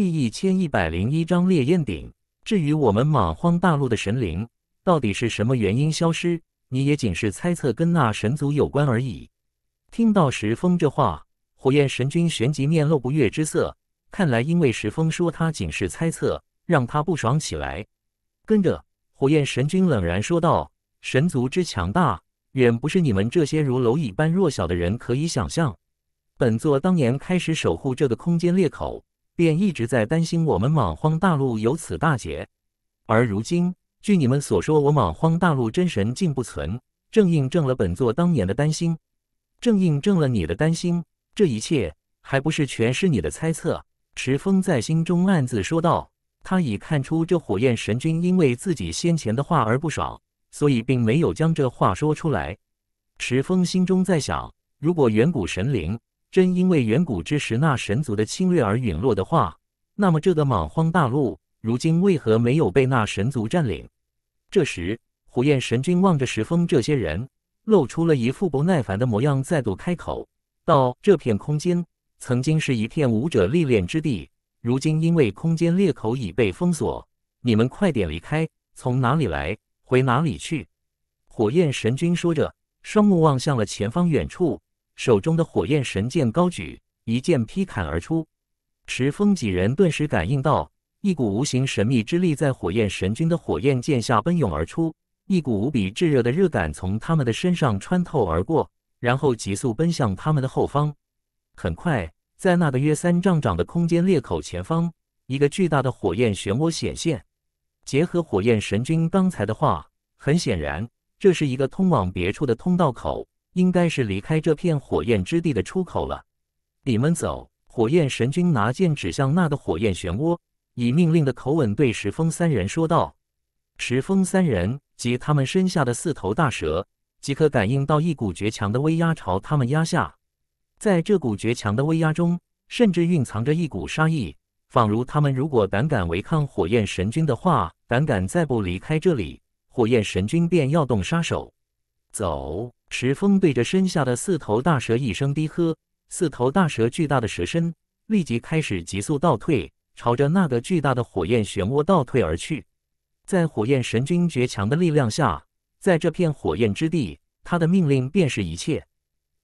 第一千一百零一章烈焰鼎。至于我们马荒大陆的神灵，到底是什么原因消失？你也仅是猜测，跟那神族有关而已。听到石峰这话，火焰神君旋即面露不悦之色。看来因为石峰说他仅是猜测，让他不爽起来。跟着火焰神君冷然说道：“神族之强大，远不是你们这些如蝼蚁般弱小的人可以想象。本座当年开始守护这个空间裂口。”便一直在担心我们莽荒大陆有此大劫，而如今据你们所说，我莽荒大陆真神竟不存，正印证了本座当年的担心，正印证了你的担心。这一切还不是全是你的猜测？池峰在心中暗自说道。他已看出这火焰神君因为自己先前的话而不爽，所以并没有将这话说出来。池峰心中在想：如果远古神灵……真因为远古之时那神族的侵略而陨落的话，那么这个莽荒大陆如今为何没有被那神族占领？这时，火焰神君望着石峰这些人，露出了一副不耐烦的模样，再度开口道：“这片空间曾经是一片武者历练之地，如今因为空间裂口已被封锁，你们快点离开，从哪里来回哪里去。”火焰神君说着，双目望向了前方远处。手中的火焰神剑高举，一剑劈砍而出。池峰几人顿时感应到一股无形神秘之力在火焰神君的火焰剑下奔涌而出，一股无比炙热的热感从他们的身上穿透而过，然后急速奔向他们的后方。很快，在那个约三丈长的空间裂口前方，一个巨大的火焰漩涡显现。结合火焰神君刚才的话，很显然，这是一个通往别处的通道口。应该是离开这片火焰之地的出口了，你们走！火焰神君拿剑指向那个火焰漩涡，以命令的口吻对石峰三人说道：“石峰三人及他们身下的四头大蛇，即可感应到一股绝强的威压朝他们压下。在这股绝强的威压中，甚至蕴藏着一股杀意，仿如他们如果胆敢违抗火焰神君的话，胆敢再不离开这里，火焰神君便要动杀手。走！”石峰对着身下的四头大蛇一声低喝，四头大蛇巨大的蛇身立即开始急速倒退，朝着那个巨大的火焰漩涡倒退而去。在火焰神君绝强的力量下，在这片火焰之地，他的命令便是一切。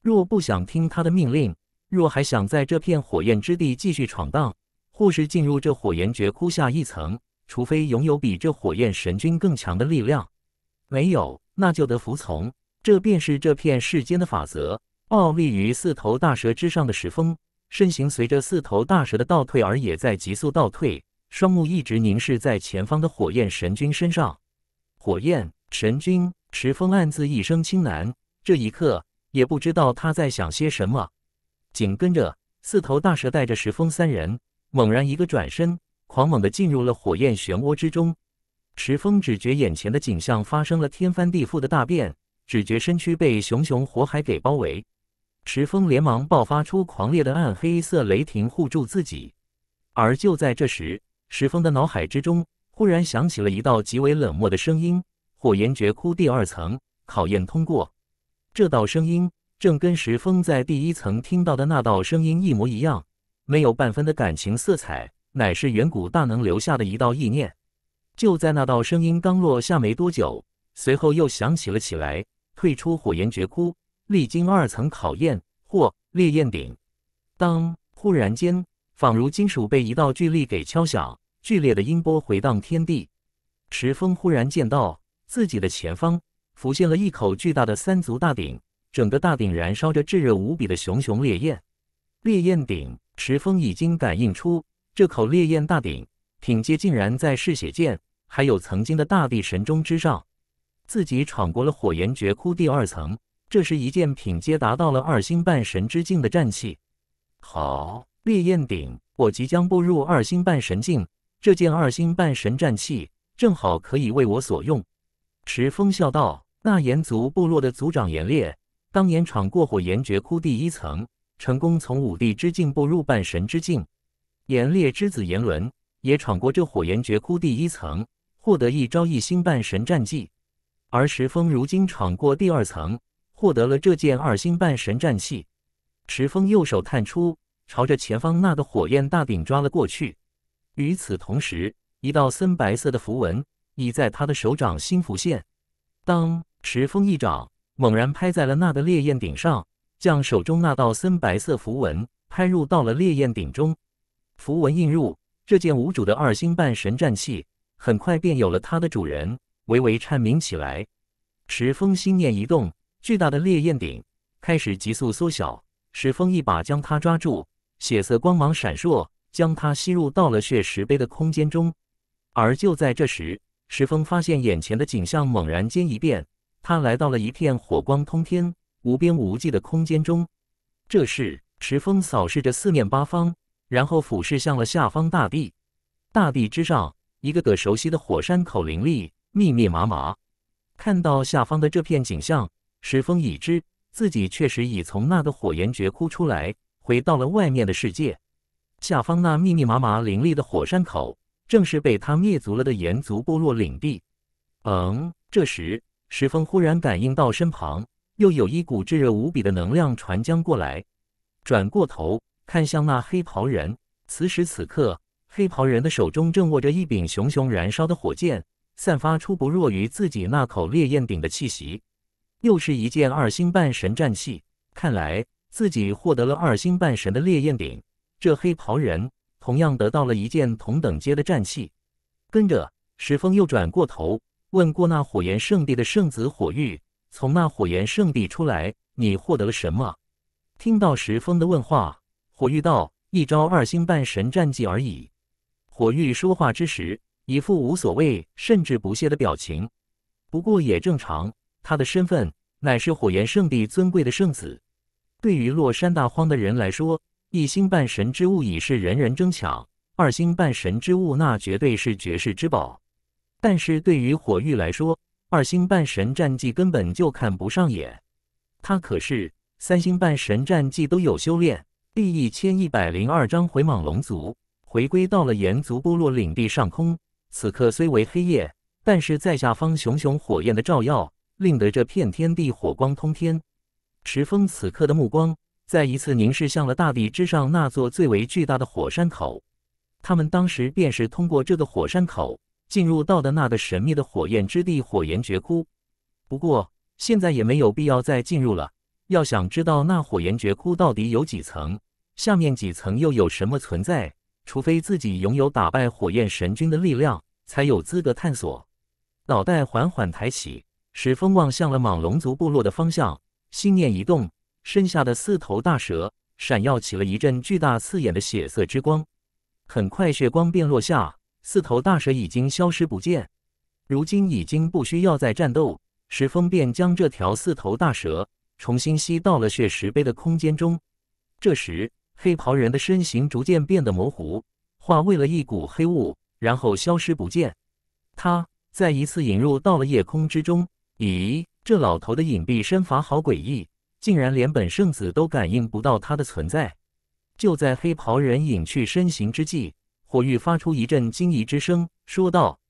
若不想听他的命令，若还想在这片火焰之地继续闯荡，或是进入这火焰绝窟下一层，除非拥有比这火焰神君更强的力量，没有，那就得服从。这便是这片世间的法则。傲立于四头大蛇之上的石峰，身形随着四头大蛇的倒退而也在急速倒退，双目一直凝视在前方的火焰神君身上。火焰神君，石峰暗自一声轻喃。这一刻，也不知道他在想些什么。紧跟着，四头大蛇带着石峰三人猛然一个转身，狂猛地进入了火焰漩涡之中。石峰只觉眼前的景象发生了天翻地覆的大变。只觉身躯被熊熊火海给包围，石峰连忙爆发出狂烈的暗黑色雷霆护住自己。而就在这时，石峰的脑海之中忽然响起了一道极为冷漠的声音：“火炎绝窟第二层考验通过。”这道声音正跟石峰在第一层听到的那道声音一模一样，没有半分的感情色彩，乃是远古大能留下的一道意念。就在那道声音刚落下没多久，随后又响起了起来。退出火焰绝窟，历经二层考验，或烈焰顶。当忽然间，仿如金属被一道巨力给敲响，剧烈的音波回荡天地。池峰忽然见到自己的前方浮现了一口巨大的三足大鼎，整个大鼎燃烧着炙热无比的熊熊烈焰。烈焰鼎，池峰已经感应出这口烈焰大鼎，品阶竟然在嗜血剑还有曾经的大地神钟之上。自己闯过了火炎绝窟第二层，这是一件品阶达到了二星半神之境的战器。好，烈焰鼎，我即将步入二星半神境，这件二星半神战器正好可以为我所用。池风笑道：“那炎族部落的族长炎烈，当年闯过火炎绝窟第一层，成功从五帝之境步入半神之境。炎烈之子炎伦也闯过这火炎绝窟第一层，获得一招一星半神战技。”而石峰如今闯过第二层，获得了这件二星半神战器。石峰右手探出，朝着前方那个火焰大鼎抓了过去。与此同时，一道森白色的符文已在他的手掌心浮现。当石峰一掌猛然拍在了那个烈焰顶上，将手中那道森白色符文拍入到了烈焰顶中。符文印入这件无主的二星半神战器，很快便有了它的主人。微微颤鸣起来，石峰心念一动，巨大的烈焰鼎开始急速缩小。石峰一把将它抓住，血色光芒闪烁，将它吸入到了血石碑的空间中。而就在这时，石峰发现眼前的景象猛然间一变，他来到了一片火光通天、无边无际的空间中。这时，石峰扫视着四面八方，然后俯视向了下方大地。大地之上，一个个熟悉的火山口林立。密密麻麻，看到下方的这片景象，石峰已知自己确实已从那个火焰绝窟出来，回到了外面的世界。下方那密密麻麻、凌厉的火山口，正是被他灭族了的炎族部落领地。嗯，这时石峰忽然感应到身旁又有一股炙热无比的能量传将过来，转过头看向那黑袍人。此时此刻，黑袍人的手中正握着一柄熊熊燃烧的火箭。散发出不弱于自己那口烈焰鼎的气息，又是一件二星半神战器。看来自己获得了二星半神的烈焰鼎，这黑袍人同样得到了一件同等阶的战器。跟着石峰又转过头问过那火炎圣地的圣子火玉：“从那火炎圣地出来，你获得了什么？”听到石峰的问话，火玉道：“一招二星半神战技而已。”火玉说话之时。一副无所谓甚至不屑的表情，不过也正常。他的身份乃是火焰圣地尊贵的圣子，对于落山大荒的人来说，一星半神之物已是人人争抢；二星半神之物那绝对是绝世之宝。但是对于火域来说，二星半神战绩根本就看不上眼。他可是三星半神战绩都有修炼。第一千一百零二章回莽龙族回归到了炎族部落领地上空。此刻虽为黑夜，但是在下方熊熊火焰的照耀，令得这片天地火光通天。迟峰此刻的目光再一次凝视向了大地之上那座最为巨大的火山口。他们当时便是通过这个火山口进入到的那个神秘的火焰之地火焰绝窟。不过现在也没有必要再进入了。要想知道那火焰绝窟到底有几层，下面几层又有什么存在，除非自己拥有打败火焰神君的力量。才有资格探索。脑袋缓缓抬起，石峰望向了莽龙族部落的方向，心念一动，身下的四头大蛇闪耀起了一阵巨大刺眼的血色之光。很快，血光便落下，四头大蛇已经消失不见。如今已经不需要再战斗，石峰便将这条四头大蛇重新吸到了血石碑的空间中。这时，黑袍人的身形逐渐变得模糊，化为了一股黑雾。然后消失不见，他再一次引入到了夜空之中。咦，这老头的隐蔽身法好诡异，竟然连本圣子都感应不到他的存在。就在黑袍人隐去身形之际，火玉发出一阵惊疑之声，说道：“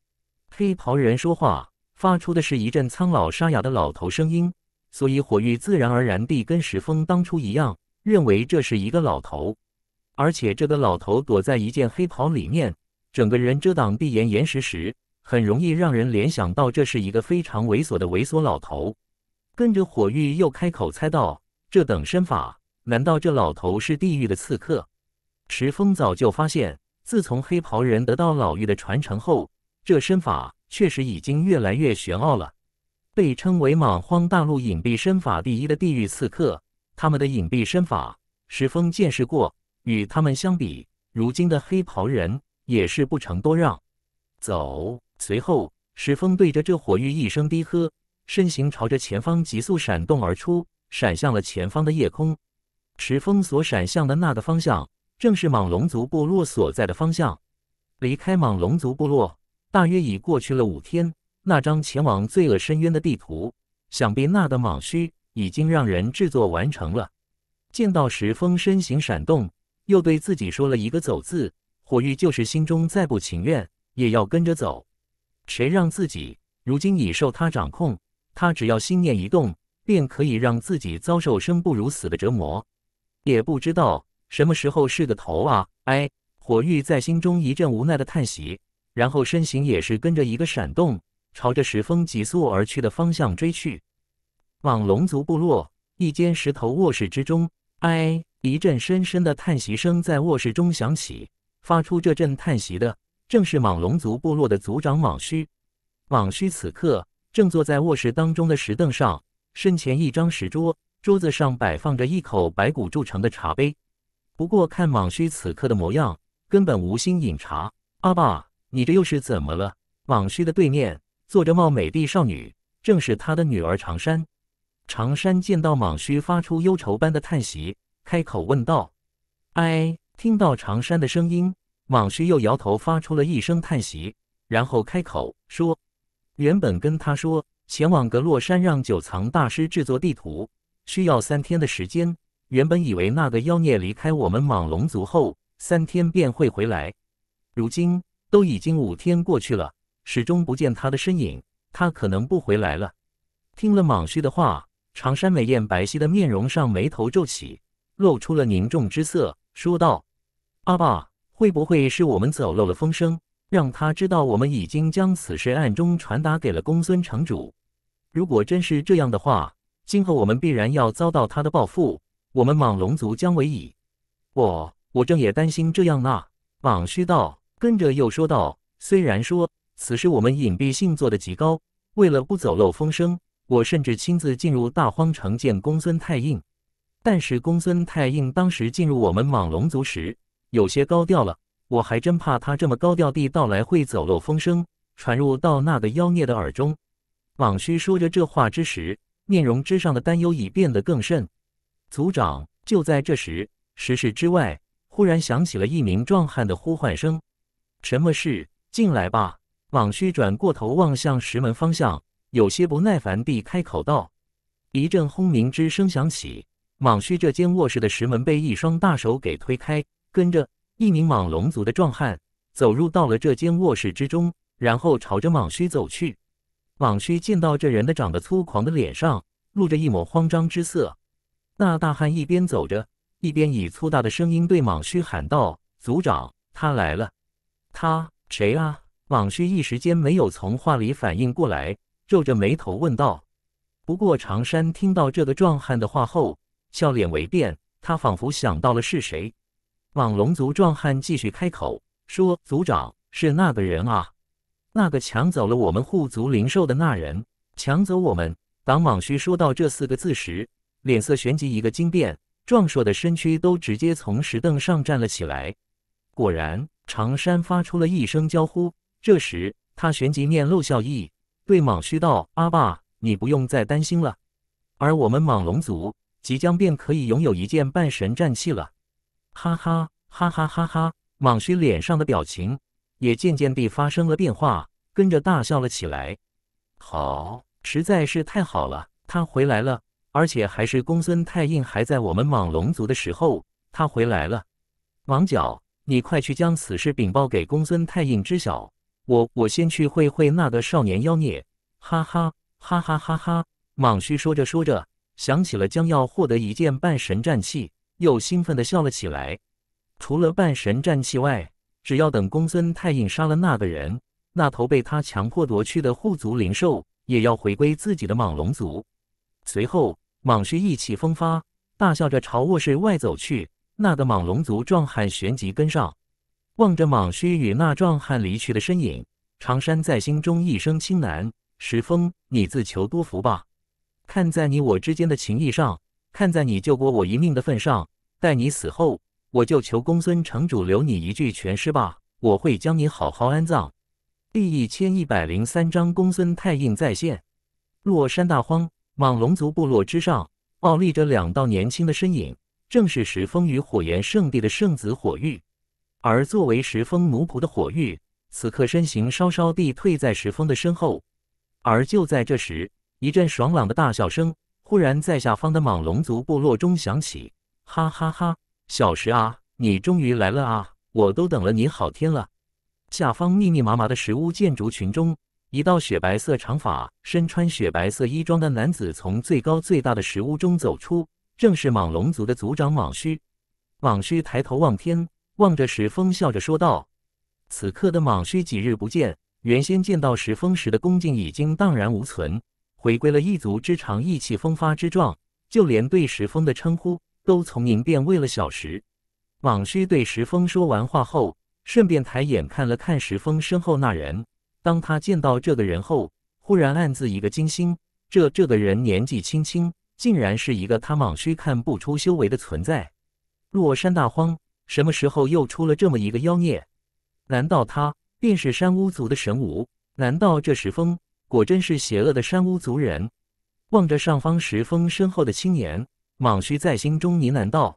黑袍人说话发出的是一阵苍老沙哑的老头声音，所以火玉自然而然地跟石峰当初一样，认为这是一个老头，而且这个老头躲在一件黑袍里面。”整个人遮挡闭眼岩石时，很容易让人联想到这是一个非常猥琐的猥琐老头。跟着火玉又开口猜道：“这等身法，难道这老头是地狱的刺客？”石峰早就发现，自从黑袍人得到老玉的传承后，这身法确实已经越来越玄奥了。被称为莽荒大陆隐蔽身法第一的地狱刺客，他们的隐蔽身法，石峰见识过，与他们相比，如今的黑袍人。也是不成多让，走。随后，石峰对着这火域一声低喝，身形朝着前方急速闪动而出，闪向了前方的夜空。石峰所闪向的那个方向，正是蟒龙族部落所在的方向。离开蟒龙族部落，大约已过去了五天。那张前往罪恶深渊的地图，想必那的蟒须已经让人制作完成了。见到石峰身形闪动，又对自己说了一个“走”字。火玉就是心中再不情愿，也要跟着走。谁让自己如今已受他掌控？他只要心念一动，便可以让自己遭受生不如死的折磨。也不知道什么时候是个头啊！哎，火玉在心中一阵无奈的叹息，然后身形也是跟着一个闪动，朝着石峰急速而去的方向追去。往龙族部落一间石头卧室之中，哎，一阵深深的叹息声在卧室中响起。发出这阵叹息的，正是蟒龙族部落的族长蟒须。蟒须此刻正坐在卧室当中的石凳上，身前一张石桌，桌子上摆放着一口白骨铸成的茶杯。不过看蟒须此刻的模样，根本无心饮茶。阿爸，你这又是怎么了？蟒须的对面坐着貌美的少女，正是他的女儿长山。长山见到蟒须发出忧愁般的叹息，开口问道：“哎。”听到长山的声音，蟒须又摇头，发出了一声叹息，然后开口说：“原本跟他说前往格洛山让九藏大师制作地图，需要三天的时间。原本以为那个妖孽离开我们蟒龙族后，三天便会回来。如今都已经五天过去了，始终不见他的身影，他可能不回来了。”听了蟒须的话，长山美艳白皙的面容上眉头皱起，露出了凝重之色。说道：“阿爸，会不会是我们走漏了风声，让他知道我们已经将此事暗中传达给了公孙城主？如果真是这样的话，今后我们必然要遭到他的报复，我们莽龙族将为矣。”我我正也担心这样呢。莽须道跟着又说道：“虽然说此事我们隐蔽性做的极高，为了不走漏风声，我甚至亲自进入大荒城见公孙太印。”但是公孙太印当时进入我们莽龙族时有些高调了，我还真怕他这么高调地到来会走漏风声，传入到那个妖孽的耳中。莽须说着这话之时，面容之上的担忧已变得更甚。族长就在这时，石室之外忽然响起了一名壮汉的呼唤声：“什么事？进来吧。”莽须转过头望向石门方向，有些不耐烦地开口道：“一阵轰鸣之声响起。”莽须这间卧室的石门被一双大手给推开，跟着一名莽龙族的壮汉走入到了这间卧室之中，然后朝着莽须走去。莽须见到这人的长得粗狂的脸上露着一抹慌张之色，那大汉一边走着，一边以粗大的声音对蟒须喊道：“族长，他来了，他谁啊？”蟒须一时间没有从话里反应过来，皱着眉头问道。不过长山听到这个壮汉的话后。笑脸微变，他仿佛想到了是谁。莽龙族壮汉继续开口说：“族长是那个人啊，那个抢走了我们护族灵兽的那人。”抢走我们！当蟒须说到这四个字时，脸色旋即一个惊变，壮硕的身躯都直接从石凳上站了起来。果然，长山发出了一声娇呼。这时，他旋即面露笑意，对蟒须道：“阿爸，你不用再担心了，而我们莽龙族。”即将便可以拥有一件半神战器了，哈哈哈哈哈哈！蟒须脸上的表情也渐渐地发生了变化，跟着大笑了起来。好，实在是太好了，他回来了，而且还是公孙太印还在我们蟒龙族的时候，他回来了。王角，你快去将此事禀报给公孙太印知晓。我，我先去会会那个少年妖孽。哈哈哈哈哈哈！蟒须说着说着。想起了将要获得一件半神战器，又兴奋地笑了起来。除了半神战器外，只要等公孙太硬杀了那个人，那头被他强迫夺去的护族灵兽也要回归自己的蟒龙族。随后，蟒须意气风发，大笑着朝卧室外走去。那个蟒龙族壮汉旋即跟上，望着蟒须与那壮汉离去的身影，长山在心中一声轻喃：“石峰，你自求多福吧。”看在你我之间的情谊上，看在你救过我一命的份上，待你死后，我就求公孙城主留你一具全尸吧。我会将你好好安葬。第一千一百零三章公孙太印再现。落山大荒莽龙族部落之上，傲立着两道年轻的身影，正是石峰与火炎圣地的圣子火玉。而作为石峰奴仆的火玉，此刻身形稍稍地退在石峰的身后。而就在这时。一阵爽朗的大笑声忽然在下方的蟒龙族部落中响起，哈哈哈！小石啊，你终于来了啊，我都等了你好天了。下方密密麻麻的石屋建筑群中，一道雪白色长发、身穿雪白色衣装的男子从最高最大的石屋中走出，正是蟒龙族的族长蟒须。蟒须抬头望天，望着石峰，笑着说道：“此刻的蟒须几日不见，原先见到石峰时的恭敬已经荡然无存。”回归了一族之长，意气风发之状，就连对石峰的称呼都从“您”变为了“小石”。蟒须对石峰说完话后，顺便抬眼看了看石峰身后那人。当他见到这个人后，忽然暗自一个惊心：这这个人年纪轻轻，竟然是一个他蟒须看不出修为的存在。落山大荒什么时候又出了这么一个妖孽？难道他便是山巫族的神武？难道这石峰？果真是邪恶的山巫族人！望着上方石峰身后的青年，蟒须在心中呢喃道。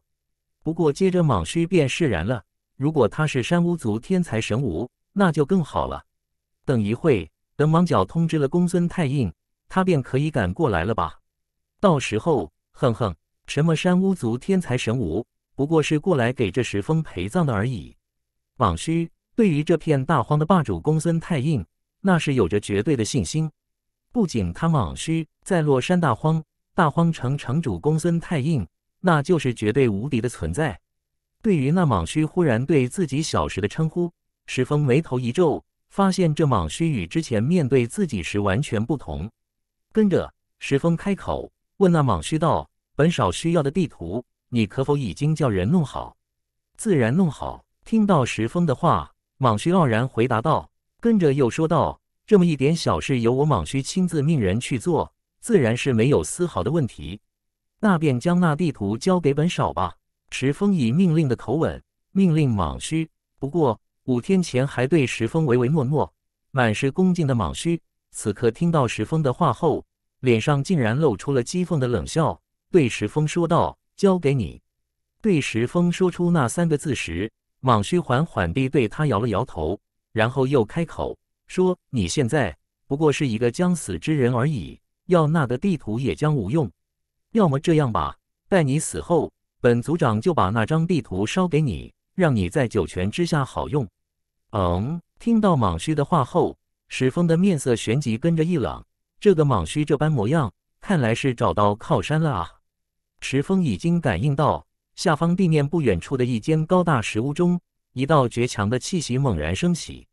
不过，接着蟒须便释然了。如果他是山巫族天才神无，那就更好了。等一会，等莽角通知了公孙太印，他便可以赶过来了吧。到时候，哼哼，什么山巫族天才神无，不过是过来给这石峰陪葬的而已。蟒须对于这片大荒的霸主公孙太印，那是有着绝对的信心，不仅他蟒须在落山大荒，大荒城城主公孙太硬，那就是绝对无敌的存在。对于那蟒须忽然对自己小时的称呼，石峰眉头一皱，发现这蟒须与之前面对自己时完全不同。跟着石峰开口问那蟒须道：“本少需要的地图，你可否已经叫人弄好？”“自然弄好。”听到石峰的话，蟒须傲然回答道。跟着又说道：“这么一点小事，由我蟒须亲自命人去做，自然是没有丝毫的问题。那便将那地图交给本少吧。”石峰以命令的口吻命令蟒须。不过五天前还对石峰唯唯诺诺、满是恭敬的蟒须，此刻听到石峰的话后，脸上竟然露出了讥讽的冷笑，对石峰说道：“交给你。”对石峰说出那三个字时，蟒须缓缓地对他摇了摇头。然后又开口说：“你现在不过是一个将死之人而已，要那个地图也将无用。要么这样吧，待你死后，本族长就把那张地图烧给你，让你在九泉之下好用。”嗯，听到蟒须的话后，石峰的面色旋即跟着一冷。这个蟒须这般模样，看来是找到靠山了啊！石峰已经感应到下方地面不远处的一间高大石屋中，一道绝强的气息猛然升起。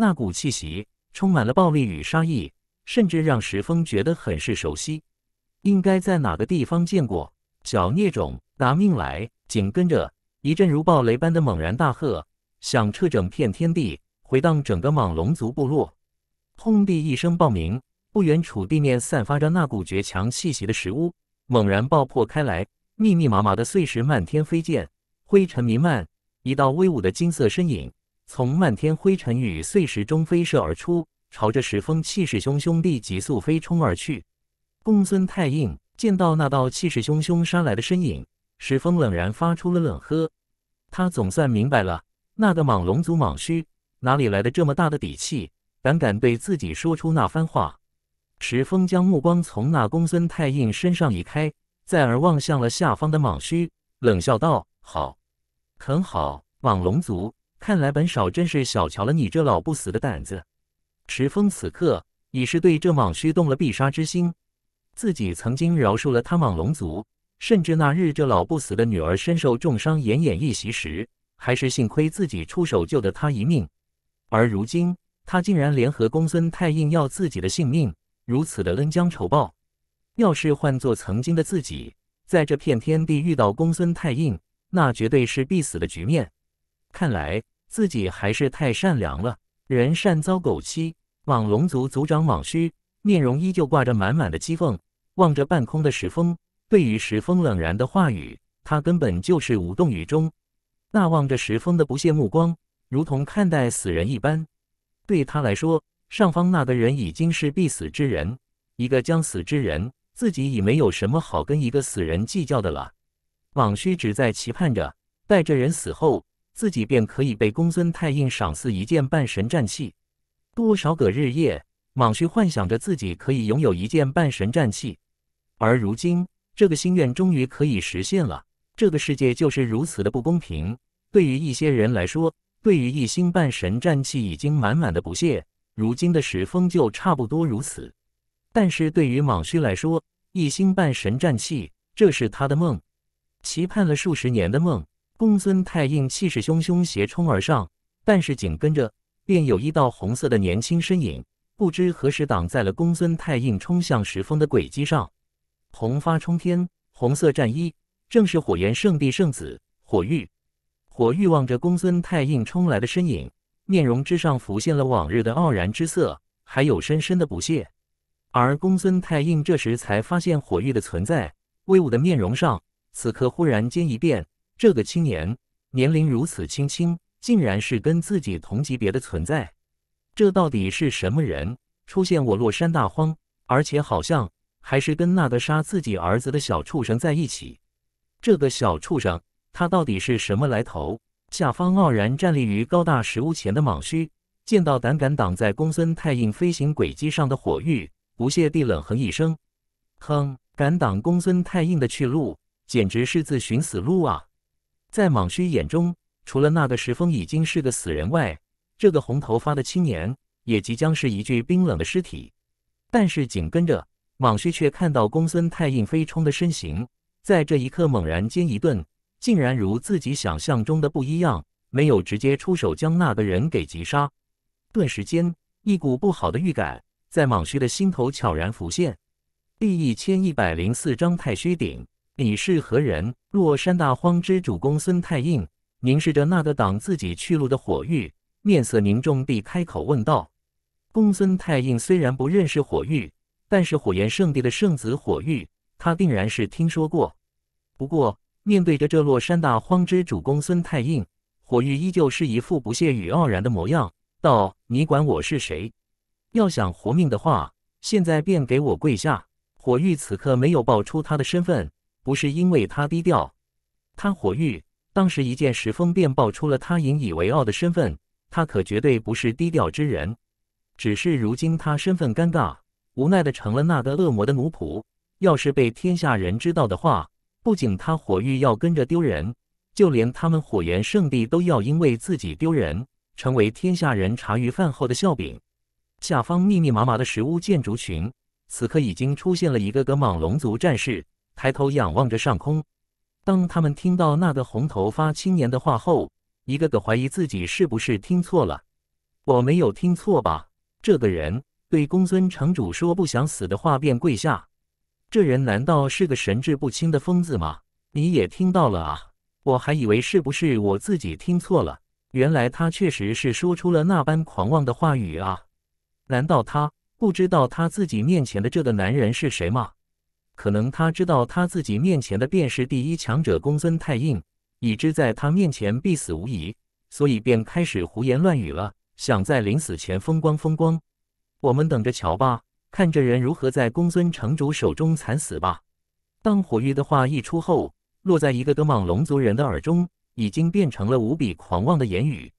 那股气息充满了暴力与杀意，甚至让石峰觉得很是熟悉，应该在哪个地方见过？小孽种，拿命来！紧跟着一阵如暴雷般的猛然大喝，响彻整片天地，回荡整个莽龙族部落。轰地一声爆鸣，不远处地面散发着那股绝强气息的石屋猛然爆破开来，密密麻麻的碎石漫天飞溅，灰尘弥漫，一道威武的金色身影。从漫天灰尘与碎石中飞射而出，朝着石峰气势汹汹地急速飞冲而去。公孙太印见到那道气势汹汹杀来的身影，石峰冷然发出了冷喝。他总算明白了，那个莽龙族莽须哪里来的这么大的底气，胆敢对自己说出那番话。石峰将目光从那公孙太印身上移开，再而望向了下方的莽须，冷笑道：“好，很好，莽龙族。”看来本少真是小瞧了你这老不死的胆子。池峰此刻已是对这莽须动了必杀之心。自己曾经饶恕了他莽龙族，甚至那日这老不死的女儿身受重伤、奄奄一息时，还是幸亏自己出手救得他一命。而如今他竟然联合公孙太硬要自己的性命，如此的恩将仇报。要是换做曾经的自己，在这片天地遇到公孙太硬，那绝对是必死的局面。看来自己还是太善良了，人善遭狗欺。蟒龙族族长蟒虚面容依旧挂着满满的讥讽，望着半空的石峰。对于石峰冷然的话语，他根本就是无动于衷。那望着石峰的不屑目光，如同看待死人一般。对他来说，上方那个人已经是必死之人，一个将死之人，自己已没有什么好跟一个死人计较的了。蟒虚只在期盼着，待这人死后。自己便可以被公孙太印赏赐一件半神战器。多少个日夜，蟒须幻想着自己可以拥有一件半神战器，而如今这个心愿终于可以实现了。这个世界就是如此的不公平。对于一些人来说，对于一星半神战器已经满满的不屑，如今的石峰就差不多如此。但是对于蟒须来说，一星半神战器，这是他的梦，期盼了数十年的梦。公孙太印气势汹汹，斜冲而上，但是紧跟着便有一道红色的年轻身影，不知何时挡在了公孙太印冲向石峰的轨迹上。红发冲天，红色战衣，正是火焰圣地圣子火玉。火玉望着公孙太印冲来的身影，面容之上浮现了往日的傲然之色，还有深深的不屑。而公孙太印这时才发现火玉的存在，威武的面容上，此刻忽然间一变。这个青年年龄如此轻轻，竟然是跟自己同级别的存在，这到底是什么人出现我落山大荒？而且好像还是跟那个杀自己儿子的小畜生在一起。这个小畜生他到底是什么来头？下方傲然站立于高大石屋前的蟒须，见到胆敢挡在公孙太印飞行轨迹上的火玉，不屑地冷哼一声：“哼，敢挡公孙太印的去路，简直是自寻死路啊！”在蟒须眼中，除了那个石峰已经是个死人外，这个红头发的青年也即将是一具冰冷的尸体。但是紧跟着，蟒须却看到公孙太印飞冲的身形，在这一刻猛然间一顿，竟然如自己想象中的不一样，没有直接出手将那个人给击杀。顿时间，一股不好的预感在蟒须的心头悄然浮现。第一千一百零四章太虚顶。你是何人？洛山大荒之主公孙太应凝视着那个挡自己去路的火玉，面色凝重地开口问道。公孙太应虽然不认识火玉，但是火焰圣地的圣子火玉，他定然是听说过。不过面对着这洛山大荒之主公孙太应，火玉依旧是一副不屑与傲然的模样，道：“你管我是谁？要想活命的话，现在便给我跪下！”火玉此刻没有报出他的身份。不是因为他低调，他火玉当时一见石峰便爆出了他引以为傲的身份，他可绝对不是低调之人。只是如今他身份尴尬，无奈的成了那个恶魔的奴仆。要是被天下人知道的话，不仅他火域要跟着丢人，就连他们火炎圣地都要因为自己丢人，成为天下人茶余饭后的笑柄。下方密密麻麻的石屋建筑群，此刻已经出现了一个个莽龙族战士。抬头仰望着上空，当他们听到那个红头发青年的话后，一个个怀疑自己是不是听错了。我没有听错吧？这个人对公孙城主说不想死的话，便跪下。这人难道是个神志不清的疯子吗？你也听到了啊！我还以为是不是我自己听错了，原来他确实是说出了那般狂妄的话语啊！难道他不知道他自己面前的这个男人是谁吗？可能他知道他自己面前的便是第一强者公孙太印，已知在他面前必死无疑，所以便开始胡言乱语了，想在临死前风光风光。我们等着瞧吧，看这人如何在公孙城主手中惨死吧。当火玉的话一出后，落在一个个莽龙族人的耳中，已经变成了无比狂妄的言语。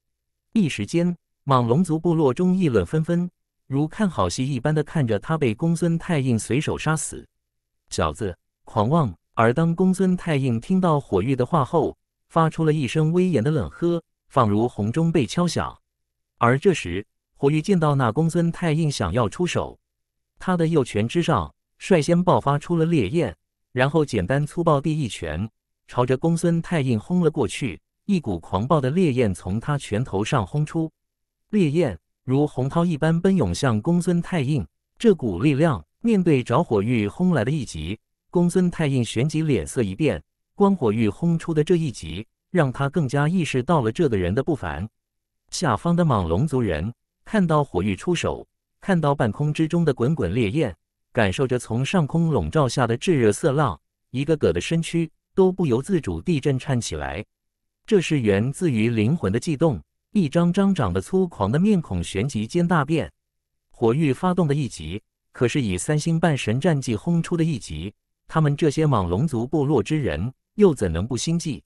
一时间，莽龙族部落中议论纷纷，如看好戏一般的看着他被公孙太印随手杀死。小子，狂妄！而当公孙太印听到火玉的话后，发出了一声威严的冷喝，仿如洪钟被敲响。而这时，火玉见到那公孙太印想要出手，他的右拳之上率先爆发出了烈焰，然后简单粗暴地一拳朝着公孙太印轰了过去。一股狂暴的烈焰从他拳头上轰出，烈焰如洪涛一般奔涌向公孙太印，这股力量。面对着火玉轰来的一击，公孙太印旋即脸色一变。光火玉轰出的这一击，让他更加意识到了这个人的不凡。下方的莽龙族人看到火玉出手，看到半空之中的滚滚烈焰，感受着从上空笼罩下的炙热色浪，一个个的身躯都不由自主地震颤起来。这是源自于灵魂的悸动。一张张长得粗狂的面孔旋即间大变。火玉发动的一击。可是以三星半神战绩轰出的一击，他们这些蟒龙族部落之人又怎能不心悸？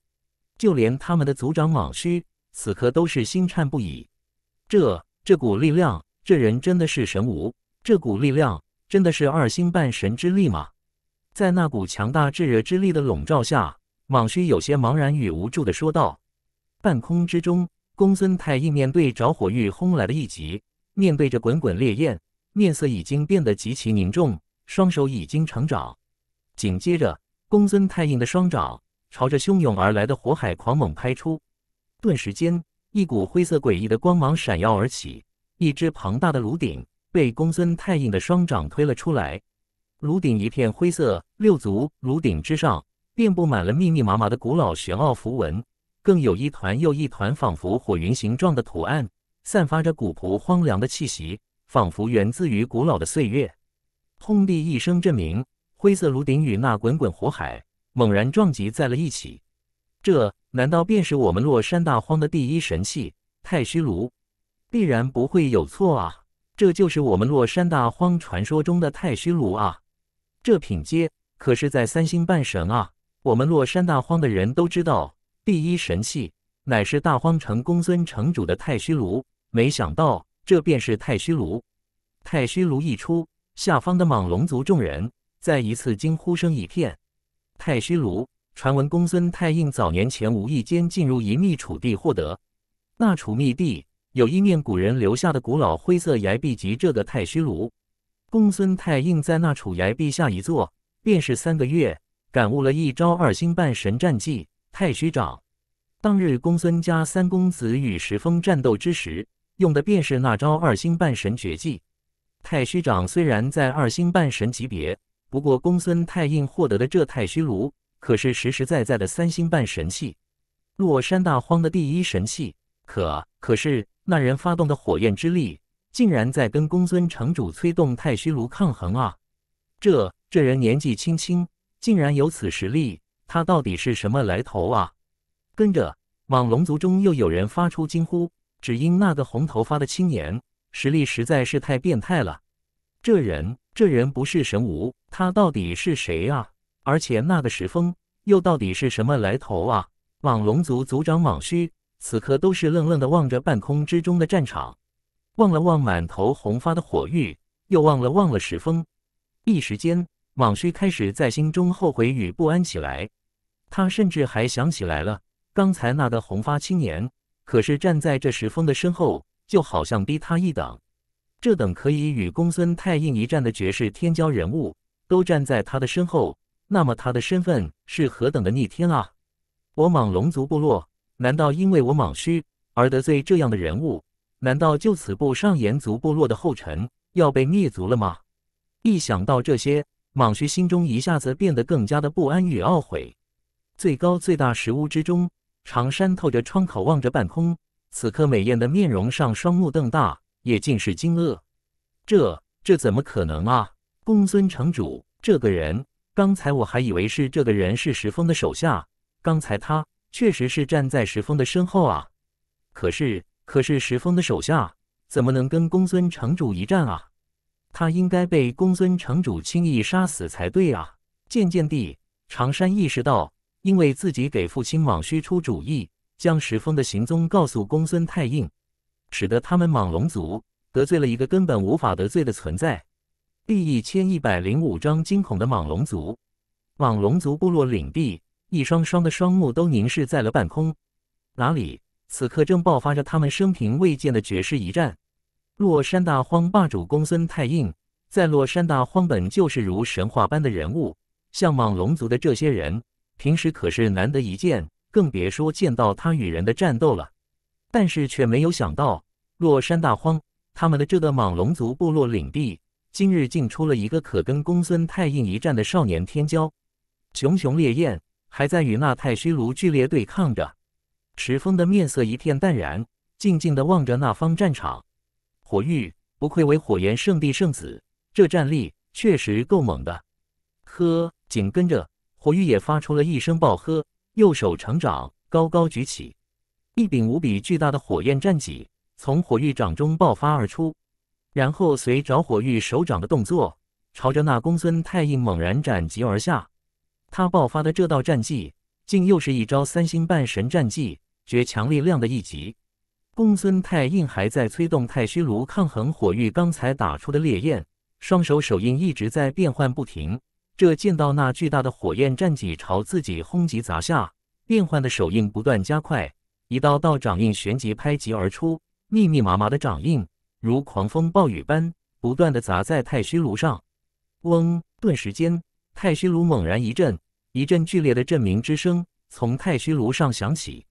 就连他们的族长蟒须此刻都是心颤不已。这……这股力量，这人真的是神无？这股力量真的是二星半神之力吗？在那股强大炙热之力的笼罩下，蟒须有些茫然与无助的说道。半空之中，公孙泰应面对着火域轰来的一击，面对着滚滚烈焰。面色已经变得极其凝重，双手已经成爪。紧接着，公孙太硬的双爪朝着汹涌而来的火海狂猛拍出。顿时间，一股灰色诡异的光芒闪耀而起，一只庞大的颅顶被公孙太硬的双掌推了出来。颅顶一片灰色，六足颅顶之上遍布满了密密麻麻的古老玄奥符文，更有一团又一团仿佛火云形状的图案，散发着古朴荒凉的气息。仿佛源自于古老的岁月，轰地一声震鸣，灰色炉顶与那滚滚火海猛然撞击在了一起。这难道便是我们落山大荒的第一神器太虚炉？必然不会有错啊！这就是我们落山大荒传说中的太虚炉啊！这品阶可是在三星半神啊！我们落山大荒的人都知道，第一神器乃是大荒城公孙城主的太虚炉，没想到。这便是太虚炉。太虚炉一出，下方的莽龙族众人再一次惊呼声一片。太虚炉，传闻公孙太应早年前无意间进入一秘楚地获得。那处秘地有一面古人留下的古老灰色崖壁及这个太虚炉。公孙太应在那处崖壁下一坐，便是三个月感悟了一招二星半神战技太虚掌。当日公孙家三公子与石峰战斗之时。用的便是那招二星半神绝技，太虚掌虽然在二星半神级别，不过公孙太印获得的这太虚炉可是实实在在的三星半神器，落山大荒的第一神器。可可是那人发动的火焰之力，竟然在跟公孙城主催动太虚炉抗衡啊！这这人年纪轻轻，竟然有此实力，他到底是什么来头啊？跟着往龙族中又有人发出惊呼。只因那个红头发的青年实力实在是太变态了，这人这人不是神无，他到底是谁啊？而且那个石峰又到底是什么来头啊？蟒龙族族长蟒虚此刻都是愣愣的望着半空之中的战场，望了望满头红发的火玉，又望了望了石峰，一时间，蟒虚开始在心中后悔与不安起来，他甚至还想起来了刚才那个红发青年。可是站在这石峰的身后，就好像低他一等。这等可以与公孙太印一战的绝世天骄人物，都站在他的身后，那么他的身份是何等的逆天啊！我莽龙族部落，难道因为我莽虚而得罪这样的人物？难道就此步上炎族部落的后尘，要被灭族了吗？一想到这些，蟒虚心中一下子变得更加的不安与懊悔。最高最大石屋之中。长山透着窗口望着半空，此刻美艳的面容上双目瞪大，也尽是惊愕。这这怎么可能啊？公孙城主这个人，刚才我还以为是这个人是石峰的手下，刚才他确实是站在石峰的身后啊。可是可是石峰的手下怎么能跟公孙城主一战啊？他应该被公孙城主轻易杀死才对啊。渐渐地，长山意识到。因为自己给父亲莽须出主意，将石峰的行踪告诉公孙太印，使得他们莽龙族得罪了一个根本无法得罪的存在。第一千一百零五章惊恐的莽龙族，莽龙族部落领地，一双双的双目都凝视在了半空。哪里？此刻正爆发着他们生平未见的绝世一战。洛山大荒霸主公孙太印，在洛山大荒本就是如神话般的人物，像莽龙族的这些人。平时可是难得一见，更别说见到他与人的战斗了。但是却没有想到，落山大荒他们的这个莽龙族部落领地，今日竟出了一个可跟公孙太印一战的少年天骄。熊熊烈焰还在与那太虚炉剧烈对抗着，石峰的面色一片淡然，静静的望着那方战场。火玉不愧为火焰圣地圣子，这战力确实够猛的。呵，紧跟着。火玉也发出了一声暴喝，右手成掌，高高举起，一柄无比巨大的火焰战戟从火玉掌中爆发而出，然后随着火玉手掌的动作，朝着那公孙太印猛然斩击而下。他爆发的这道战技，竟又是一招三星半神战技，绝强力量的一击。公孙太印还在催动太虚炉抗衡火玉刚才打出的烈焰，双手手印一直在变换不停。这见到那巨大的火焰战戟朝自己轰击砸下，变幻的手印不断加快，一道道掌印旋即拍击而出，密密麻麻的掌印如狂风暴雨般不断的砸在太虚炉上。嗡！顿时间，太虚炉猛然一震，一阵剧烈的震鸣之声从太虚炉上响起，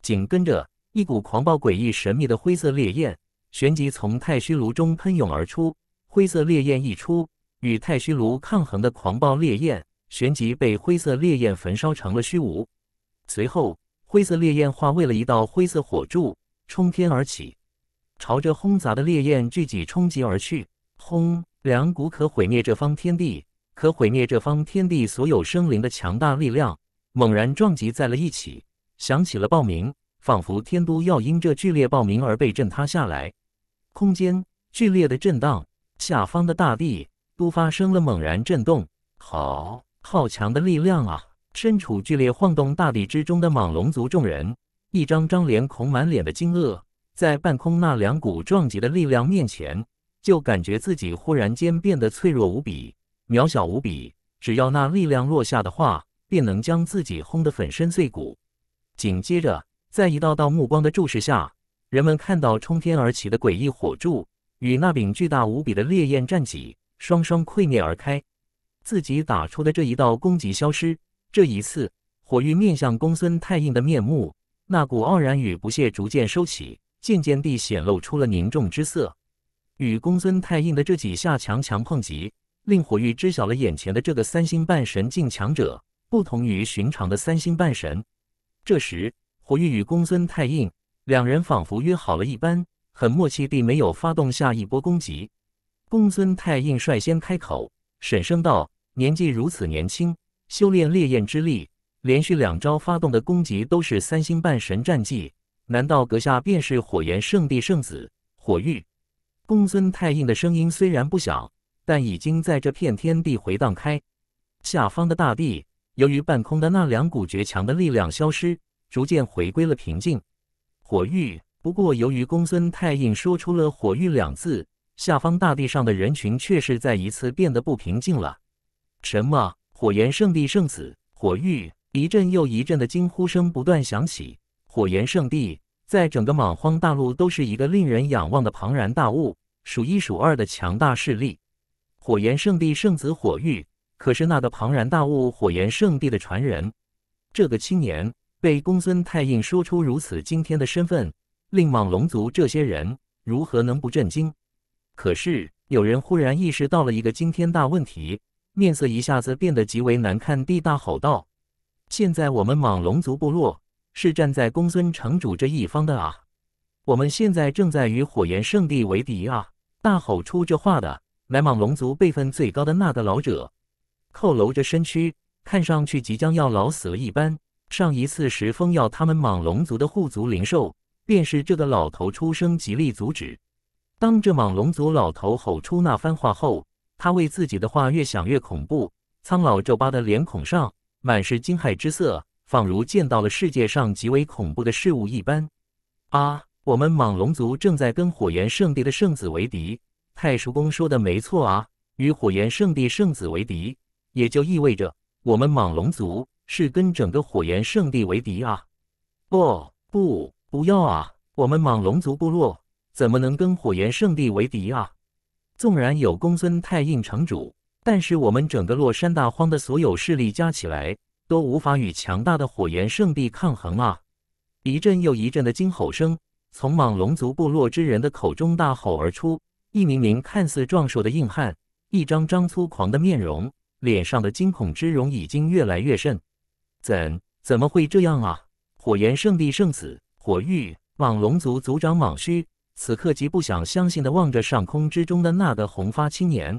紧跟着一股狂暴诡异神秘的灰色烈焰旋即从太虚炉中喷涌而出，灰色烈焰一出。与太虚炉抗衡的狂暴烈焰，旋即被灰色烈焰焚烧成了虚无。随后，灰色烈焰化为了一道灰色火柱，冲天而起，朝着轰砸的烈焰聚集冲击而去。轰！两股可毁灭这方天地、可毁灭这方天地所有生灵的强大力量，猛然撞击在了一起，响起了爆鸣，仿佛天都要因这剧烈爆鸣而被震塌下来。空间剧烈的震荡，下方的大地。都发生了猛然震动，好好强的力量啊！身处剧烈晃动大地之中的蟒龙族众人，一张张脸孔满脸的惊愕，在半空那两股撞击的力量面前，就感觉自己忽然间变得脆弱无比、渺小无比。只要那力量落下的话，便能将自己轰得粉身碎骨。紧接着，在一道道目光的注视下，人们看到冲天而起的诡异火柱与那柄巨大无比的烈焰战戟。双双溃灭而开，自己打出的这一道攻击消失。这一次，火玉面向公孙太硬的面目，那股傲然与不屑逐渐收起，渐渐地显露出了凝重之色。与公孙太硬的这几下强强碰击，令火玉知晓了眼前的这个三星半神境强者不同于寻常的三星半神。这时，火玉与公孙太硬两人仿佛约好了一般，很默契地没有发动下一波攻击。公孙太印率先开口，沈声道：“年纪如此年轻，修炼烈焰之力，连续两招发动的攻击都是三星半神战绩，难道阁下便是火炎圣地圣子火玉？”公孙太印的声音虽然不小，但已经在这片天地回荡开。下方的大地，由于半空的那两股绝强的力量消失，逐渐回归了平静。火玉。不过，由于公孙太印说出了“火玉”两字。下方大地上的人群却是再一次变得不平静了。什么？火炎圣地圣子火玉？一阵又一阵的惊呼声不断响起。火炎圣地在整个莽荒大陆都是一个令人仰望的庞然大物，数一数二的强大势力。火炎圣地圣子火玉，可是那个庞然大物火炎圣地的传人。这个青年被公孙太印说出如此惊天的身份，令莽龙族这些人如何能不震惊？可是有人忽然意识到了一个惊天大问题，面色一下子变得极为难看地大吼道：“现在我们莽龙族部落是站在公孙城主这一方的啊！我们现在正在与火焰圣地为敌啊！”大吼出这话的，乃莽龙族辈分最高的那个老者，佝偻着身躯，看上去即将要老死了一般。上一次石峰要他们莽龙族的护族灵兽，便是这个老头出声极力阻止。当这莽龙族老头吼出那番话后，他为自己的话越想越恐怖，苍老皱巴的脸孔上满是惊骇之色，仿如见到了世界上极为恐怖的事物一般。啊，我们莽龙族正在跟火炎圣地的圣子为敌，太叔公说的没错啊！与火炎圣地圣子为敌，也就意味着我们莽龙族是跟整个火炎圣地为敌啊！不不不要啊！我们莽龙族部落。怎么能跟火炎圣地为敌啊？纵然有公孙太印城主，但是我们整个落山大荒的所有势力加起来，都无法与强大的火炎圣地抗衡啊！一阵又一阵的惊吼声从莽龙族部落之人的口中大吼而出，一名名看似壮硕的硬汉，一张张粗狂的面容，脸上的惊恐之容已经越来越甚。怎怎么会这样啊？火炎圣地圣子火玉，莽龙族族长莽虚。此刻极不想相信的望着上空之中的那个红发青年，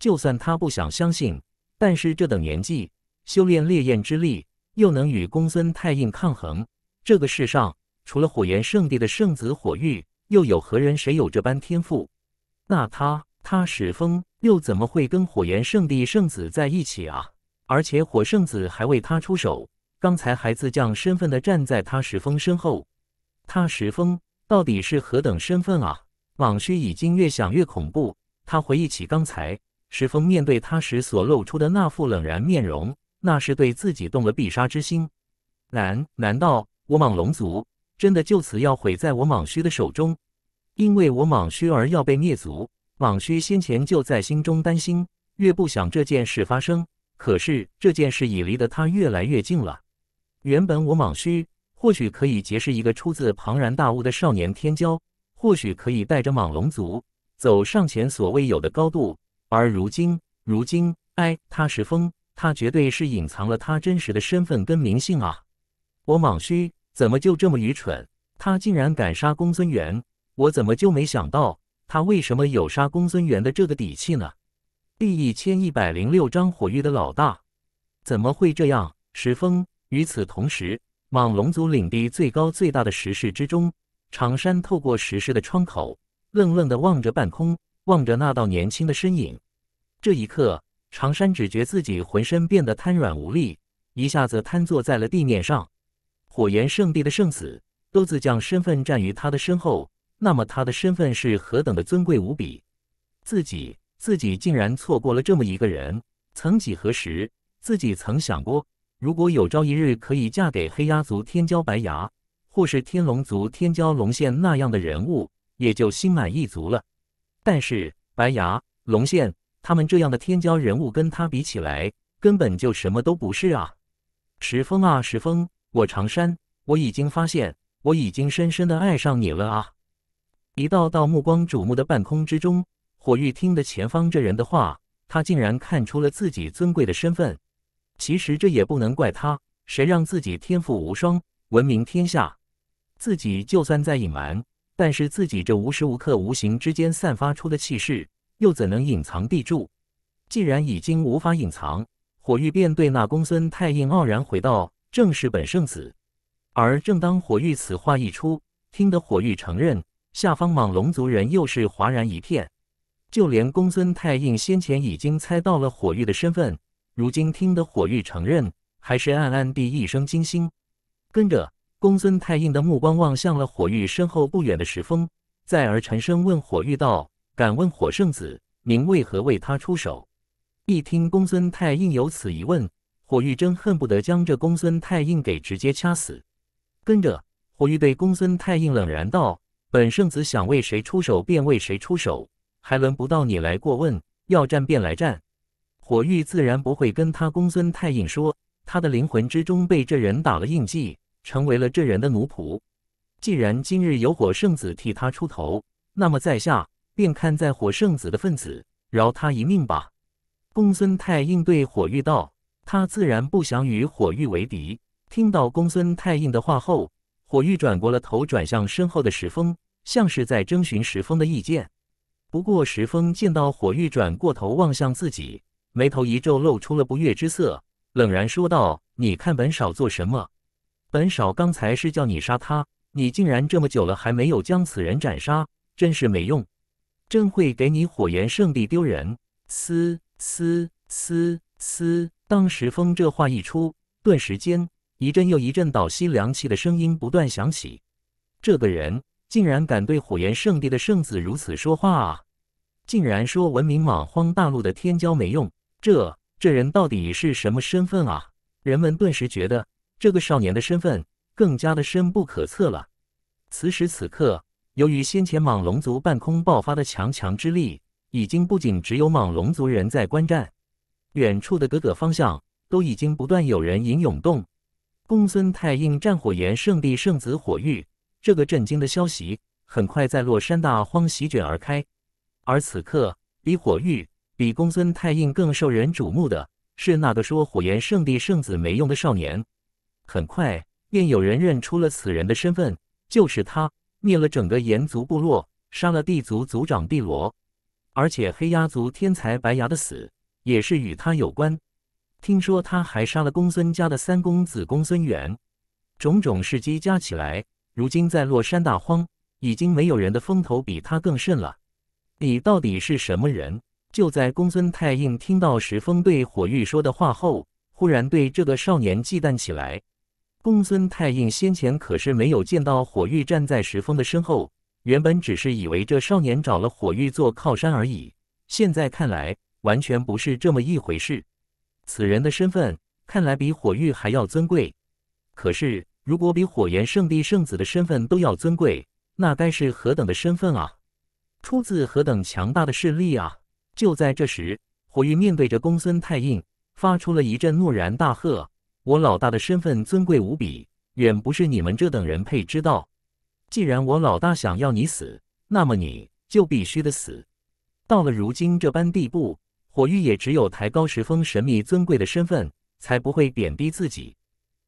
就算他不想相信，但是这等年纪修炼烈焰之力，又能与公孙太印抗衡？这个世上除了火炎圣地的圣子火玉，又有何人谁有这般天赋？那他他石峰又怎么会跟火炎圣地圣子在一起啊？而且火圣子还为他出手，刚才还自降身份的站在他石峰身后，他石峰。到底是何等身份啊！蟒须已经越想越恐怖。他回忆起刚才石峰面对他时所露出的那副冷然面容，那是对自己动了必杀之心。难难道我莽龙族真的就此要毁在我蟒须的手中？因为我莽须而要被灭族？蟒须先前就在心中担心，越不想这件事发生，可是这件事已离得他越来越近了。原本我蟒须……或许可以结识一个出自庞然大物的少年天骄，或许可以带着莽龙族走上前所未有的高度。而如今，如今，哎，他是风，他绝对是隐藏了他真实的身份跟名姓啊！我莽虚怎么就这么愚蠢？他竟然敢杀公孙元，我怎么就没想到？他为什么有杀公孙元的这个底气呢？第一千一百零六章火域的老大，怎么会这样？石峰，与此同时。莽龙族领地最高最大的石室之中，长山透过石室的窗口，愣愣地望着半空，望着那道年轻的身影。这一刻，长山只觉自己浑身变得瘫软无力，一下子瘫坐在了地面上。火炎圣地的圣子都自将身份站于他的身后，那么他的身份是何等的尊贵无比？自己，自己竟然错过了这么一个人。曾几何时，自己曾想过。如果有朝一日可以嫁给黑鸦族天骄白牙，或是天龙族天骄龙献那样的人物，也就心满意足了。但是白牙、龙献他们这样的天骄人物，跟他比起来，根本就什么都不是啊！石峰啊，石峰，我长山，我已经发现，我已经深深的爱上你了啊！一道道目光瞩目的半空之中，火玉听的前方这人的话，他竟然看出了自己尊贵的身份。其实这也不能怪他，谁让自己天赋无双，闻名天下。自己就算在隐瞒，但是自己这无时无刻无形之间散发出的气势，又怎能隐藏地住？既然已经无法隐藏，火玉便对那公孙太印傲然回道：“正是本圣子。”而正当火玉此话一出，听得火玉承认，下方莽龙族人又是哗然一片，就连公孙太印先前已经猜到了火玉的身份。如今听得火玉承认，还是暗暗地一声惊心。跟着公孙太印的目光望向了火玉身后不远的石峰，再而沉声问火玉道：“敢问火圣子，您为何为他出手？”一听公孙太印有此一问，火玉真恨不得将这公孙太印给直接掐死。跟着火玉对公孙太印冷然道：“本圣子想为谁出手便为谁出手，还轮不到你来过问。要战便来战。”火玉自然不会跟他公孙太硬说，他的灵魂之中被这人打了印记，成为了这人的奴仆。既然今日有火圣子替他出头，那么在下便看在火圣子的份子，饶他一命吧。公孙太应对火玉道，他自然不想与火玉为敌。听到公孙太硬的话后，火玉转过了头，转向身后的石峰，像是在征询石峰的意见。不过石峰见到火玉转过头望向自己。眉头一皱，露出了不悦之色，冷然说道：“你看本少做什么？本少刚才是叫你杀他，你竟然这么久了还没有将此人斩杀，真是没用！朕会给你火炎圣地丢人！”嘶嘶嘶嘶！当时风这话一出，顿时间一阵又一阵倒吸凉气的声音不断响起。这个人竟然敢对火炎圣地的圣子如此说话啊！竟然说文明莽荒大陆的天骄没用！这这人到底是什么身份啊？人们顿时觉得这个少年的身份更加的深不可测了。此时此刻，由于先前莽龙族半空爆发的强强之力，已经不仅只有莽龙族人在观战，远处的各个方向都已经不断有人影涌动。公孙太应战火炎圣地圣子火域，这个震惊的消息很快在洛山大荒席卷而开。而此刻，离火域。比公孙太印更受人瞩目的是那个说火焰圣地圣子没用的少年，很快便有人认出了此人的身份，就是他灭了整个炎族部落，杀了地族族长帝罗，而且黑鸦族天才白牙的死也是与他有关。听说他还杀了公孙家的三公子公孙远，种种事迹加起来，如今在洛山大荒已经没有人的风头比他更甚了。你到底是什么人？就在公孙太应听到石峰对火玉说的话后，忽然对这个少年忌惮起来。公孙太应先前可是没有见到火玉站在石峰的身后，原本只是以为这少年找了火玉做靠山而已。现在看来，完全不是这么一回事。此人的身份看来比火玉还要尊贵。可是，如果比火炎圣地圣子的身份都要尊贵，那该是何等的身份啊？出自何等强大的势力啊？就在这时，火玉面对着公孙太印，发出了一阵怒然大喝：“我老大的身份尊贵无比，远不是你们这等人配知道。既然我老大想要你死，那么你就必须得死。到了如今这般地步，火玉也只有抬高石峰神秘尊贵的身份，才不会贬低自己。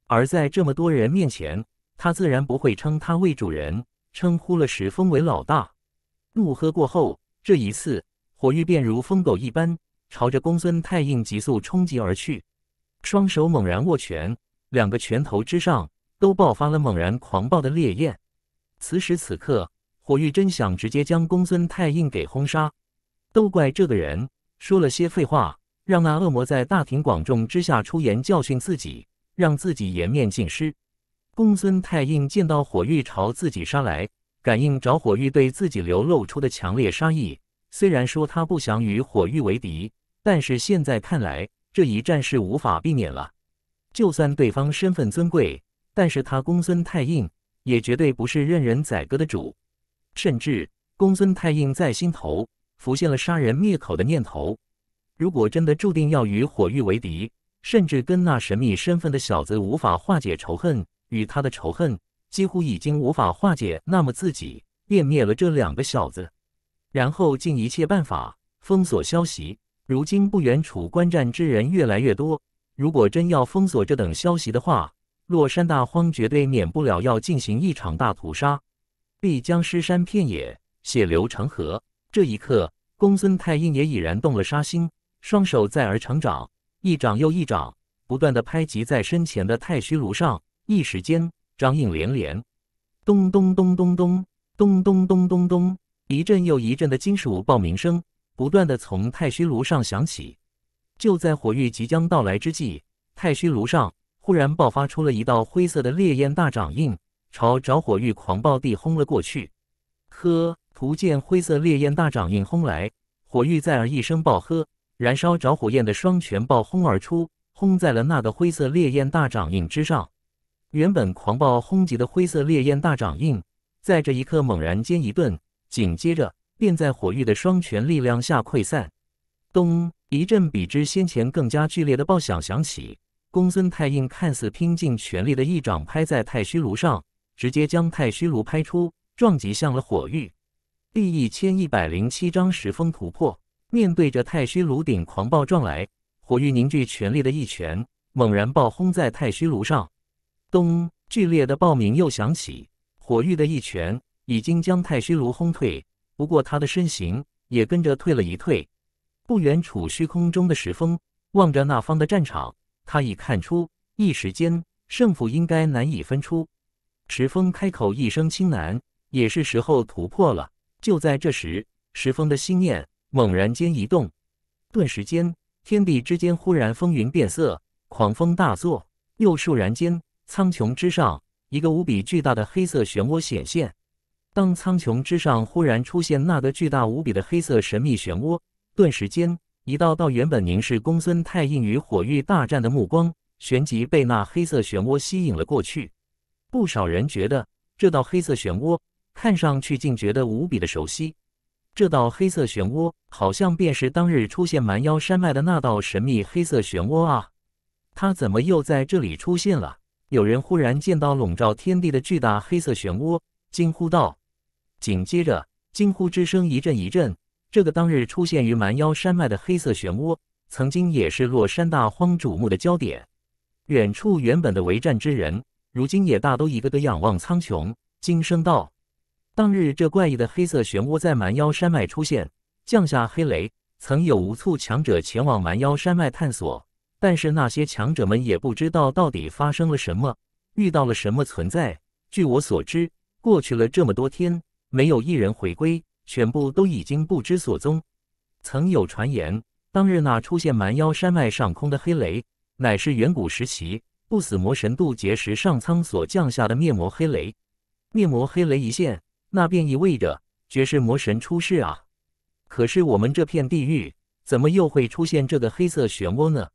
而在这么多人面前，他自然不会称他为主人，称呼了石峰为老大。怒喝过后，这一次。”火玉便如疯狗一般，朝着公孙太印急速冲击而去，双手猛然握拳，两个拳头之上都爆发了猛然狂暴的烈焰。此时此刻，火玉真想直接将公孙太印给轰杀。都怪这个人说了些废话，让那恶魔在大庭广众之下出言教训自己，让自己颜面尽失。公孙太印见到火玉朝自己杀来，感应着火玉对自己流露出的强烈杀意。虽然说他不想与火玉为敌，但是现在看来，这一战是无法避免了。就算对方身份尊贵，但是他公孙太硬，也绝对不是任人宰割的主。甚至公孙太硬在心头浮现了杀人灭口的念头。如果真的注定要与火玉为敌，甚至跟那神秘身份的小子无法化解仇恨，与他的仇恨几乎已经无法化解，那么自己便灭了这两个小子。然后尽一切办法封锁消息。如今不远处观战之人越来越多，如果真要封锁这等消息的话，落山大荒绝对免不了要进行一场大屠杀，必将尸山遍野，血流成河。这一刻，公孙太印也已然动了杀心，双手在而成掌，一掌又一掌，不断的拍击在身前的太虚炉上。一时间，掌印连连，咚咚咚咚咚咚咚咚咚咚。一阵又一阵的金属爆鸣声不断的从太虚炉上响起，就在火玉即将到来之际，太虚炉上忽然爆发出了一道灰色的烈焰大掌印，朝着火玉狂暴地轰了过去。呵！图见灰色烈焰大掌印轰来，火玉再而一声暴喝，燃烧着火焰的双拳爆轰而出，轰在了那个灰色烈焰大掌印之上。原本狂暴轰击的灰色烈焰大掌印，在这一刻猛然间一顿。紧接着，便在火玉的双拳力量下溃散。咚！一阵比之先前更加剧烈的爆响响起。公孙太印看似拼尽全力的一掌拍在太虚炉上，直接将太虚炉拍出，撞击向了火玉。第一千一百零七章石峰突破。面对着太虚炉顶狂暴撞来，火玉凝聚全力的一拳猛然爆轰在太虚炉上。咚！剧烈的爆鸣又响起。火玉的一拳。已经将太虚炉轰退，不过他的身形也跟着退了一退。不远处虚空中的石峰望着那方的战场，他已看出，一时间胜负应该难以分出。石峰开口一声轻喃：“也是时候突破了。”就在这时，石峰的心念猛然间一动，顿时间天地之间忽然风云变色，狂风大作，又倏然间苍穹之上一个无比巨大的黑色漩涡显现。当苍穹之上忽然出现那个巨大无比的黑色神秘漩涡，顿时间一道道原本凝视公孙太印与火域大战的目光，旋即被那黑色漩涡吸引了过去。不少人觉得这道黑色漩涡看上去竟觉得无比的熟悉，这道黑色漩涡好像便是当日出现蛮腰山脉的那道神秘黑色漩涡啊！它怎么又在这里出现了？有人忽然见到笼罩天地的巨大黑色漩涡，惊呼道。紧接着，惊呼之声一阵一阵。这个当日出现于蛮腰山脉的黑色漩涡，曾经也是洛山大荒瞩目的焦点。远处原本的围战之人，如今也大都一个个仰望苍穹，惊声道：“当日这怪异的黑色漩涡在蛮腰山脉出现，降下黑雷，曾有无数强者前往蛮腰山脉探索，但是那些强者们也不知道到底发生了什么，遇到了什么存在。据我所知，过去了这么多天。”没有一人回归，全部都已经不知所踪。曾有传言，当日那出现蛮腰山脉上空的黑雷，乃是远古时期不死魔神渡劫时上苍所降下的灭魔黑雷。灭魔黑雷一现，那便意味着绝世魔神出世啊！可是我们这片地狱，怎么又会出现这个黑色漩涡呢？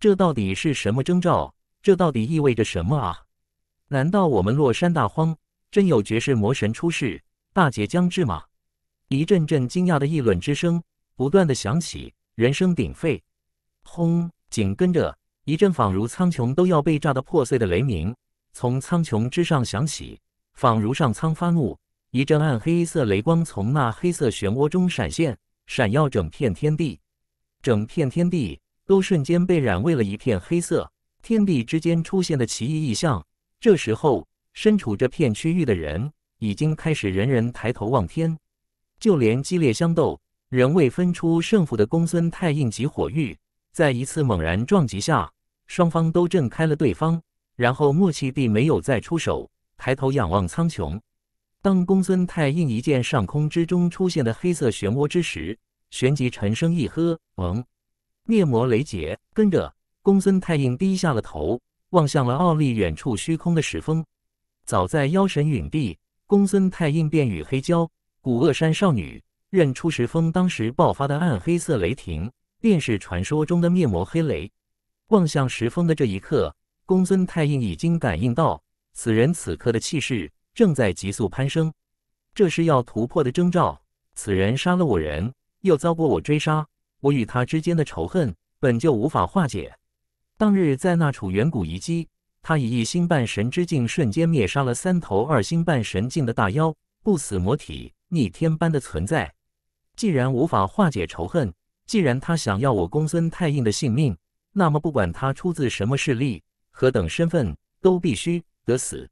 这到底是什么征兆？这到底意味着什么啊？难道我们落山大荒真有绝世魔神出世？大劫将至吗？一阵阵惊讶的议论之声不断的响起，人声鼎沸。轰！紧跟着一阵仿如苍穹都要被炸得破碎的雷鸣从苍穹之上响起，仿如上苍发怒。一阵暗黑色雷光从那黑色漩涡中闪现，闪耀整片天地。整片天地都瞬间被染为了一片黑色。天地之间出现的奇异异象。这时候，身处这片区域的人。已经开始，人人抬头望天。就连激烈相斗、仍未分出胜负的公孙太印及火玉，在一次猛然撞击下，双方都震开了对方，然后默契地没有再出手，抬头仰望苍穹。当公孙太印一见上空之中出现的黑色漩涡之时，旋即沉声一喝：“嗯，灭魔雷劫。跟着，公孙太印低下了头，望向了奥利远处虚空的石峰。早在妖神陨地。公孙泰印便与黑蛟、古恶山少女认出石峰当时爆发的暗黑色雷霆，便是传说中的灭魔黑雷。望向石峰的这一刻，公孙泰印已经感应到此人此刻的气势正在急速攀升，这是要突破的征兆。此人杀了我人，又遭过我追杀，我与他之间的仇恨本就无法化解。当日在那处远古遗迹。他以一星半神之境，瞬间灭杀了三头二星半神境的大妖，不死魔体，逆天般的存在。既然无法化解仇恨，既然他想要我公孙太印的性命，那么不管他出自什么势力，何等身份，都必须得死。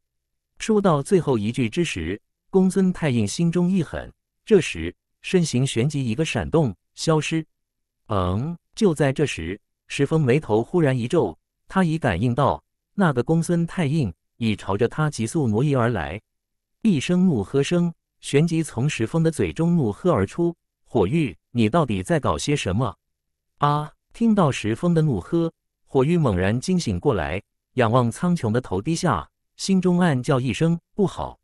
说到最后一句之时，公孙太印心中一狠，这时身形旋即一个闪动，消失。嗯，就在这时，石峰眉头忽然一皱，他已感应到。那个公孙太硬已朝着他急速挪移而来，一声怒喝声旋即从石峰的嘴中怒喝而出：“火玉，你到底在搞些什么？”啊！听到石峰的怒喝，火玉猛然惊醒过来，仰望苍穹的头低下，心中暗叫一声不好。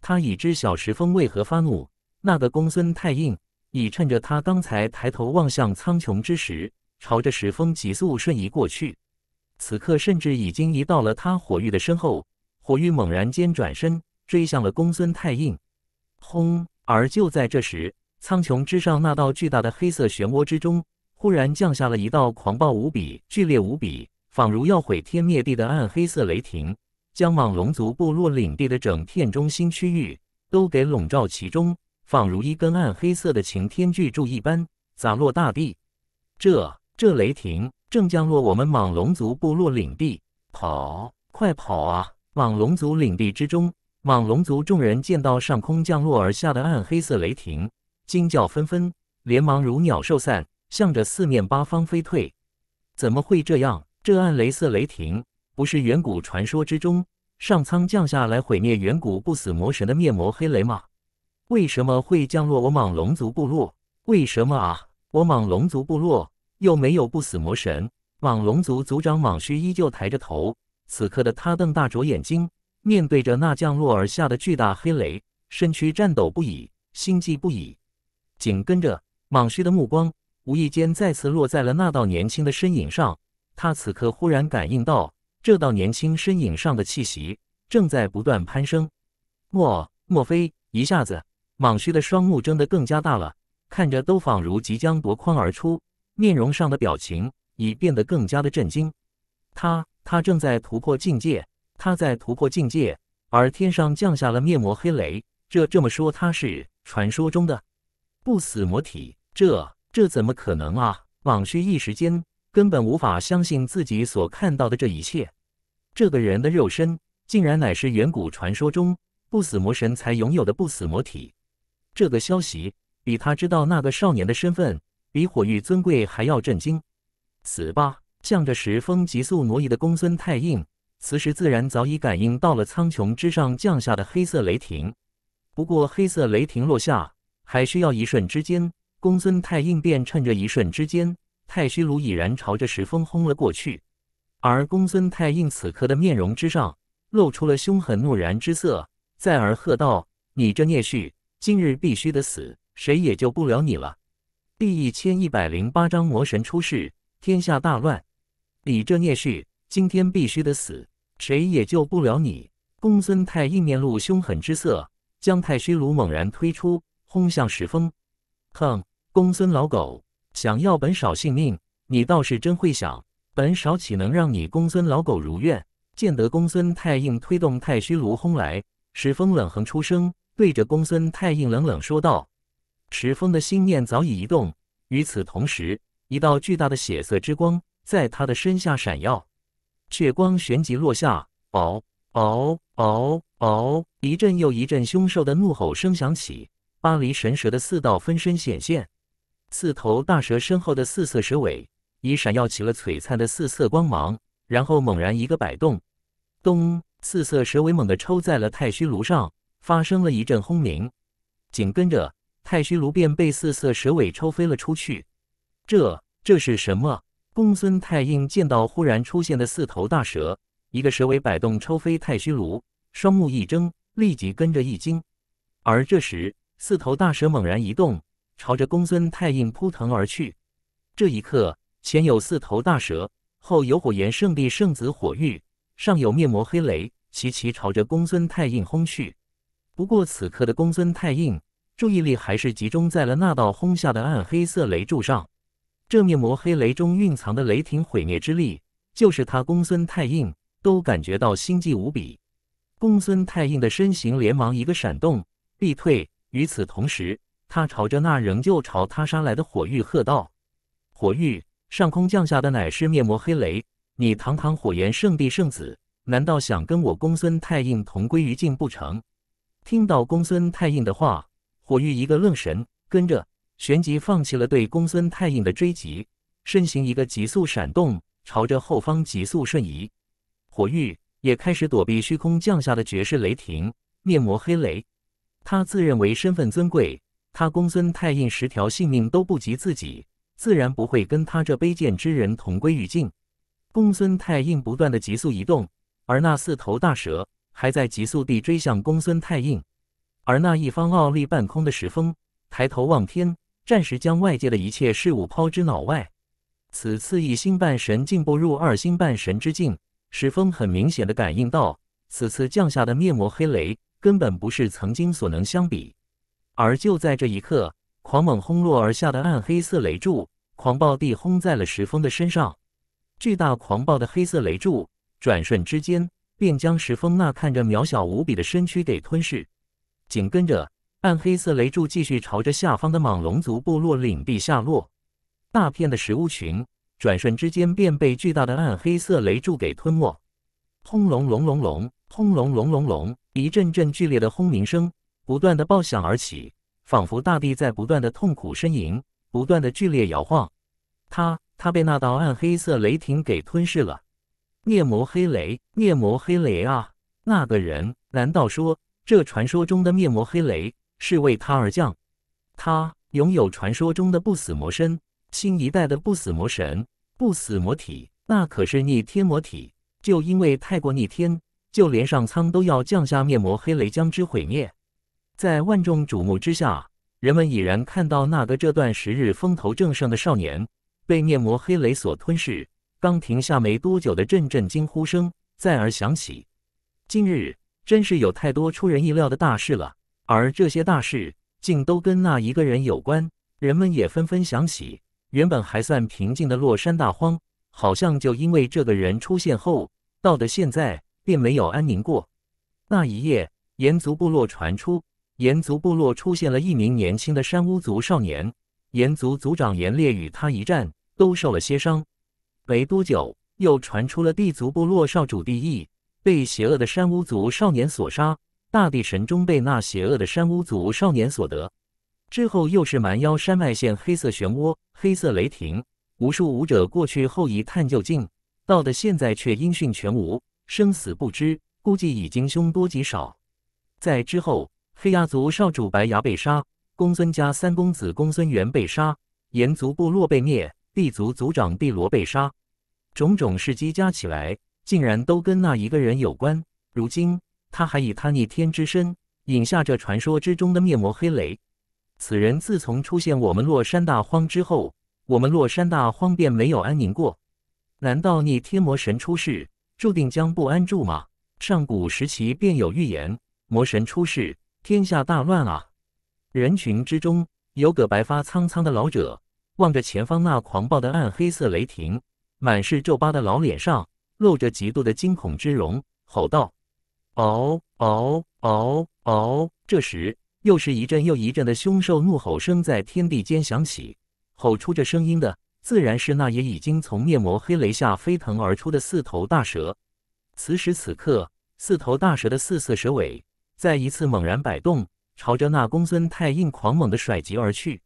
他已知晓石峰为何发怒，那个公孙太硬已趁着他刚才抬头望向苍穹之时，朝着石峰急速瞬移过去。此刻甚至已经移到了他火玉的身后，火玉猛然间转身追向了公孙太印。轰！而就在这时，苍穹之上那道巨大的黑色漩涡之中，忽然降下了一道狂暴无比、剧烈无比、仿如要毁天灭地的暗黑色雷霆，将莽龙族部落领地的整片中心区域都给笼罩其中，仿如一根暗黑色的擎天巨柱一般洒落大地。这这雷霆！正降落我们莽龙族部落领地，跑，快跑啊！莽龙族领地之中，莽龙族众人见到上空降落而下的暗黑色雷霆，惊叫纷纷，连忙如鸟兽散，向着四面八方飞退。怎么会这样？这暗雷色雷霆不是远古传说之中上苍降下来毁灭远古不死魔神的灭魔黑雷吗？为什么会降落我莽龙族部落？为什么啊？我莽龙族部落！又没有不死魔神，蟒龙族族长蟒须依旧抬着头。此刻的他瞪大着眼睛，面对着那降落而下的巨大黑雷，身躯颤抖不已，心悸不已。紧跟着，蟒须的目光无意间再次落在了那道年轻的身影上。他此刻忽然感应到，这道年轻身影上的气息正在不断攀升。莫莫非一下子，蟒须的双目睁得更加大了，看着都仿如即将夺眶而出。面容上的表情已变得更加的震惊。他，他正在突破境界，他在突破境界，而天上降下了面膜黑雷。这这么说，他是传说中的不死魔体？这，这怎么可能啊？往须一时间根本无法相信自己所看到的这一切。这个人的肉身竟然乃是远古传说中不死魔神才拥有的不死魔体。这个消息比他知道那个少年的身份。比火域尊贵还要震惊，死吧！向着石峰急速挪移的公孙太硬，此时自然早已感应到了苍穹之上降下的黑色雷霆。不过黑色雷霆落下，还需要一瞬之间。公孙太硬便趁着一瞬之间，太虚炉已然朝着石峰轰了过去。而公孙太硬此刻的面容之上露出了凶狠怒然之色，再而喝道：“你这孽畜，今日必须得死，谁也救不了你了！”第一千一百零八章魔神出世，天下大乱。你这孽畜，今天必须得死，谁也救不了你！公孙泰硬面露凶狠之色，将太虚炉猛然推出，轰向石峰。哼，公孙老狗，想要本少性命，你倒是真会想。本少岂能让你公孙老狗如愿？见得公孙太硬推动太虚炉轰来，石峰冷哼出声，对着公孙太硬冷冷说道。石峰的心念早已移动，与此同时，一道巨大的血色之光在他的身下闪耀，血光旋即落下。嗷嗷嗷嗷！一阵又一阵凶兽的怒吼声响起，巴黎神蛇的四道分身显现，四头大蛇身后的四色蛇尾已闪耀起了璀璨的四色光芒，然后猛然一个摆动，咚！四色蛇尾猛地抽在了太虚炉上，发生了一阵轰鸣，紧跟着。太虚炉便被四色蛇尾抽飞了出去。这这是什么？公孙太印见到忽然出现的四头大蛇，一个蛇尾摆动抽飞太虚炉，双目一睁，立即跟着一惊。而这时，四头大蛇猛然一动，朝着公孙太印扑腾而去。这一刻，前有四头大蛇，后有火炎圣地圣子火玉，上有面膜黑雷，齐齐朝着公孙太印轰去。不过此刻的公孙太印。注意力还是集中在了那道轰下的暗黑色雷柱上，这灭魔黑雷中蕴藏的雷霆毁灭之力，就是他公孙太印都感觉到心悸无比。公孙太印的身形连忙一个闪动，避退。与此同时，他朝着那仍旧朝他杀来的火玉喝道：“火玉，上空降下的乃是灭魔黑雷，你堂堂火炎圣地圣子，难道想跟我公孙太印同归于尽不成？”听到公孙太印的话。火玉一个愣神，跟着旋即放弃了对公孙太印的追击，身形一个急速闪动，朝着后方急速瞬移。火玉也开始躲避虚空降下的绝世雷霆面魔黑雷。他自认为身份尊贵，他公孙太印十条性命都不及自己，自然不会跟他这卑贱之人同归于尽。公孙太印不断的急速移动，而那四头大蛇还在急速地追向公孙太印。而那一方傲立半空的石峰，抬头望天，暂时将外界的一切事物抛之脑外。此次一星半神进步入二星半神之境，石峰很明显的感应到，此次降下的灭魔黑雷根本不是曾经所能相比。而就在这一刻，狂猛轰落而下的暗黑色雷柱，狂暴地轰在了石峰的身上。巨大狂暴的黑色雷柱，转瞬之间便将石峰那看着渺小无比的身躯给吞噬。紧跟着，暗黑色雷柱继续朝着下方的莽龙族部落领地下落，大片的食物群转瞬之间便被巨大的暗黑色雷柱给吞没。轰隆隆隆隆，轰隆隆隆隆，一阵阵剧烈的轰鸣声不断的爆响而起，仿佛大地在不断的痛苦呻吟，不断的剧烈摇晃。他，他被那道暗黑色雷霆给吞噬了。灭魔黑雷，灭魔黑雷啊！那个人难道说？这传说中的灭魔黑雷是为他而降，他拥有传说中的不死魔身，新一代的不死魔神，不死魔体，那可是逆天魔体。就因为太过逆天，就连上苍都要降下面魔黑雷将之毁灭。在万众瞩目之下，人们已然看到那个这段时日风头正盛的少年被灭魔黑雷所吞噬。刚停下没多久的阵阵惊呼声再而响起。近日。真是有太多出人意料的大事了，而这些大事竟都跟那一个人有关。人们也纷纷想起，原本还算平静的洛山大荒，好像就因为这个人出现后，到的现在便没有安宁过。那一夜，炎族部落传出，炎族部落出现了一名年轻的山巫族少年。炎族族长炎烈与他一战，都受了些伤。没多久，又传出了地族部落少主地意。被邪恶的山巫族少年所杀，大地神钟被那邪恶的山巫族少年所得。之后又是蛮妖山脉线黑色漩涡、黑色雷霆，无数武者过去后一探究竟，到的现在却音讯全无，生死不知，估计已经凶多吉少。在之后，黑牙族少主白牙被杀，公孙家三公子公孙元被杀，炎族部落被灭，地族族长地罗被杀，种种事机加起来。竟然都跟那一个人有关。如今他还以他逆天之身引下这传说之中的灭魔黑雷。此人自从出现我们洛山大荒之后，我们洛山大荒便没有安宁过。难道逆天魔神出世，注定将不安住吗？上古时期便有预言，魔神出世，天下大乱啊！人群之中有个白发苍苍的老者，望着前方那狂暴的暗黑色雷霆，满是皱巴的老脸上。露着极度的惊恐之容，吼道：“嗷嗷嗷嗷！”这时，又是一阵又一阵的凶兽怒吼声在天地间响起。吼出这声音的，自然是那也已经从灭魔黑雷下飞腾而出的四头大蛇。此时此刻，四头大蛇的四色蛇尾再一次猛然摆动，朝着那公孙太印狂猛的甩击而去。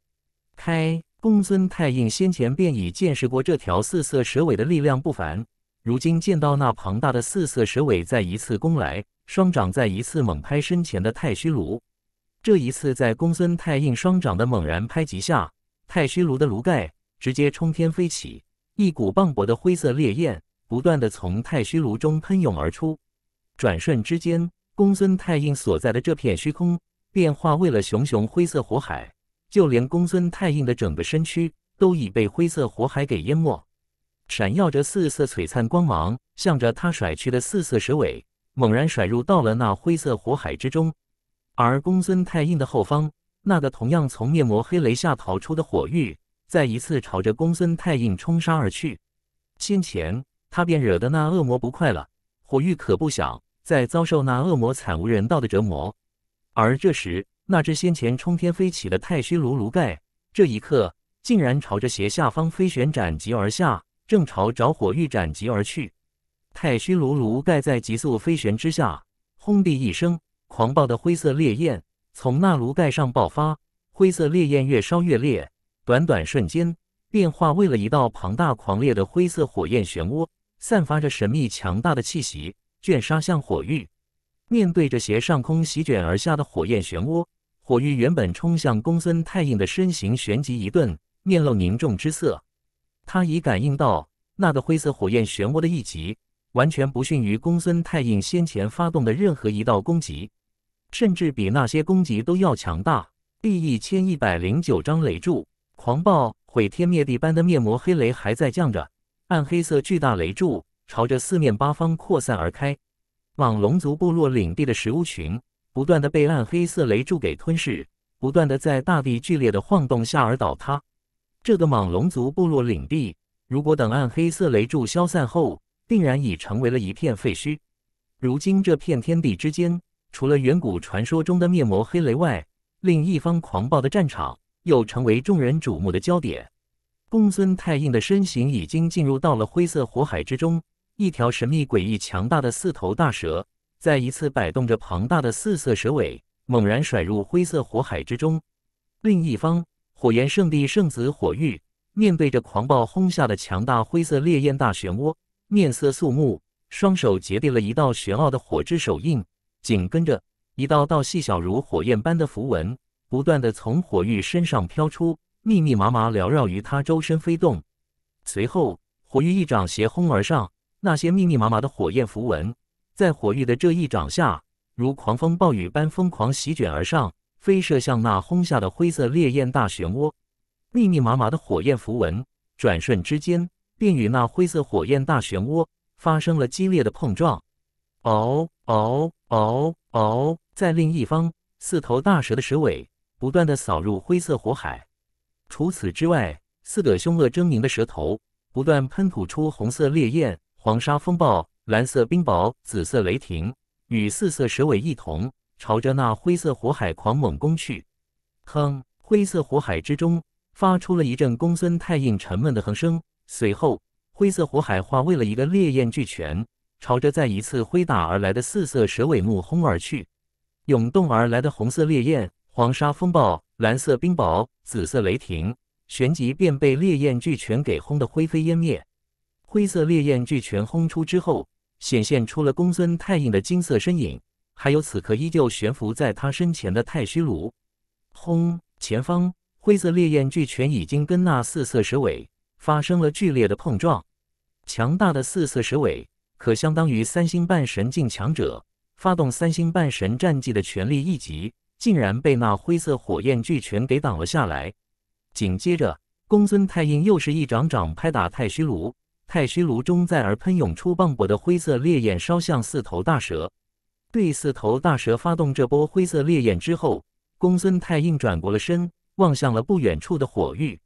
开公孙太印先前便已见识过这条四色蛇尾的力量不凡。如今见到那庞大的四色蛇尾再一次攻来，双掌再一次猛拍身前的太虚炉。这一次，在公孙太印双掌的猛然拍击下，太虚炉的炉盖直接冲天飞起，一股磅礴的灰色烈焰不断的从太虚炉中喷涌而出。转瞬之间，公孙太印所在的这片虚空便化为了熊熊灰色火海，就连公孙太印的整个身躯都已被灰色火海给淹没。闪耀着四色璀璨光芒，向着他甩去的四色蛇尾猛然甩入到了那灰色火海之中。而公孙太印的后方，那个同样从灭魔黑雷下逃出的火玉，再一次朝着公孙太印冲杀而去。先前他便惹得那恶魔不快了，火玉可不想再遭受那恶魔惨无人道的折磨。而这时，那只先前冲天飞起的太虚炉炉盖，这一刻竟然朝着斜下方飞旋斩击而下。正朝着火玉斩击而去，太虚炉炉盖在急速飞旋之下，轰地一声，狂暴的灰色烈焰从那炉盖上爆发。灰色烈焰越烧越烈，短短瞬间，变化为了一道庞大狂烈的灰色火焰漩涡，散发着神秘强大的气息，卷杀向火玉。面对着斜上空席卷而下的火焰漩涡，火玉原本冲向公孙太印的身形旋即一顿，面露凝重之色。他已感应到那个灰色火焰漩涡的一击，完全不逊于公孙太印先前发动的任何一道攻击，甚至比那些攻击都要强大。第一千一百零九章雷柱，狂暴毁天灭地般的灭魔黑雷还在降着，暗黑色巨大雷柱朝着四面八方扩散而开，往龙族部落领地的食物群不断的被暗黑色雷柱给吞噬，不断的在大地剧烈的晃动下而倒塌。这个莽龙族部落领地，如果等暗黑色雷柱消散后，定然已成为了一片废墟。如今这片天地之间，除了远古传说中的灭魔黑雷外，另一方狂暴的战场又成为众人瞩目的焦点。公孙太印的身形已经进入到了灰色火海之中，一条神秘诡异、强大的四头大蛇，再一次摆动着庞大的四色蛇尾，猛然甩入灰色火海之中。另一方。火焰圣地圣子火玉面对着狂暴轰下的强大灰色烈焰大漩涡，面色肃穆，双手结定了一道玄奥的火之手印。紧跟着，一道道细小如火焰般的符文不断的从火玉身上飘出，密密麻麻缭绕于他周身飞动。随后，火玉一掌斜轰而上，那些密密麻麻的火焰符文在火玉的这一掌下，如狂风暴雨般疯狂席卷而上。飞射向那轰下的灰色烈焰大漩涡，密密麻麻的火焰符文转瞬之间便与那灰色火焰大漩涡发生了激烈的碰撞。嗷嗷嗷嗷！在另一方，四头大蛇的蛇尾不断的扫入灰色火海，除此之外，四个凶恶狰狞的蛇头不断喷吐出红色烈焰、黄沙风暴、蓝色冰雹、紫色雷霆，与四色蛇尾一同。朝着那灰色火海狂猛攻去，哼！灰色火海之中发出了一阵公孙太印沉闷的哼声，随后灰色火海化为了一个烈焰巨拳，朝着再一次挥打而来的四色蛇尾木轰而去。涌动而来的红色烈焰、黄沙风暴、蓝色冰雹、紫色雷霆，旋即便被烈焰巨拳给轰得灰飞烟灭。灰色烈焰巨拳轰出之后，显现出了公孙太印的金色身影。还有此刻依旧悬浮在他身前的太虚炉，轰！前方灰色烈焰巨拳已经跟那四色蛇尾发生了剧烈的碰撞。强大的四色蛇尾可相当于三星半神境强者发动三星半神战技的全力一击，竟然被那灰色火焰巨拳给挡了下来。紧接着，公孙太印又是一掌掌拍打太虚炉，太虚炉中再而喷涌出磅礴的灰色烈焰，烧向四头大蛇。对四头大蛇发动这波灰色烈焰之后，公孙太硬转过了身，望向了不远处的火域。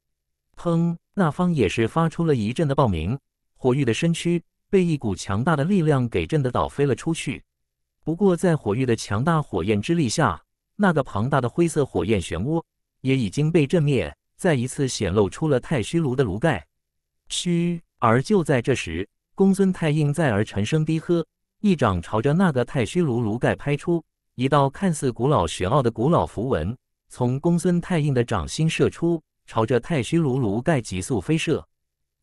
砰！那方也是发出了一阵的爆鸣，火域的身躯被一股强大的力量给震得倒飞了出去。不过在火域的强大火焰之力下，那个庞大的灰色火焰漩涡也已经被震灭，再一次显露出了太虚炉的炉盖。嘘！而就在这时，公孙太硬再而沉声低喝。一掌朝着那个太虚炉炉盖拍出，一道看似古老玄奥的古老符文从公孙太印的掌心射出，朝着太虚炉炉盖急速飞射。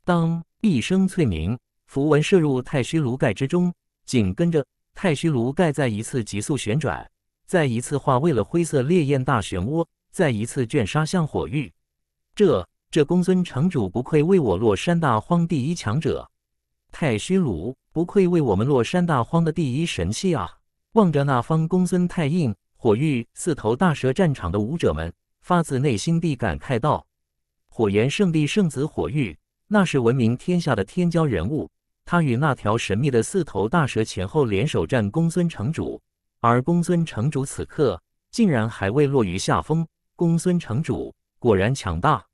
当一声脆鸣，符文射入太虚炉盖之中，紧跟着太虚炉盖再一次急速旋转，再一次化为了灰色烈焰大漩涡，再一次卷杀向火域。这这公孙城主不愧为我落山大荒第一强者！太虚炉不愧为我们落山大荒的第一神器啊！望着那方公孙太印、火玉四头大蛇战场的武者们，发自内心地感慨道：“火炎圣地圣子火玉，那是闻名天下的天骄人物。他与那条神秘的四头大蛇前后联手战公孙城主，而公孙城主此刻竟然还未落于下风。公孙城主果然强大，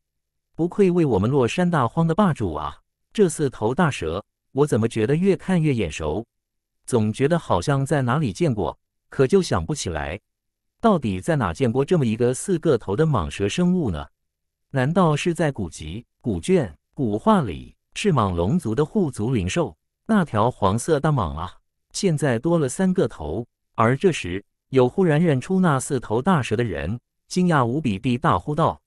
不愧为我们落山大荒的霸主啊！这四头大蛇。”我怎么觉得越看越眼熟，总觉得好像在哪里见过，可就想不起来，到底在哪见过这么一个四个头的蟒蛇生物呢？难道是在古籍、古卷、古画里，是蟒龙族的护族灵兽那条黄色大蟒啊？现在多了三个头。而这时，有忽然认出那四头大蛇的人，惊讶无比地大呼道：“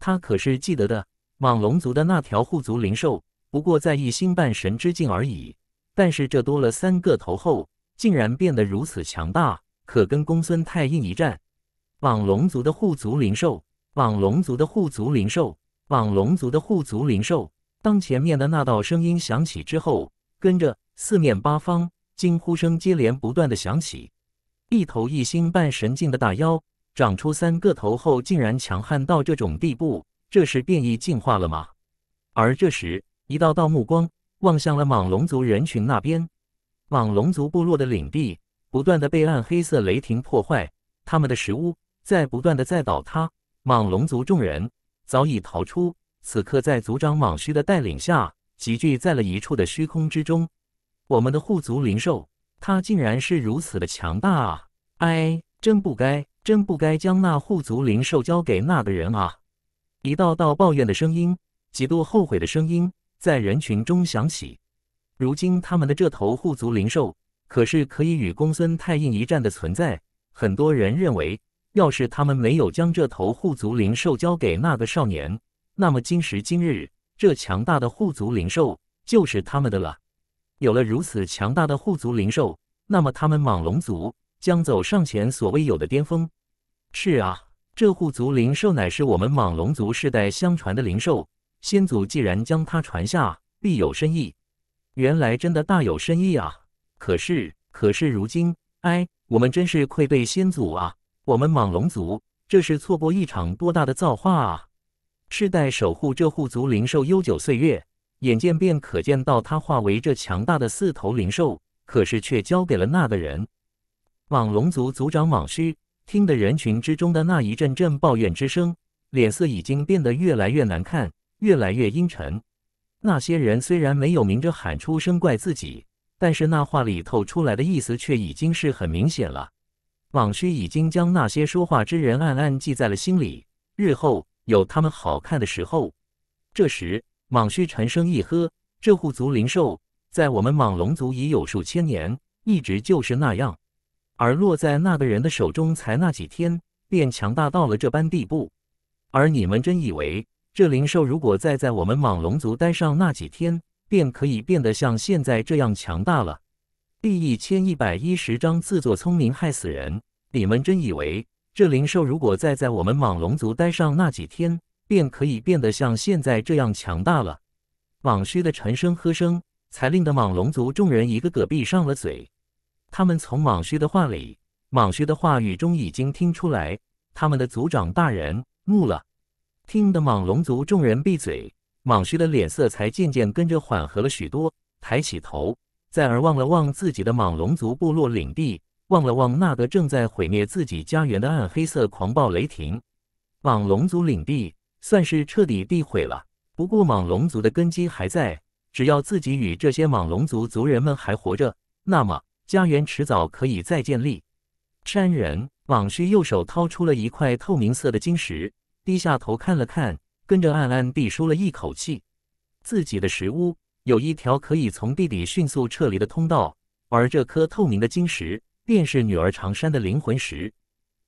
他可是记得的，蟒龙族的那条护族灵兽。”不过在一星半神之境而已，但是这多了三个头后，竟然变得如此强大，可跟公孙太阴一战。往龙族的护族灵兽，往龙族的护族灵兽，往龙族的护族灵兽。当前面的那道声音响起之后，跟着四面八方惊呼声接连不断的响起。一头一星半神境的大妖，长出三个头后，竟然强悍到这种地步，这是变异进化了吗？而这时。一道道目光望向了蟒龙族人群那边，蟒龙族部落的领地不断的被暗黑色雷霆破坏，他们的石屋在不断的在倒塌。蟒龙族众人早已逃出，此刻在族长蟒虚的带领下，集聚在了一处的虚空之中。我们的护族灵兽，它竟然是如此的强大啊！哎，真不该，真不该将那护族灵兽交给那个人啊！一道道抱怨的声音，几度后悔的声音。在人群中响起。如今，他们的这头护族灵兽可是可以与公孙太印一战的存在。很多人认为，要是他们没有将这头护族灵兽交给那个少年，那么今时今日，这强大的护族灵兽就是他们的了。有了如此强大的护族灵兽，那么他们蟒龙族将走上前所未有的巅峰。是啊，这护族灵兽乃是我们蟒龙族世代相传的灵兽。先祖既然将它传下，必有深意。原来真的大有深意啊！可是，可是如今，哎，我们真是愧对先祖啊！我们蟒龙族，这是错过一场多大的造化啊！世代守护这护族灵兽悠久岁月，眼见便可见到它化为这强大的四头灵兽，可是却交给了那个人。蟒龙族族长蟒须听得人群之中的那一阵阵抱怨之声，脸色已经变得越来越难看。越来越阴沉。那些人虽然没有明着喊出声怪自己，但是那话里透出来的意思却已经是很明显了。蟒须已经将那些说话之人暗暗记在了心里，日后有他们好看的时候。这时，蟒须沉声一喝：“这护族灵兽在我们蟒龙族已有数千年，一直就是那样，而落在那个人的手中才那几天，便强大到了这般地步。而你们真以为？”这灵兽如果再在我们蟒龙族待上那几天，便可以变得像现在这样强大了。第一千一百一十章自作聪明害死人。你们真以为这灵兽如果再在我们蟒龙族待上那几天，便可以变得像现在这样强大了？蟒须的沉声喝声，才令得蟒龙族众人一个个闭上了嘴。他们从蟒须的话里，蟒须的话语中已经听出来，他们的族长大人怒了。听得蟒龙族众人闭嘴，蟒虚的脸色才渐渐跟着缓和了许多，抬起头，再而望了望自己的蟒龙族部落领地，望了望那个正在毁灭自己家园的暗黑色狂暴雷霆。蟒龙族领地算是彻底地毁了，不过蟒龙族的根基还在，只要自己与这些蟒龙族族人们还活着，那么家园迟早可以再建立。山人，蟒虚右手掏出了一块透明色的晶石。低下头看了看，跟着暗暗地舒了一口气。自己的石屋有一条可以从地底迅速撤离的通道，而这颗透明的晶石便是女儿长山的灵魂石。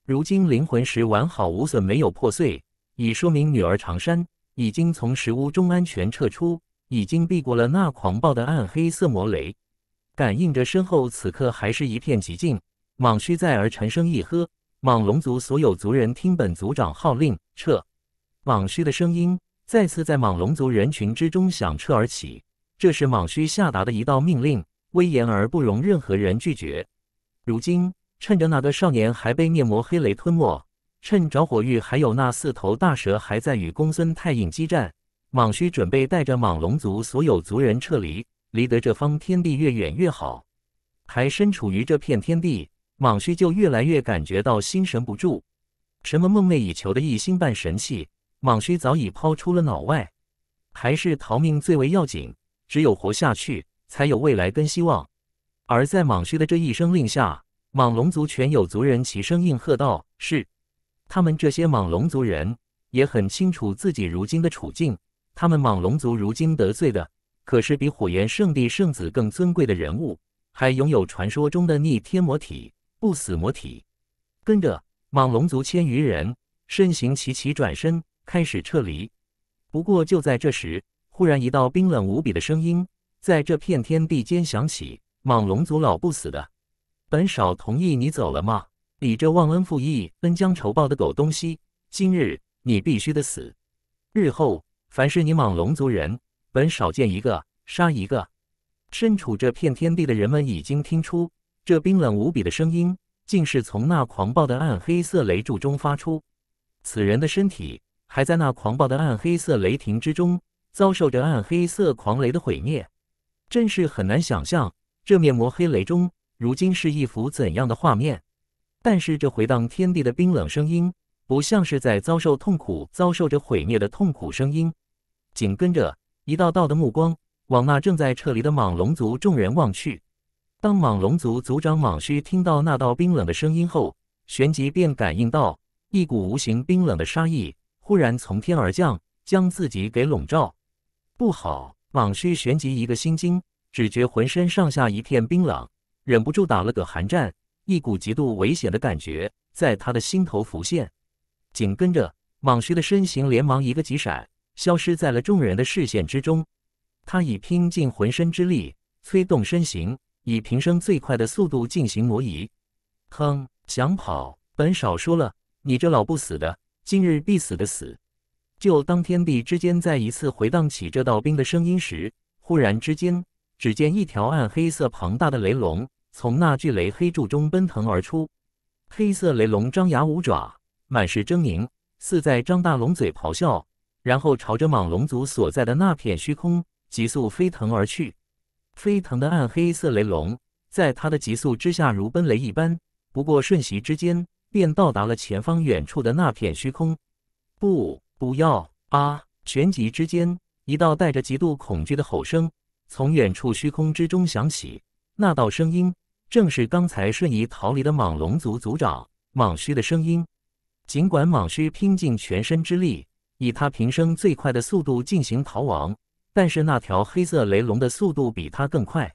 如今灵魂石完好无损，没有破碎，已说明女儿长山已经从石屋中安全撤出，已经避过了那狂暴的暗黑色魔雷。感应着身后此刻还是一片寂静，蟒须在而沉声一喝：“蟒龙族所有族人，听本族长号令！”撤！蟒须的声音再次在莽龙族人群之中响彻而起，这是蟒须下达的一道命令，威严而不容任何人拒绝。如今，趁着那个少年还被灭魔黑雷吞没，趁着火玉还有那四头大蛇还在与公孙太印激战，蟒须准备带着莽龙族所有族人撤离，离得这方天地越远越好。还身处于这片天地，蟒须就越来越感觉到心神不住，什么梦寐以求的一星半神器？蟒须早已抛出了脑外，还是逃命最为要紧。只有活下去，才有未来跟希望。而在蟒须的这一声令下，蟒龙族全有族人齐声应和道：“是。”他们这些莽龙族人也很清楚自己如今的处境。他们莽龙族如今得罪的可是比火焰圣地圣子更尊贵的人物，还拥有传说中的逆天魔体、不死魔体。跟着。莽龙族千余人身形齐齐转身，开始撤离。不过就在这时，忽然一道冰冷无比的声音在这片天地间响起：“莽龙族老不死的，本少同意你走了吗？你这忘恩负义、恩将仇报的狗东西，今日你必须得死！日后凡是你莽龙族人，本少见一个杀一个。”身处这片天地的人们已经听出这冰冷无比的声音。竟是从那狂暴的暗黑色雷柱中发出。此人的身体还在那狂暴的暗黑色雷霆之中，遭受着暗黑色狂雷的毁灭。真是很难想象这面魔黑雷中如今是一幅怎样的画面。但是这回荡天地的冰冷声音，不像是在遭受痛苦、遭受着毁灭的痛苦声音。紧跟着，一道道的目光往那正在撤离的蟒龙族众人望去。当蟒龙族族长蟒须听到那道冰冷的声音后，旋即便感应到一股无形冰冷的杀意忽然从天而降，将自己给笼罩。不好！蟒须旋即一个心惊，只觉浑身上下一片冰冷，忍不住打了个寒战。一股极度危险的感觉在他的心头浮现。紧跟着，蟒须的身形连忙一个急闪，消失在了众人的视线之中。他已拼尽浑身之力，催动身形。以平生最快的速度进行挪移，哼，想跑，本少说了，你这老不死的，今日必死的死！就当天地之间再一次回荡起这道冰的声音时，忽然之间，只见一条暗黑色庞大的雷龙从那巨雷黑柱中奔腾而出，黑色雷龙张牙舞爪，满是狰狞，似在张大龙嘴咆哮，然后朝着蟒龙族所在的那片虚空急速飞腾而去。飞腾的暗黑色雷龙，在它的急速之下如奔雷一般，不过瞬息之间便到达了前方远处的那片虚空。不，不要啊！旋即之间，一道带着极度恐惧的吼声从远处虚空之中响起。那道声音正是刚才瞬移逃离的蟒龙族族长蟒虚的声音。尽管蟒虚拼尽全身之力，以他平生最快的速度进行逃亡。但是那条黑色雷龙的速度比他更快。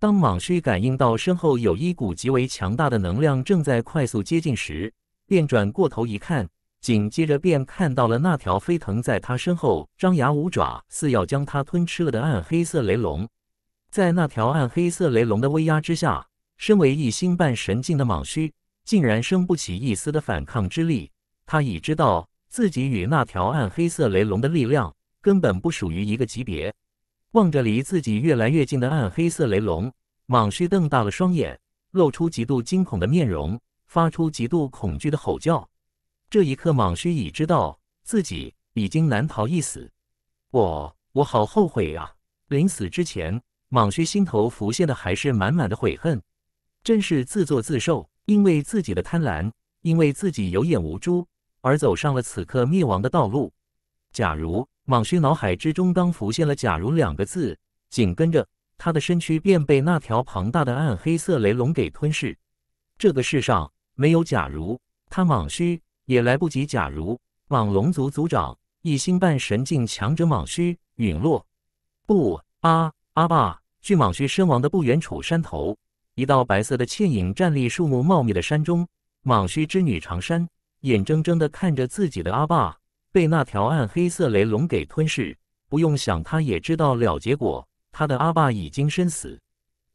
当蟒须感应到身后有一股极为强大的能量正在快速接近时，便转过头一看，紧接着便看到了那条飞腾在他身后、张牙舞爪、似要将他吞吃了的暗黑色雷龙。在那条暗黑色雷龙的威压之下，身为一星半神境的蟒须，竟然生不起一丝的反抗之力。他已知道自己与那条暗黑色雷龙的力量。根本不属于一个级别。望着离自己越来越近的暗黑色雷龙，蟒须瞪大了双眼，露出极度惊恐的面容，发出极度恐惧的吼叫。这一刻，蟒须已知道自己已经难逃一死。我，我好后悔啊！临死之前，蟒须心头浮现的还是满满的悔恨。真是自作自受，因为自己的贪婪，因为自己有眼无珠，而走上了此刻灭亡的道路。假如……莽须脑海之中刚浮现了“假如”两个字，紧跟着他的身躯便被那条庞大的暗黑色雷龙给吞噬。这个世上没有假如，他莽须也来不及假如。莽龙族族长，一星半神境强者莽须陨落。不，阿阿爸，巨蟒须身亡的不远处山头，一道白色的倩影站立树木茂密的山中，莽须之女长山，眼睁睁地看着自己的阿爸。被那条暗黑色雷龙给吞噬，不用想，他也知道了结果。他的阿爸已经身死，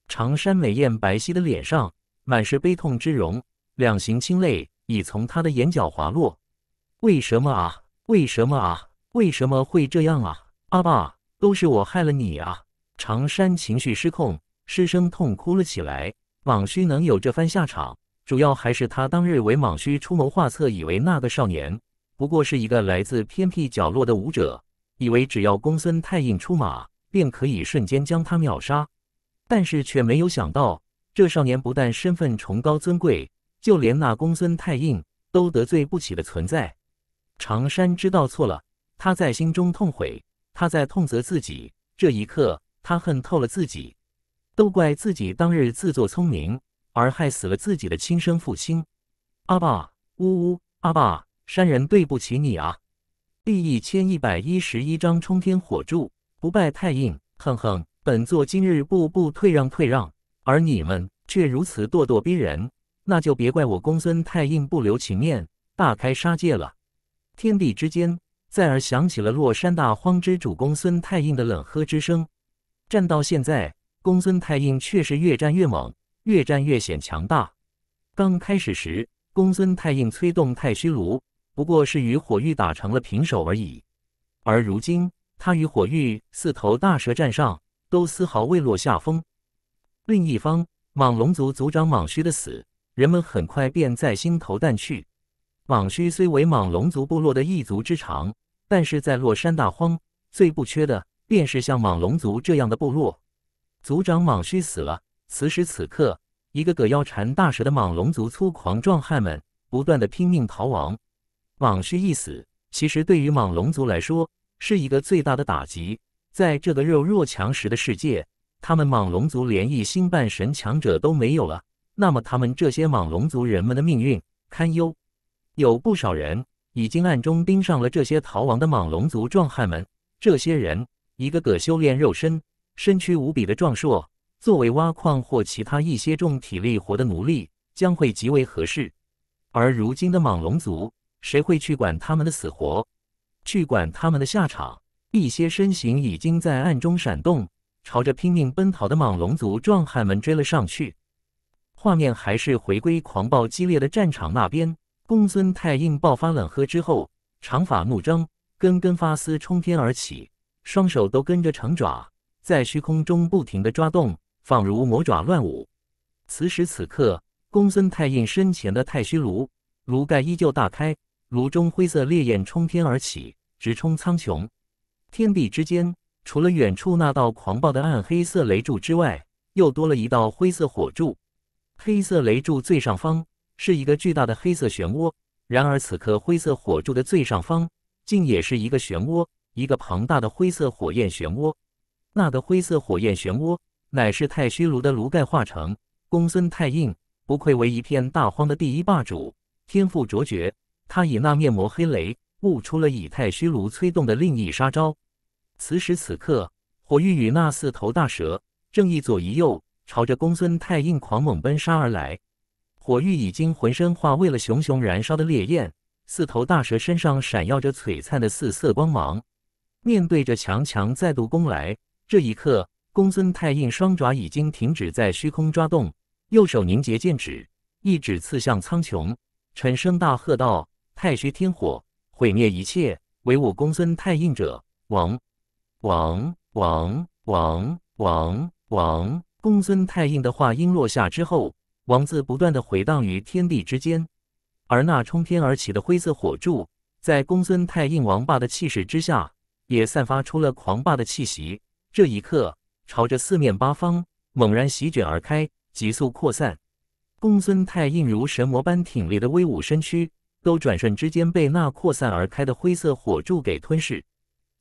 长山美艳白皙的脸上满是悲痛之容，两行清泪已从他的眼角滑落。为什么啊？为什么啊？为什么会这样啊？阿爸，都是我害了你啊！长山情绪失控，失声痛哭了起来。蟒须能有这番下场，主要还是他当日为蟒须出谋划策，以为那个少年。不过是一个来自偏僻角落的武者，以为只要公孙太印出马，便可以瞬间将他秒杀。但是却没有想到，这少年不但身份崇高尊贵，就连那公孙太印都得罪不起的存在。长山知道错了，他在心中痛悔，他在痛责自己。这一刻，他恨透了自己，都怪自己当日自作聪明，而害死了自己的亲生父亲。阿爸，呜呜，阿爸。山人对不起你啊！第一千一百一十一章冲天火柱。不败太硬，哼哼，本座今日步步退让退让，而你们却如此咄咄逼人，那就别怪我公孙太硬不留情面，大开杀戒了。天地之间，再而响起了洛山大荒之主公孙太硬的冷喝之声。战到现在，公孙太硬却是越战越猛，越战越显强大。刚开始时，公孙太硬催动太虚炉。不过是与火玉打成了平手而已，而如今他与火玉四头大蛇战上，都丝毫未落下风。另一方，蟒龙族族长蟒虚的死，人们很快便在心头淡去。蟒虚虽为蟒龙族部落的一族之长，但是在洛山大荒最不缺的便是像蟒龙族这样的部落。族长蟒虚死了，此时此刻，一个个腰缠大蛇的蟒龙族粗狂壮汉们不断的拼命逃亡。蟒须一死，其实对于蟒龙族来说是一个最大的打击。在这个弱强食的世界，他们蟒龙族连一星半神强者都没有了，那么他们这些蟒龙族人们的命运堪忧。有不少人已经暗中盯上了这些逃亡的蟒龙族壮汉们。这些人一个个修炼肉身，身躯无比的壮硕，作为挖矿或其他一些重体力活的奴隶，将会极为合适。而如今的蟒龙族。谁会去管他们的死活，去管他们的下场？一些身形已经在暗中闪动，朝着拼命奔逃的莽龙族壮汉们追了上去。画面还是回归狂暴激烈的战场那边，公孙太印爆发冷喝之后，长发怒张，根根发丝冲天而起，双手都跟着长爪在虚空中不停的抓动，仿如魔爪乱舞。此时此刻，公孙太印身前的太虚炉炉盖依旧大开。炉中灰色烈焰冲天而起，直冲苍穹。天地之间，除了远处那道狂暴的暗黑色雷柱之外，又多了一道灰色火柱。黑色雷柱最上方是一个巨大的黑色漩涡，然而此刻灰色火柱的最上方竟也是一个漩涡，一个庞大的灰色火焰漩涡。那个灰色火焰漩涡乃是太虚炉的炉盖化成。公孙太印不愧为一片大荒的第一霸主，天赋卓绝。他以那面魔黑雷悟出了以太虚炉催动的另一杀招。此时此刻，火玉与那四头大蛇正一左一右朝着公孙太印狂猛奔杀而来。火玉已经浑身化为了熊熊燃烧的烈焰，四头大蛇身上闪耀着璀璨的四色光芒。面对着强强再度攻来，这一刻，公孙太印双爪已经停止在虚空抓动，右手凝结剑指，一指刺向苍穹，沉声大喝道。太虚天火，毁灭一切！唯我公孙太印者，王！王！王！王！王！王！公孙太印的话音落下之后，王字不断的回荡于天地之间，而那冲天而起的灰色火柱，在公孙太印王霸的气势之下，也散发出了狂霸的气息。这一刻，朝着四面八方猛然席卷而开，急速扩散。公孙太印如神魔般挺立的威武身躯。都转瞬之间被那扩散而开的灰色火柱给吞噬，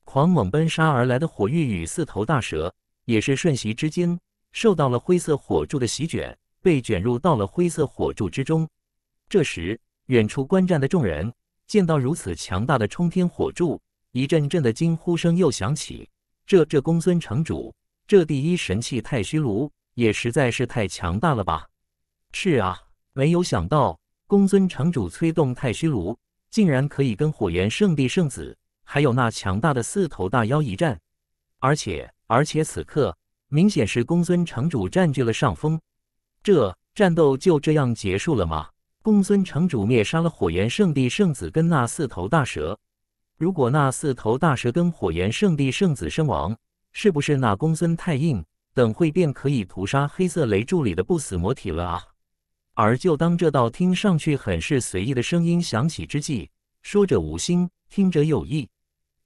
狂猛奔杀而来的火狱与四头大蛇也是瞬息之间受到了灰色火柱的席卷，被卷入到了灰色火柱之中。这时，远处观战的众人见到如此强大的冲天火柱，一阵阵的惊呼声又响起。这这公孙城主，这第一神器太虚炉也实在是太强大了吧？是啊，没有想到。公孙城主催动太虚炉，竟然可以跟火焰圣地圣子还有那强大的四头大妖一战，而且而且此刻明显是公孙城主占据了上风。这战斗就这样结束了吗？公孙城主灭杀了火焰圣地圣子跟那四头大蛇。如果那四头大蛇跟火焰圣地圣子身亡，是不是那公孙太印等会便可以屠杀黑色雷柱里的不死魔体了啊？而就当这道听上去很是随意的声音响起之际，说者无心，听者有意，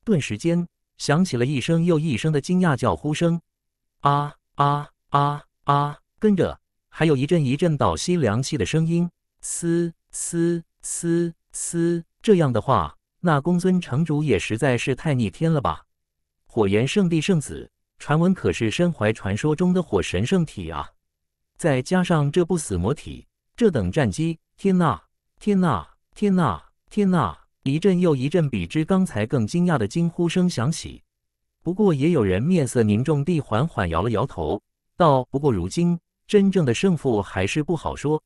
顿时间响起了一声又一声的惊讶叫呼声，啊啊啊啊！跟着还有一阵一阵倒吸凉气的声音，嘶嘶嘶嘶！这样的话，那公孙城主也实在是太逆天了吧？火炎圣地圣子，传闻可是身怀传说中的火神圣体啊，再加上这部死魔体。这等战机！天呐，天呐，天呐，天呐！一阵又一阵比之刚才更惊讶的惊呼声响起，不过也有人面色凝重地缓缓摇了摇头，道：“不过如今真正的胜负还是不好说，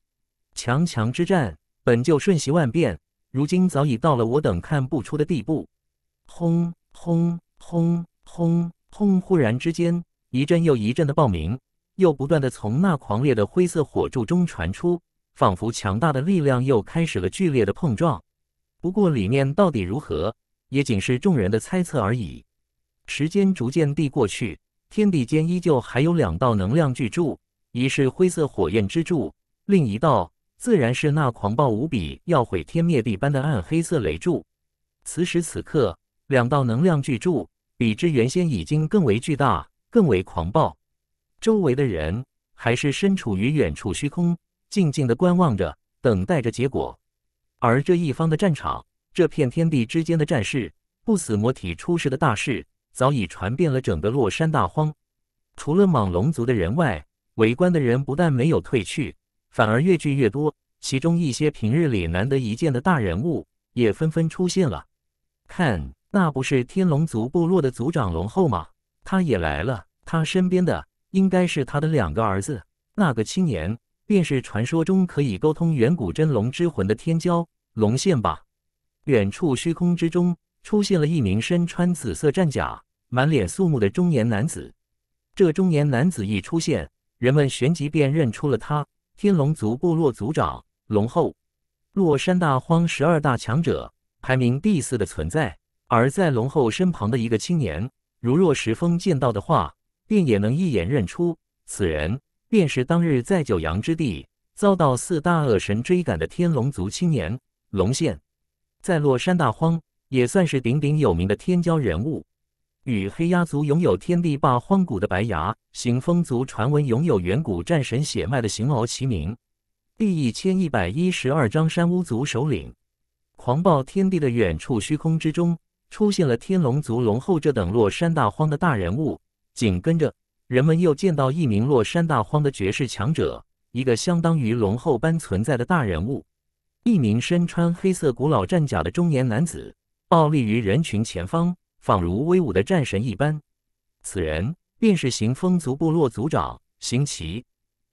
强强之战本就瞬息万变，如今早已到了我等看不出的地步。”轰轰轰轰轰！忽然之间，一阵又一阵的爆鸣又不断地从那狂烈的灰色火柱中传出。仿佛强大的力量又开始了剧烈的碰撞，不过里面到底如何，也仅是众人的猜测而已。时间逐渐地过去，天地间依旧还有两道能量巨柱，一是灰色火焰之柱，另一道自然是那狂暴无比、要毁天灭地般的暗黑色雷柱。此时此刻，两道能量巨柱比之原先已经更为巨大、更为狂暴。周围的人还是身处于远处虚空。静静的观望着，等待着结果。而这一方的战场，这片天地之间的战事，不死魔体出世的大事，早已传遍了整个洛山大荒。除了莽龙族的人外，围观的人不但没有退去，反而越聚越多。其中一些平日里难得一见的大人物，也纷纷出现了。看，那不是天龙族部落的族长龙后吗？他也来了。他身边的应该是他的两个儿子，那个青年。便是传说中可以沟通远古真龙之魂的天骄龙现吧。远处虚空之中出现了一名身穿紫色战甲、满脸肃穆的中年男子。这中年男子一出现，人们旋即便认出了他——天龙族部落族长龙后，落山大荒十二大强者排名第四的存在。而在龙后身旁的一个青年，如若石峰见到的话，便也能一眼认出此人。便是当日，在九阳之地遭到四大恶神追赶的天龙族青年龙现，在落山大荒也算是鼎鼎有名的天骄人物，与黑鸦族拥有天地霸荒谷的白牙、行风族传闻拥有远古战神血脉的行敖齐名。第一千一百一十二章山乌族首领狂暴天地的远处虚空之中，出现了天龙族龙后这等落山大荒的大人物，紧跟着。人们又见到一名落山大荒的绝世强者，一个相当于龙后般存在的大人物，一名身穿黑色古老战甲的中年男子，傲立于人群前方，仿如威武的战神一般。此人便是行风族部落族长行奇，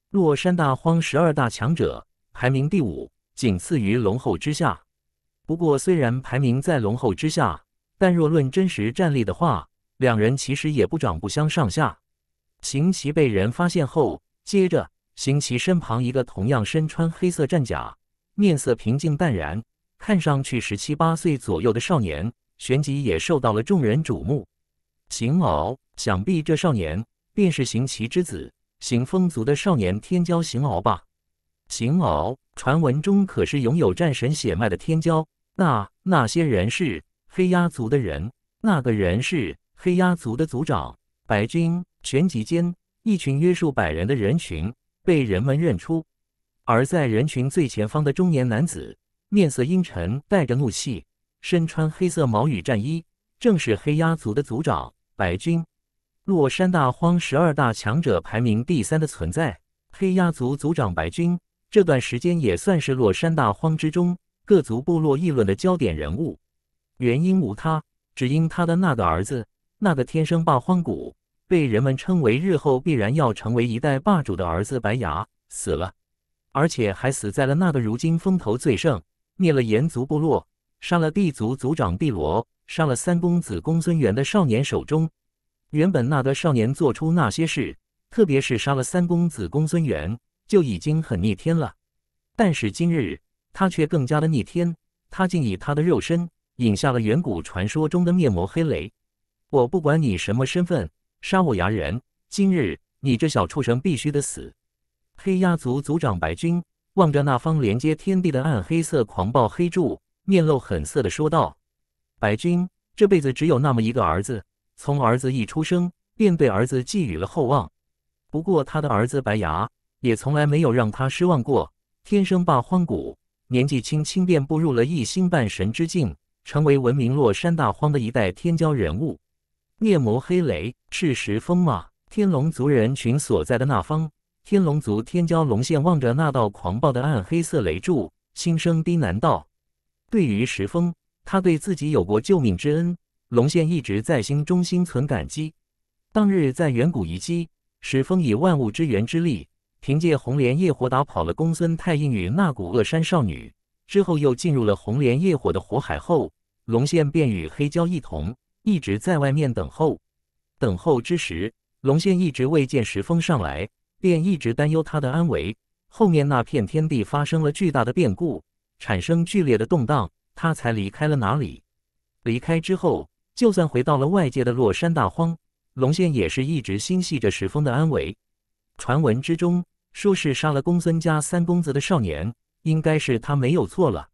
落山大荒十二大强者排名第五，仅次于龙后之下。不过，虽然排名在龙后之下，但若论真实战力的话，两人其实也不长不相上下。行奇被人发现后，接着，行奇身旁一个同样身穿黑色战甲、面色平静淡然、看上去十七八岁左右的少年，旋即也受到了众人瞩目。邢敖，想必这少年便是行奇之子，邢风族的少年天骄邢敖吧？邢敖，传闻中可是拥有战神血脉的天骄。那那些人是黑鸦族的人，那个人是黑鸦族的族长白军。旋即间，一群约数百人的人群被人们认出，而在人群最前方的中年男子面色阴沉，带着怒气，身穿黑色毛羽战衣，正是黑鸦族的族长白军。落山大荒十二大强者排名第三的存在，黑鸦族族长白军这段时间也算是落山大荒之中各族部落议论的焦点人物。原因无他，只因他的那个儿子，那个天生霸荒谷被人们称为日后必然要成为一代霸主的儿子白牙死了，而且还死在了那个如今风头最盛、灭了炎族部落、杀了帝族族长碧罗、杀了三公子公孙元的少年手中。原本那个少年做出那些事，特别是杀了三公子公孙元，就已经很逆天了。但是今日他却更加的逆天，他竟以他的肉身引下了远古传说中的灭魔黑雷。我不管你什么身份。沙我牙人，今日你这小畜生必须得死！黑鸦族族长白军望着那方连接天地的暗黑色狂暴黑柱，面露狠色的说道：“白军这辈子只有那么一个儿子，从儿子一出生便对儿子寄予了厚望。不过他的儿子白牙也从来没有让他失望过，天生霸荒谷，年纪轻轻便步入了一星半神之境，成为闻名洛山大荒的一代天骄人物。”灭魔黑雷是石峰吗？天龙族人群所在的那方，天龙族天骄龙献望着那道狂暴的暗黑色雷柱，心声低喃道：“对于石峰，他对自己有过救命之恩。龙献一直在心中心存感激。当日，在远古遗迹，石峰以万物之源之力，凭借红莲业火打跑了公孙太印与那股恶山少女，之后又进入了红莲业火的火海后，龙献便与黑蛟一同。”一直在外面等候，等候之时，龙现一直未见石峰上来，便一直担忧他的安危。后面那片天地发生了巨大的变故，产生剧烈的动荡，他才离开了哪里？离开之后，就算回到了外界的落山大荒，龙现也是一直心系着石峰的安危。传闻之中，说是杀了公孙家三公子的少年，应该是他没有错了。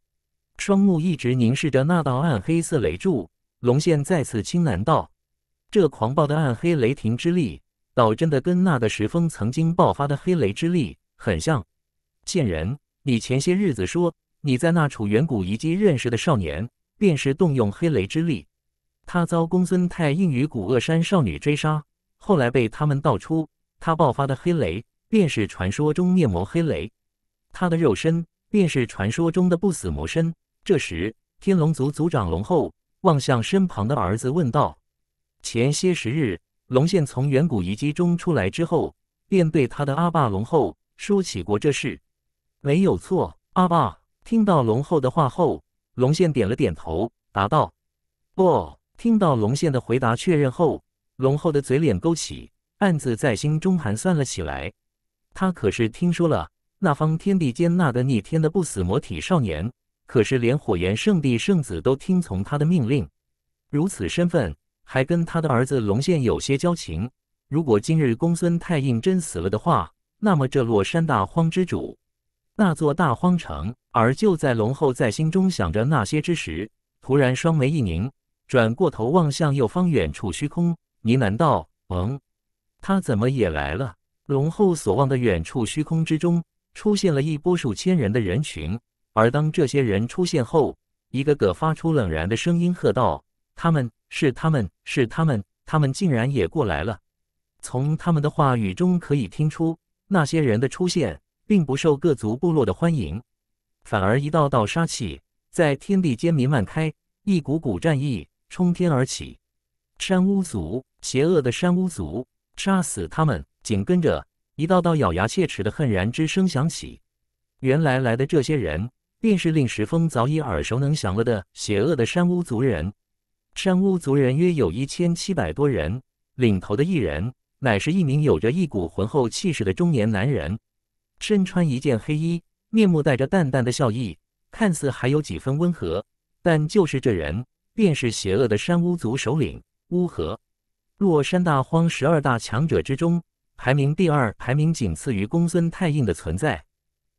双目一直凝视着那道暗黑色雷柱。龙现再次轻喃道：“这狂暴的暗黑雷霆之力，倒真的跟那个石峰曾经爆发的黑雷之力很像。贱人，你前些日子说你在那处远古遗迹认识的少年，便是动用黑雷之力。他遭公孙泰应与古恶山少女追杀，后来被他们道出，他爆发的黑雷便是传说中灭魔黑雷，他的肉身便是传说中的不死魔身。”这时，天龙族族长龙后。望向身旁的儿子问道：“前些时日，龙现从远古遗迹中出来之后，便对他的阿爸龙后说起过这事，没有错。”阿爸听到龙后的话后，龙现点了点头，答道：“不。”听到龙现的回答确认后，龙后的嘴脸勾起，暗自在心中盘算了起来。他可是听说了那方天地间那个逆天的不死魔体少年。可是，连火炎圣地圣子都听从他的命令，如此身份，还跟他的儿子龙现有些交情。如果今日公孙太应真死了的话，那么这落山大荒之主，那座大荒城……而就在龙后在心中想着那些之时，突然双眉一凝，转过头望向右方远处虚空，呢喃道：“嗯，他怎么也来了？”龙后所望的远处虚空之中，出现了一波数千人的人群。而当这些人出现后，一个个发出冷然的声音，喝道：“他们是，他们是，他们，他们竟然也过来了！”从他们的话语中可以听出，那些人的出现并不受各族部落的欢迎，反而一道道杀气在天地间弥漫开，一股股战意冲天而起。山巫族，邪恶的山巫族，杀死他们！紧跟着，一道道咬牙切齿的恨然之声响起。原来来的这些人。便是令石峰早已耳熟能详了的邪恶的山巫族人。山巫族人约有一千七百多人，领头的一人乃是一名有着一股浑厚气势的中年男人，身穿一件黑衣，面目带着淡淡的笑意，看似还有几分温和，但就是这人便是邪恶的山巫族首领乌合。洛山大荒十二大强者之中，排名第二，排名仅次于公孙太印的存在。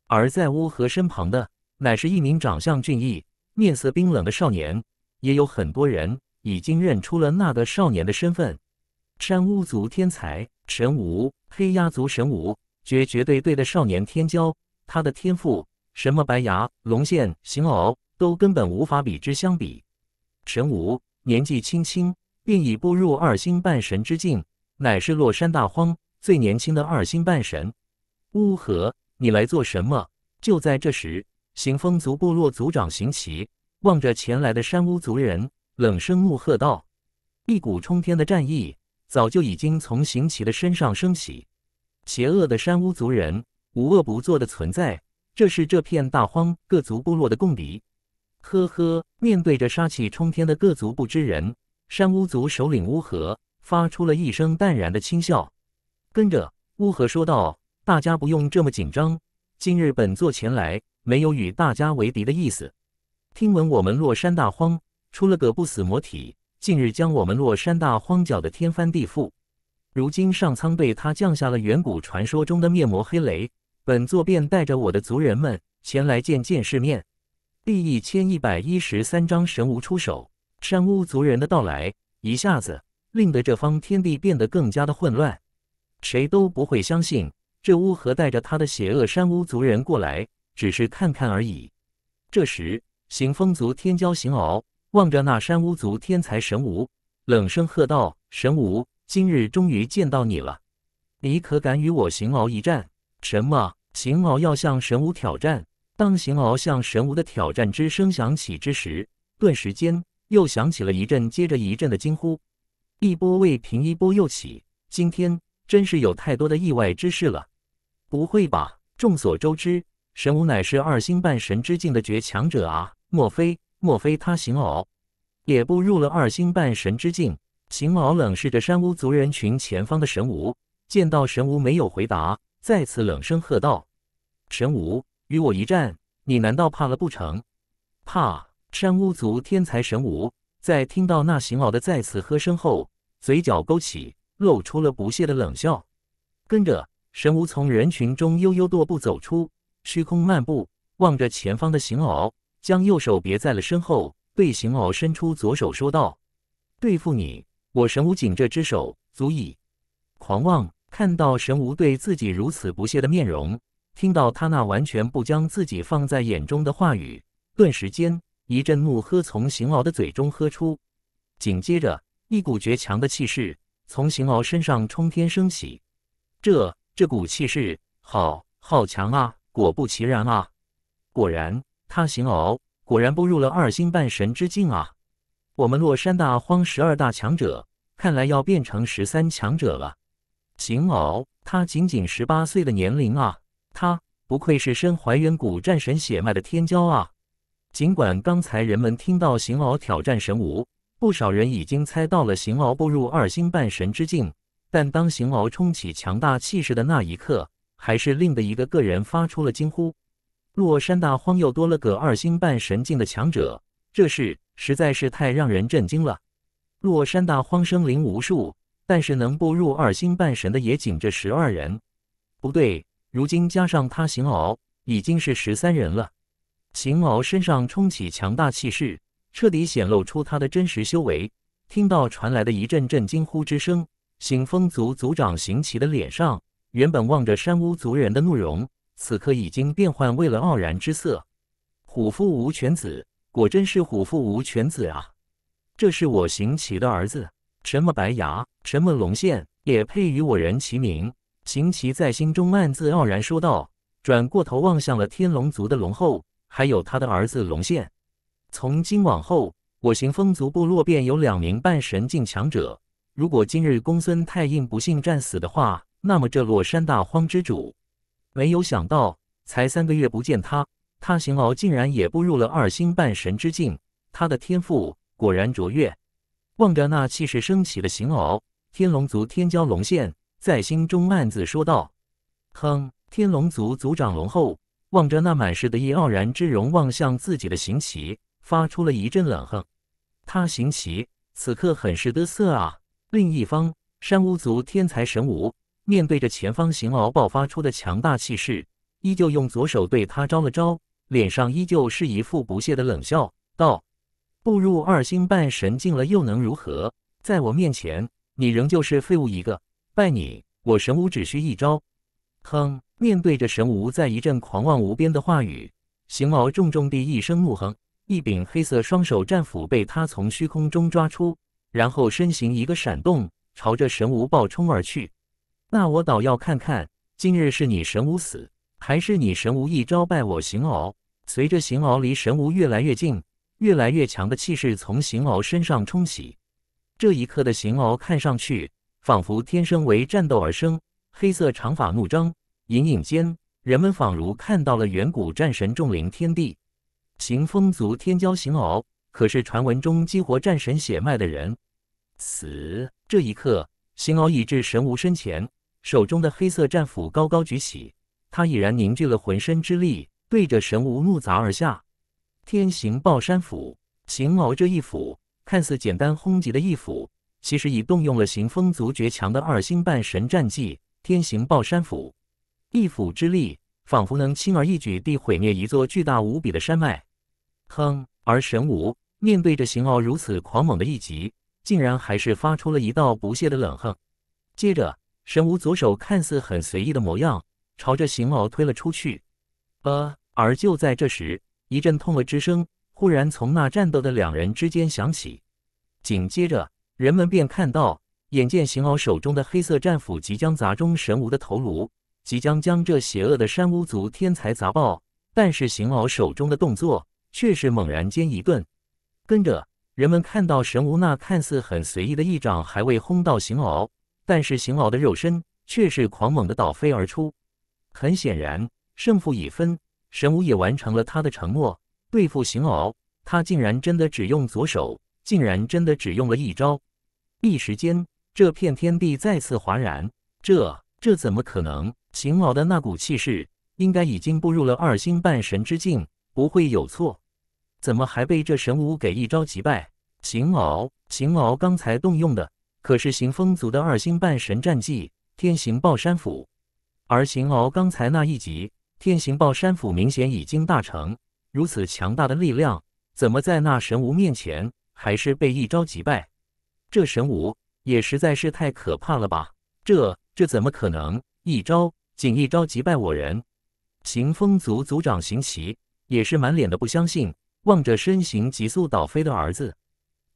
而在乌合身旁的。乃是一名长相俊逸、面色冰冷的少年，也有很多人已经认出了那个少年的身份——山巫族天才神武，黑鸦族神武绝绝对对的少年天骄。他的天赋，什么白牙、龙线、邢敖，都根本无法与之相比。神武年纪轻轻便已步入二星半神之境，乃是洛山大荒最年轻的二星半神。乌合，你来做什么？就在这时。行风族部落族长行奇望着前来的山屋族人，冷声怒喝道：“一股冲天的战意早就已经从行奇的身上升起。邪恶的山屋族人，无恶不作的存在，这是这片大荒各族部落的共敌。”呵呵，面对着杀气冲天的各族不知人，山屋族首领乌合发出了一声淡然的轻笑，跟着乌合说道：“大家不用这么紧张，今日本座前来。”没有与大家为敌的意思。听闻我们落山大荒出了个不死魔体，近日将我们落山大荒搅得天翻地覆。如今上苍被他降下了远古传说中的灭魔黑雷，本座便带着我的族人们前来见见世面。第一千一百一十三章神无出手，山巫族人的到来一下子令得这方天地变得更加的混乱。谁都不会相信这巫合带着他的邪恶山巫族人过来。只是看看而已。这时，行风族天骄行敖望着那山巫族天才神武，冷声喝道：“神武，今日终于见到你了，你可敢与我行敖一战？”什么？行敖要向神武挑战？当行敖向神武的挑战之声响起之时，顿时间又响起了一阵接着一阵的惊呼，一波未平，一波又起。今天真是有太多的意外之事了。不会吧？众所周知。神武乃是二星半神之境的绝强者啊！莫非莫非他邢敖，也步入了二星半神之境？邢敖冷视着山巫族人群前方的神武，见到神武没有回答，再次冷声喝道：“神武，与我一战，你难道怕了不成？”“怕！”山巫族天才神武在听到那邢敖的再次喝声后，嘴角勾起，露出了不屑的冷笑。跟着，神武从人群中悠悠踱步走出。虚空漫步，望着前方的邢敖，将右手别在了身后，对邢敖伸出左手说道：“对付你，我神武井这只手足以。”狂妄看到神无对自己如此不屑的面容，听到他那完全不将自己放在眼中的话语，顿时间一阵怒喝从邢敖的嘴中喝出，紧接着一股绝强的气势从邢敖身上冲天升起。这这股气势，好好强啊！果不其然啊！果然他邢敖果然步入了二星半神之境啊！我们洛山大荒十二大强者看来要变成十三强者了。邢敖，他仅仅十八岁的年龄啊！他不愧是身怀远古战神血脉的天骄啊！尽管刚才人们听到邢敖挑战神武，不少人已经猜到了邢敖步入二星半神之境，但当邢敖冲起强大气势的那一刻。还是另的一个个人发出了惊呼，洛山大荒又多了个二星半神境的强者，这事实在是太让人震惊了。洛山大荒生灵无数，但是能步入二星半神的也仅这十二人，不对，如今加上他邢敖，已经是十三人了。邢敖身上冲起强大气势，彻底显露出他的真实修为。听到传来的一阵阵惊呼之声，醒风族族长邢奇的脸上。原本望着山屋族人的怒容，此刻已经变幻为了傲然之色。虎父无犬子，果真是虎父无犬子啊！这是我行奇的儿子，什么白牙，什么龙现，也配与我人齐名？行奇在心中暗自傲然说道，转过头望向了天龙族的龙后，还有他的儿子龙现。从今往后，我行风族部落便有两名半神境强者。如果今日公孙太印不幸战死的话，那么这落山大荒之主，没有想到，才三个月不见他，他行敖竟然也步入了二星半神之境，他的天赋果然卓越。望着那气势升起的邢敖，天龙族天骄龙现，在心中暗自说道：“哼！”天龙族族长龙后望着那满是得意傲然之容，望向自己的行奇，发出了一阵冷哼。他行奇此刻很是得瑟啊。另一方，山巫族天才神武。面对着前方邢敖爆发出的强大气势，依旧用左手对他招了招，脸上依旧是一副不屑的冷笑，道：“步入二星半神境了，又能如何？在我面前，你仍旧是废物一个。拜你，我神无只需一招。”哼！面对着神无在一阵狂妄无边的话语，邢敖重重地一声怒哼，一柄黑色双手战斧被他从虚空中抓出，然后身形一个闪动，朝着神无暴冲而去。那我倒要看看，今日是你神无死，还是你神无意招败我行敖？随着行敖离神无越来越近，越来越强的气势从行敖身上冲起。这一刻的行敖看上去仿佛天生为战斗而生，黑色长发怒张，隐隐间人们仿如看到了远古战神重灵天地。行风族天骄行敖，可是传闻中激活战神血脉的人。死！这一刻，行敖已至神无身前。手中的黑色战斧高高举起，他已然凝聚了浑身之力，对着神无怒砸而下。天行暴山斧，邢敖这一斧看似简单轰击的一斧，其实已动用了行风族绝强的二星半神战技——天行暴山斧。一斧之力，仿佛能轻而易举地毁灭一座巨大无比的山脉。哼！而神无面对着邢敖如此狂猛的一击，竟然还是发出了一道不屑的冷哼，接着。神无左手看似很随意的模样，朝着邢敖推了出去。呃，而就在这时，一阵痛了之声忽然从那战斗的两人之间响起。紧接着，人们便看到，眼见邢敖手中的黑色战斧即将砸中神无的头颅，即将将这邪恶的山巫族天才砸爆。但是，邢敖手中的动作却是猛然间一顿。跟着，人们看到神无那看似很随意的一掌，还未轰到邢敖。但是邢敖的肉身却是狂猛的倒飞而出，很显然胜负已分。神武也完成了他的承诺，对付邢敖，他竟然真的只用左手，竟然真的只用了一招。一时间，这片天地再次哗然。这这怎么可能？邢敖的那股气势，应该已经步入了二星半神之境，不会有错。怎么还被这神武给一招击败？邢敖，邢敖刚才动用的。可是行风族的二星半神战技天行暴山斧，而行敖刚才那一击天行暴山斧明显已经大成，如此强大的力量，怎么在那神无面前还是被一招击败？这神无也实在是太可怕了吧？这这怎么可能？一招仅一招击败我人？行风族族长行奇也是满脸的不相信，望着身形急速倒飞的儿子。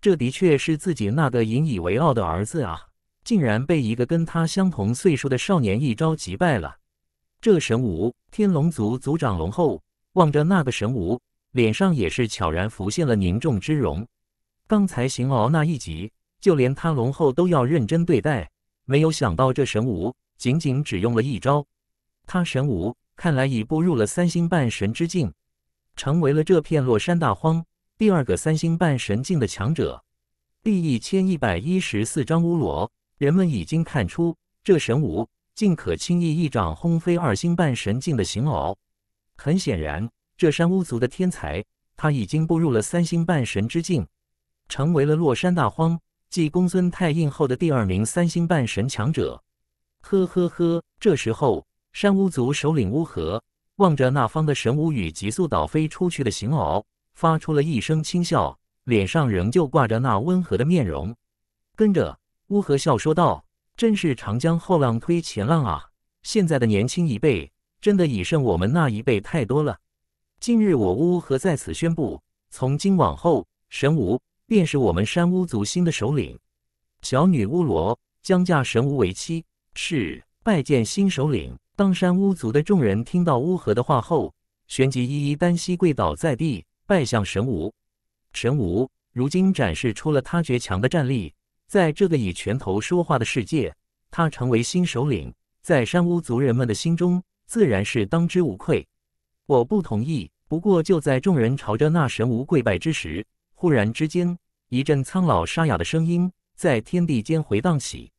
这的确是自己那个引以为傲的儿子啊，竟然被一个跟他相同岁数的少年一招击败了。这神武天龙族族长龙后望着那个神武，脸上也是悄然浮现了凝重之容。刚才邢敖那一击，就连他龙后都要认真对待。没有想到，这神武仅仅只用了一招，他神武看来已步入了三星半神之境，成为了这片落山大荒。第二个三星半神境的强者，第一千一百一十四章乌罗。人们已经看出，这神武竟可轻易一掌轰飞二星半神境的邢敖。很显然，这山巫族的天才，他已经步入了三星半神之境，成为了洛山大荒继公孙太印后的第二名三星半神强者。呵呵呵，这时候，山巫族首领乌合望着那方的神武与急速倒飞出去的邢敖。发出了一声轻笑，脸上仍旧挂着那温和的面容。跟着乌合笑说道：“真是长江后浪推前浪啊！现在的年轻一辈真的已胜我们那一辈太多了。今日我乌合在此宣布，从今往后，神无便是我们山巫族新的首领，小女巫罗将嫁神无为妻。”是，拜见新首领。当山巫族的众人听到乌合的话后，旋即一一单膝跪倒在地。拜向神武，神武如今展示出了他绝强的战力，在这个以拳头说话的世界，他成为新首领，在山巫族人们的心中自然是当之无愧。我不同意，不过就在众人朝着那神武跪拜之时，忽然之间，一阵苍老沙哑的声音在天地间回荡起。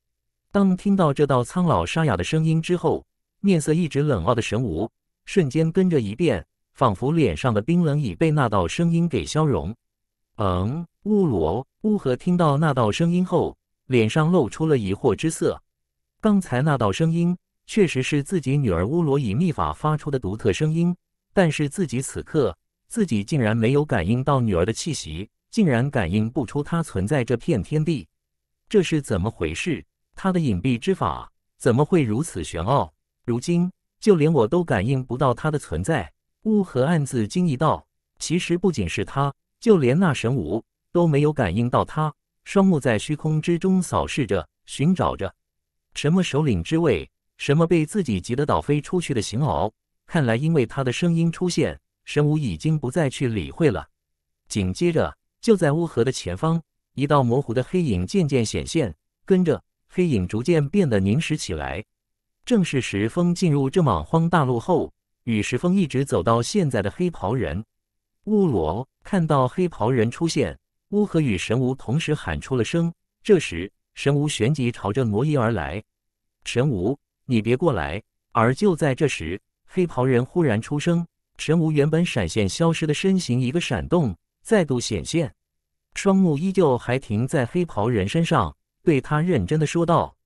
当听到这道苍老沙哑的声音之后，面色一直冷傲的神武瞬间跟着一变。仿佛脸上的冰冷已被那道声音给消融。嗯，乌罗乌河听到那道声音后，脸上露出了疑惑之色。刚才那道声音确实是自己女儿乌罗以秘法发出的独特声音，但是自己此刻自己竟然没有感应到女儿的气息，竟然感应不出她存在这片天地，这是怎么回事？她的隐蔽之法怎么会如此玄奥？如今就连我都感应不到她的存在。乌河暗自惊异道：“其实不仅是他，就连那神武都没有感应到他。双目在虚空之中扫视着，寻找着什么首领之位，什么被自己急得倒飞出去的邢敖。看来，因为他的声音出现，神武已经不再去理会了。紧接着，就在乌河的前方，一道模糊的黑影渐渐显现，跟着黑影逐渐变得凝实起来。正是时风进入这莽荒大陆后。”与石峰一直走到现在的黑袍人乌罗看到黑袍人出现，乌和与神无同时喊出了声。这时，神无旋即朝着魔衣而来。神无，你别过来！而就在这时，黑袍人忽然出声。神无原本闪现消失的身形一个闪动，再度显现，双目依旧还停在黑袍人身上，对他认真的说道：“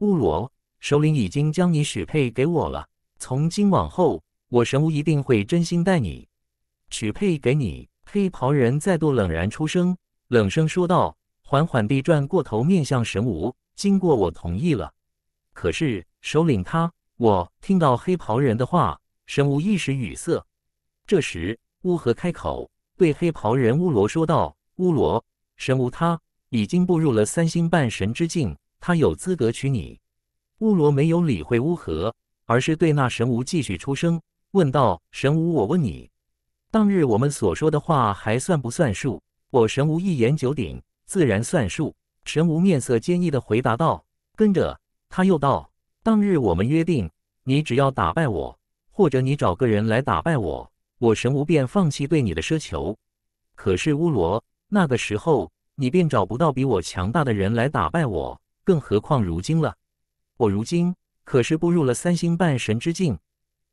乌罗首领已经将你许配给我了，从今往后。”我神无一定会真心待你，许配给你。黑袍人再度冷然出声，冷声说道，缓缓地转过头，面向神无。经过我同意了，可是首领他，我听到黑袍人的话，神无一时语塞。这时乌合开口对黑袍人乌罗说道：“乌罗，神无他已经步入了三星半神之境，他有资格娶你。”乌罗没有理会乌合，而是对那神无继续出声。问道：“神无，我问你，当日我们所说的话还算不算数？”我神无一言九鼎，自然算数。神无面色坚毅地回答道。跟着他又道：“当日我们约定，你只要打败我，或者你找个人来打败我，我神无便放弃对你的奢求。可是乌罗，那个时候你便找不到比我强大的人来打败我，更何况如今了。我如今可是步入了三星半神之境。”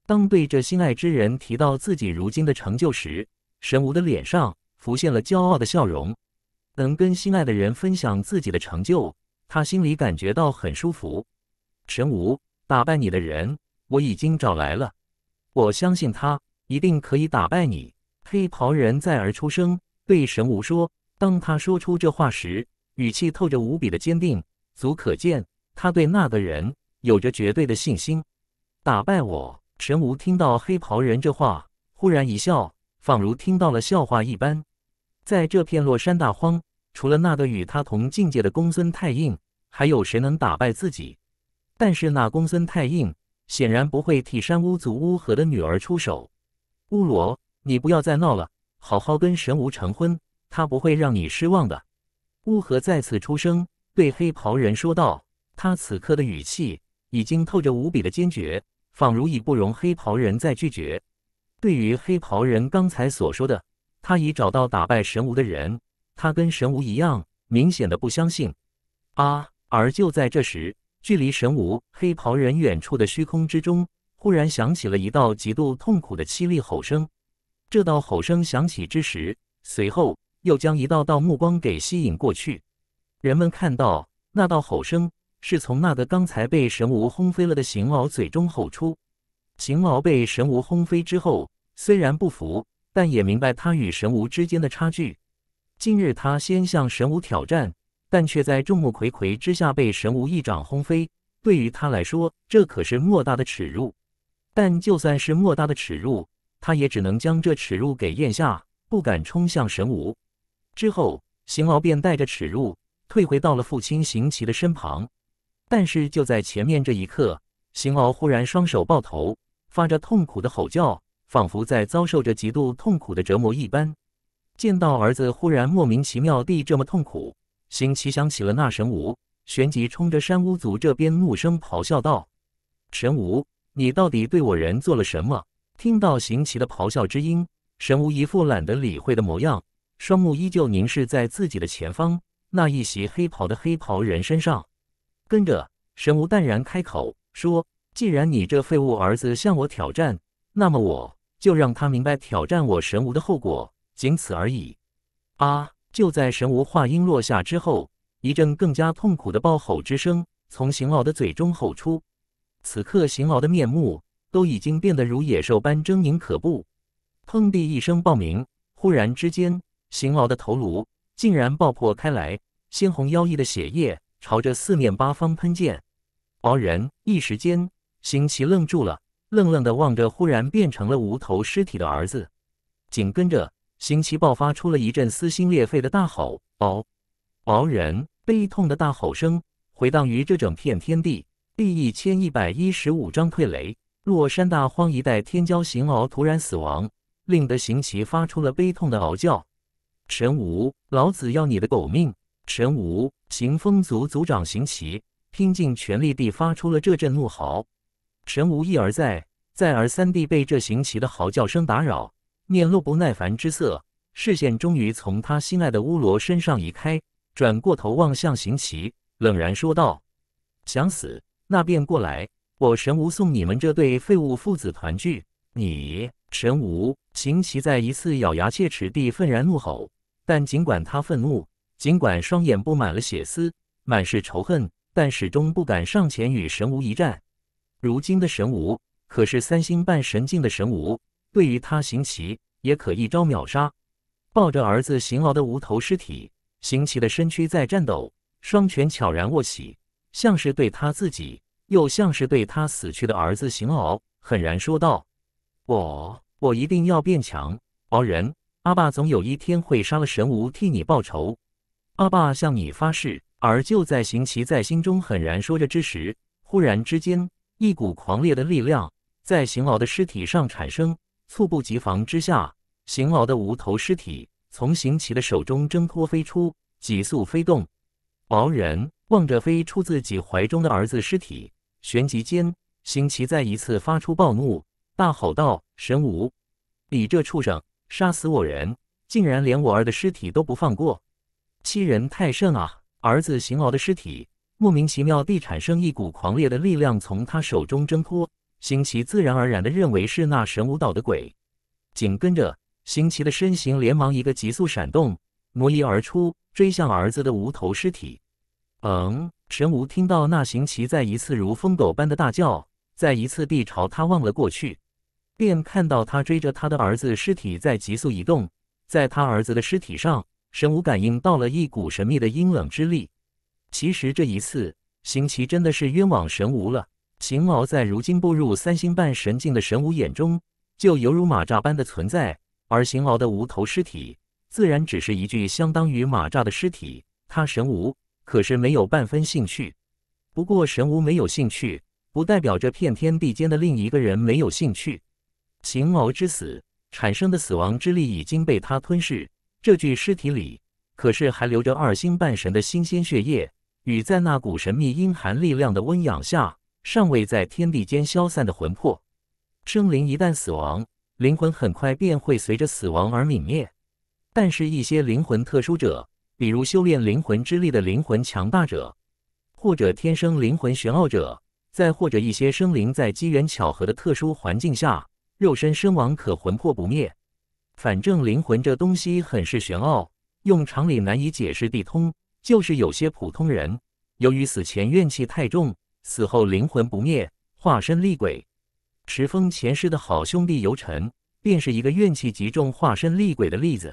当对这心爱之人提到自己如今的成就时，神无的脸上浮现了骄傲的笑容。能跟心爱的人分享自己的成就，他心里感觉到很舒服。神无，打败你的人我已经找来了，我相信他一定可以打败你。黑袍人再而出声对神无说。当他说出这话时，语气透着无比的坚定，足可见他对那个人有着绝对的信心。打败我。神无听到黑袍人这话，忽然一笑，仿如听到了笑话一般。在这片落山大荒，除了那个与他同境界的公孙太硬，还有谁能打败自己？但是那公孙太硬显然不会替山巫族巫合的女儿出手。巫罗，你不要再闹了，好好跟神无成婚，他不会让你失望的。巫合再次出声对黑袍人说道，他此刻的语气已经透着无比的坚决。仿如已不容黑袍人再拒绝。对于黑袍人刚才所说的，他已找到打败神无的人。他跟神无一样，明显的不相信。啊！而就在这时，距离神无黑袍人远处的虚空之中，忽然响起了一道极度痛苦的凄厉吼声。这道吼声响起之时，随后又将一道道目光给吸引过去。人们看到那道吼声。是从那个刚才被神无轰飞了的邢敖嘴中吼出。邢敖被神无轰飞之后，虽然不服，但也明白他与神无之间的差距。今日他先向神无挑战，但却在众目睽睽之下被神无一掌轰飞。对于他来说，这可是莫大的耻辱。但就算是莫大的耻辱，他也只能将这耻辱给咽下，不敢冲向神无。之后，邢敖便带着耻辱退回到了父亲邢奇的身旁。但是就在前面这一刻，邢敖忽然双手抱头，发着痛苦的吼叫，仿佛在遭受着极度痛苦的折磨一般。见到儿子忽然莫名其妙地这么痛苦，邢奇想起了那神武，旋即冲着山巫族这边怒声咆哮道：“神武，你到底对我人做了什么？”听到邢奇的咆哮之音，神武一副懒得理会的模样，双目依旧凝视在自己的前方那一袭黑袍的黑袍人身上。跟着神无淡然开口说：“既然你这废物儿子向我挑战，那么我就让他明白挑战我神无的后果，仅此而已。”啊！就在神无话音落下之后，一阵更加痛苦的暴吼之声从邢老的嘴中吼出。此刻，邢老的面目都已经变得如野兽般狰狞可怖。砰地一声爆鸣，忽然之间，邢老的头颅竟然爆破开来，鲜红妖异的血液。朝着四面八方喷溅，敖人一时间，行奇愣住了，愣愣的望着忽然变成了无头尸体的儿子。紧跟着，行奇爆发出了一阵撕心裂肺的大吼，嗷！敖人悲痛的大吼声回荡于这整片天地。第一千一百一十五章：退雷。落山大荒一代天骄行敖突然死亡，令得行奇发出了悲痛的嗷叫。神武，老子要你的狗命！神无行风族族长行旗拼尽全力地发出了这阵怒嚎。神无一而再、再而三地被这行旗的嚎叫声打扰，面露不耐烦之色，视线终于从他心爱的乌罗身上移开，转过头望向行旗，冷然说道：“想死，那便过来，我神无送你们这对废物父子团聚。”你神无行旗再一次咬牙切齿地愤然怒吼，但尽管他愤怒。尽管双眼布满了血丝，满是仇恨，但始终不敢上前与神无一战。如今的神无可是三星半神境的神无，对于他行奇也可一招秒杀。抱着儿子行敖的无头尸体，行奇的身躯在颤抖，双拳悄然握起，像是对他自己，又像是对他死去的儿子行敖，狠然说道：“我，我一定要变强，敖人，阿爸总有一天会杀了神无，替你报仇。”阿爸向你发誓！而就在邢奇在心中狠然说着之时，忽然之间，一股狂烈的力量在邢敖的尸体上产生，猝不及防之下，邢敖的无头尸体从邢奇的手中挣脱飞出，急速飞动。敖人望着飞出自己怀中的儿子尸体，旋即间，邢奇再一次发出暴怒，大吼道：“神无，你这畜生，杀死我人，竟然连我儿的尸体都不放过！”欺人太甚啊！儿子邢敖的尸体莫名其妙地产生一股狂烈的力量，从他手中挣脱。邢奇自然而然地认为是那神无倒的鬼。紧跟着，邢奇的身形连忙一个急速闪动，挪移而出，追向儿子的无头尸体。嗯，神无听到那邢奇再一次如疯狗般的大叫，再一次地朝他望了过去，便看到他追着他的儿子尸体在急速移动，在他儿子的尸体上。神武感应到了一股神秘的阴冷之力。其实这一次，行奇真的是冤枉神武了。秦敖在如今步入三星半神境的神武眼中，就犹如马扎般的存在。而秦敖的无头尸体，自然只是一具相当于马扎的尸体。他神武可是没有半分兴趣。不过神武没有兴趣，不代表这片天地间的另一个人没有兴趣。秦敖之死产生的死亡之力已经被他吞噬。这具尸体里可是还留着二星半神的新鲜血液，与在那股神秘阴寒力量的温养下，尚未在天地间消散的魂魄。生灵一旦死亡，灵魂很快便会随着死亡而泯灭。但是，一些灵魂特殊者，比如修炼灵魂之力的灵魂强大者，或者天生灵魂玄奥者，再或者一些生灵在机缘巧合的特殊环境下，肉身身亡可魂魄不灭。反正灵魂这东西很是玄奥，用常理难以解释地通。就是有些普通人，由于死前怨气太重，死后灵魂不灭，化身厉鬼。迟风前世的好兄弟游尘，便是一个怨气极重、化身厉鬼的例子。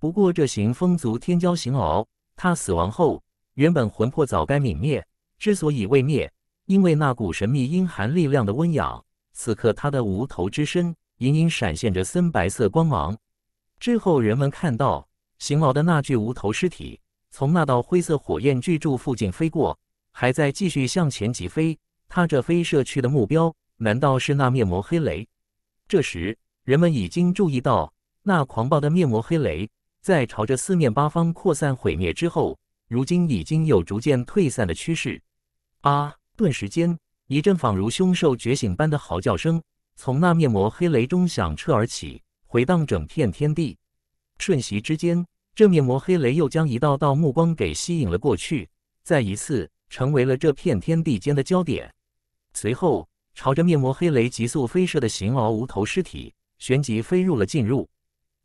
不过这行风族天骄行敖，他死亡后原本魂魄早该泯灭，之所以未灭，因为那股神秘阴寒力量的温养。此刻他的无头之身。隐隐闪现着森白色光芒。之后，人们看到邢老的那具无头尸体从那道灰色火焰巨柱附近飞过，还在继续向前疾飞。他这飞射去的目标，难道是那面魔黑雷？这时，人们已经注意到，那狂暴的面魔黑雷在朝着四面八方扩散毁灭之后，如今已经有逐渐退散的趋势。啊！顿时间，一阵仿如凶兽觉醒般的嚎叫声。从那面膜黑雷中响彻而起，回荡整片天地。瞬息之间，这面膜黑雷又将一道道目光给吸引了过去，再一次成为了这片天地间的焦点。随后，朝着面膜黑雷急速飞射的邢敖无头尸体，旋即飞入了进入。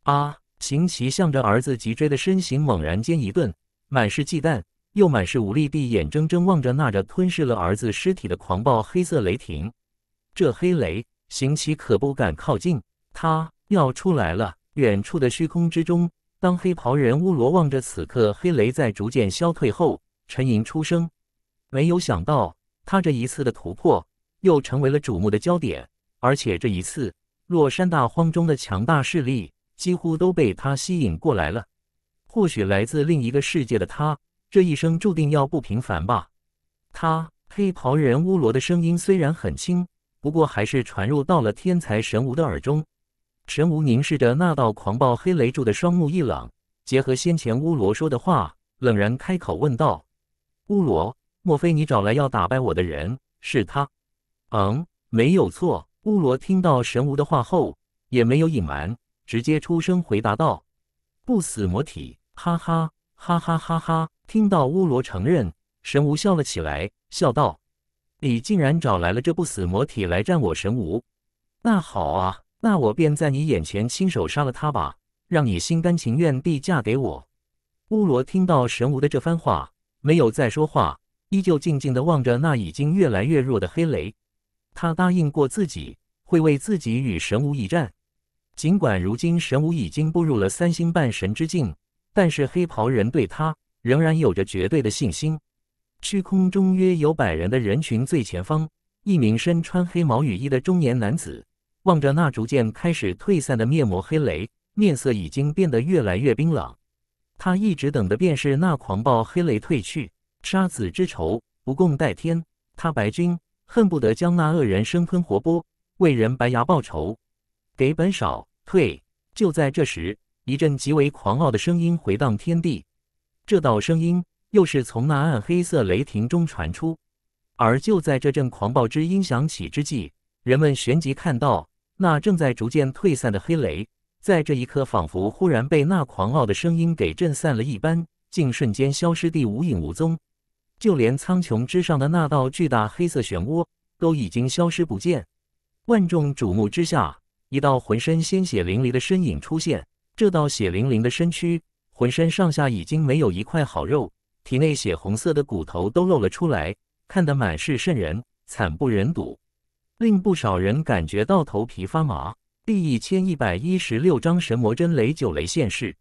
啊！邢奇向着儿子急追的身形猛然间一顿，满是忌惮，又满是无力地眼睁睁望着那着吞噬了儿子尸体的狂暴黑色雷霆。这黑雷。行乞可不敢靠近，他要出来了。远处的虚空之中，当黑袍人乌罗望着此刻黑雷在逐渐消退后，沉吟出声。没有想到，他这一次的突破又成为了瞩目的焦点，而且这一次，洛山大荒中的强大势力几乎都被他吸引过来了。或许来自另一个世界的他，这一生注定要不平凡吧。他黑袍人乌罗的声音虽然很轻。不过还是传入到了天才神无的耳中。神无凝视着那道狂暴黑雷柱的双目一冷，结合先前乌罗说的话，冷然开口问道：“乌罗，莫非你找来要打败我的人是他？”“嗯，没有错。”乌罗听到神无的话后也没有隐瞒，直接出声回答道：“不死魔体。”“哈哈哈哈哈哈！”听到乌罗承认，神无笑了起来，笑道。你竟然找来了这不死魔体来战我神无，那好啊，那我便在你眼前亲手杀了他吧，让你心甘情愿地嫁给我。乌罗听到神无的这番话，没有再说话，依旧静静的望着那已经越来越弱的黑雷。他答应过自己，会为自己与神无一战。尽管如今神无已经步入了三星半神之境，但是黑袍人对他仍然有着绝对的信心。虚空中约有百人的人群最前方，一名身穿黑毛雨衣的中年男子望着那逐渐开始退散的面膜黑雷，面色已经变得越来越冰冷。他一直等的便是那狂暴黑雷退去，杀子之仇不共戴天。他白军恨不得将那恶人生吞活剥，为人白牙报仇。给本少退！就在这时，一阵极为狂傲的声音回荡天地。这道声音。又是从那暗黑色雷霆中传出，而就在这阵狂暴之音响起之际，人们旋即看到那正在逐渐退散的黑雷，在这一刻仿佛忽然被那狂傲的声音给震散了一般，竟瞬间消失地无影无踪。就连苍穹之上的那道巨大黑色漩涡都已经消失不见。万众瞩目之下，一道浑身鲜血淋漓的身影出现。这道血淋淋的身躯，浑身上下已经没有一块好肉。体内血红色的骨头都露了出来，看得满是瘆人，惨不忍睹，令不少人感觉到头皮发麻。第一千一百一十六章神魔真雷九雷现世，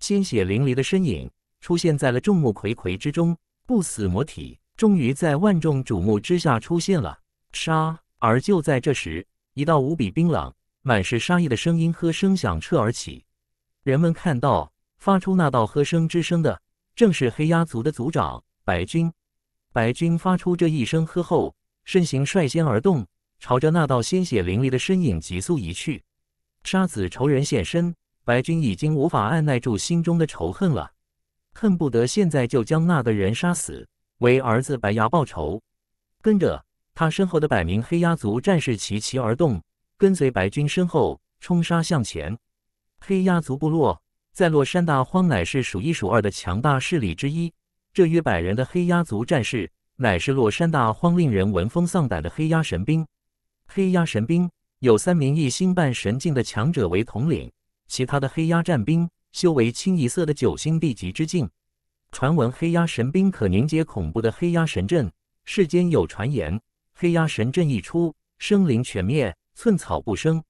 鲜血淋漓的身影出现在了众目睽睽之中，不死魔体终于在万众瞩目之下出现了杀。而就在这时，一道无比冰冷、满是杀意的声音呵声响彻而起，人们看到发出那道喝声之声的。正是黑鸦族的族长白军，白军发出这一声喝后，身形率先而动，朝着那道鲜血淋漓的身影急速移去。杀子仇人现身，白军已经无法按耐住心中的仇恨了，恨不得现在就将那个人杀死，为儿子白牙报仇。跟着他身后的百名黑鸦族战士齐齐而动，跟随白军身后冲杀向前。黑鸦族部落。在洛山大荒乃是数一数二的强大势力之一。这约百人的黑鸦族战士，乃是洛山大荒令人闻风丧胆的黑鸦神兵。黑鸦神兵有三名一星半神境的强者为统领，其他的黑鸦战兵修为清一色的九星地级之境。传闻黑鸦神兵可凝结恐怖的黑鸦神阵，世间有传言，黑鸦神阵一出，生灵全灭，寸草不生。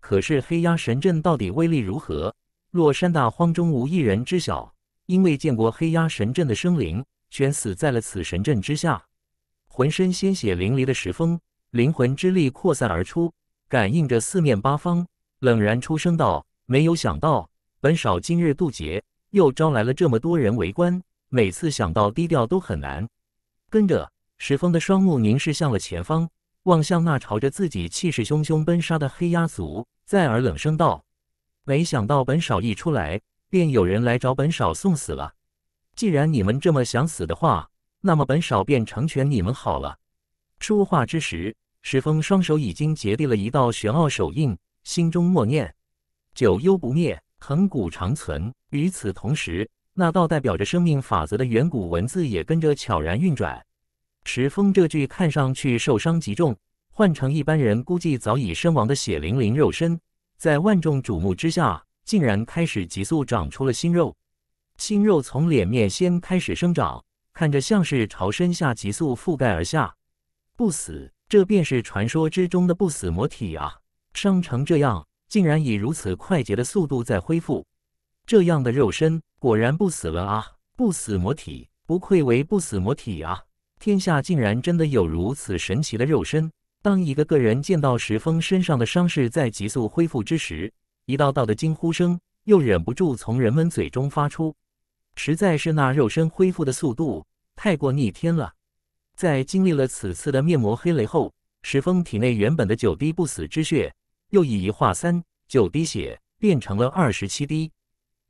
可是黑鸦神阵到底威力如何？若山大荒中无一人知晓，因为见过黑鸦神阵的生灵，全死在了此神阵之下。浑身鲜血淋漓的石峰，灵魂之力扩散而出，感应着四面八方，冷然出声道：“没有想到，本少今日渡劫，又招来了这么多人围观。每次想到低调都很难。”跟着，石峰的双目凝视向了前方，望向那朝着自己气势汹汹奔杀的黑鸦族，再而冷声道。没想到本少一出来，便有人来找本少送死了。既然你们这么想死的话，那么本少便成全你们好了。说话之时，石峰双手已经结缔了一道玄奥手印，心中默念：“九幽不灭，恒古长存。”与此同时，那道代表着生命法则的远古文字也跟着悄然运转。石峰这具看上去受伤极重，换成一般人估计早已身亡的血淋淋肉身。在万众瞩目之下，竟然开始急速长出了新肉。新肉从脸面先开始生长，看着像是朝身下急速覆盖而下。不死，这便是传说之中的不死魔体啊！伤成这样，竟然以如此快捷的速度在恢复，这样的肉身果然不死了啊！不死魔体，不愧为不死魔体啊！天下竟然真的有如此神奇的肉身！当一个个人见到石峰身上的伤势在急速恢复之时，一道道的惊呼声又忍不住从人们嘴中发出。实在是那肉身恢复的速度太过逆天了。在经历了此次的面膜黑雷后，石峰体内原本的九滴不死之血，又以一化三，九滴血变成了二十七滴。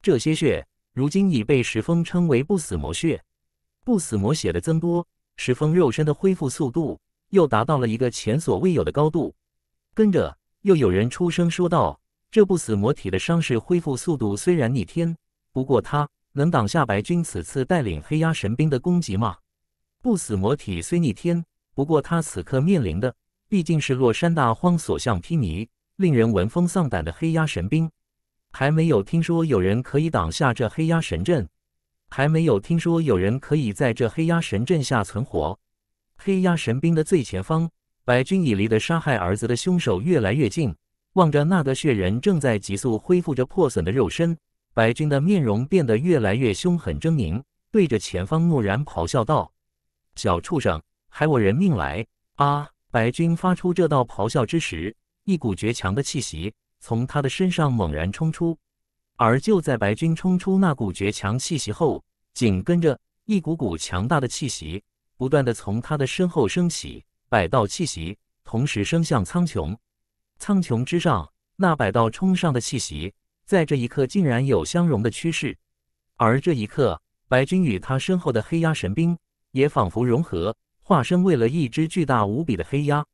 这些血如今已被石峰称为不死魔血。不死魔血的增多，石峰肉身的恢复速度。又达到了一个前所未有的高度。跟着又有人出声说道：“这不死魔体的伤势恢复速度虽然逆天，不过他能挡下白军此次带领黑鸦神兵的攻击吗？不死魔体虽逆天，不过他此刻面临的毕竟是洛山大荒所向披靡、令人闻风丧胆的黑鸦神兵。还没有听说有人可以挡下这黑鸦神阵，还没有听说有人可以在这黑鸦神阵下存活。”黑鸦神兵的最前方，白军已离得杀害儿子的凶手越来越近。望着那个血人正在急速恢复着破损的肉身，白军的面容变得越来越凶狠狰狞，对着前方怒然咆哮道：“小畜生，还我人命来！”啊！白军发出这道咆哮之时，一股绝强的气息从他的身上猛然冲出。而就在白军冲出那股绝强气息后，紧跟着一股股强大的气息。不断的从他的身后升起百道气息，同时升向苍穹。苍穹之上，那百道冲上的气息，在这一刻竟然有相融的趋势。而这一刻，白军与他身后的黑鸦神兵也仿佛融合，化身为了一只巨大无比的黑鸦。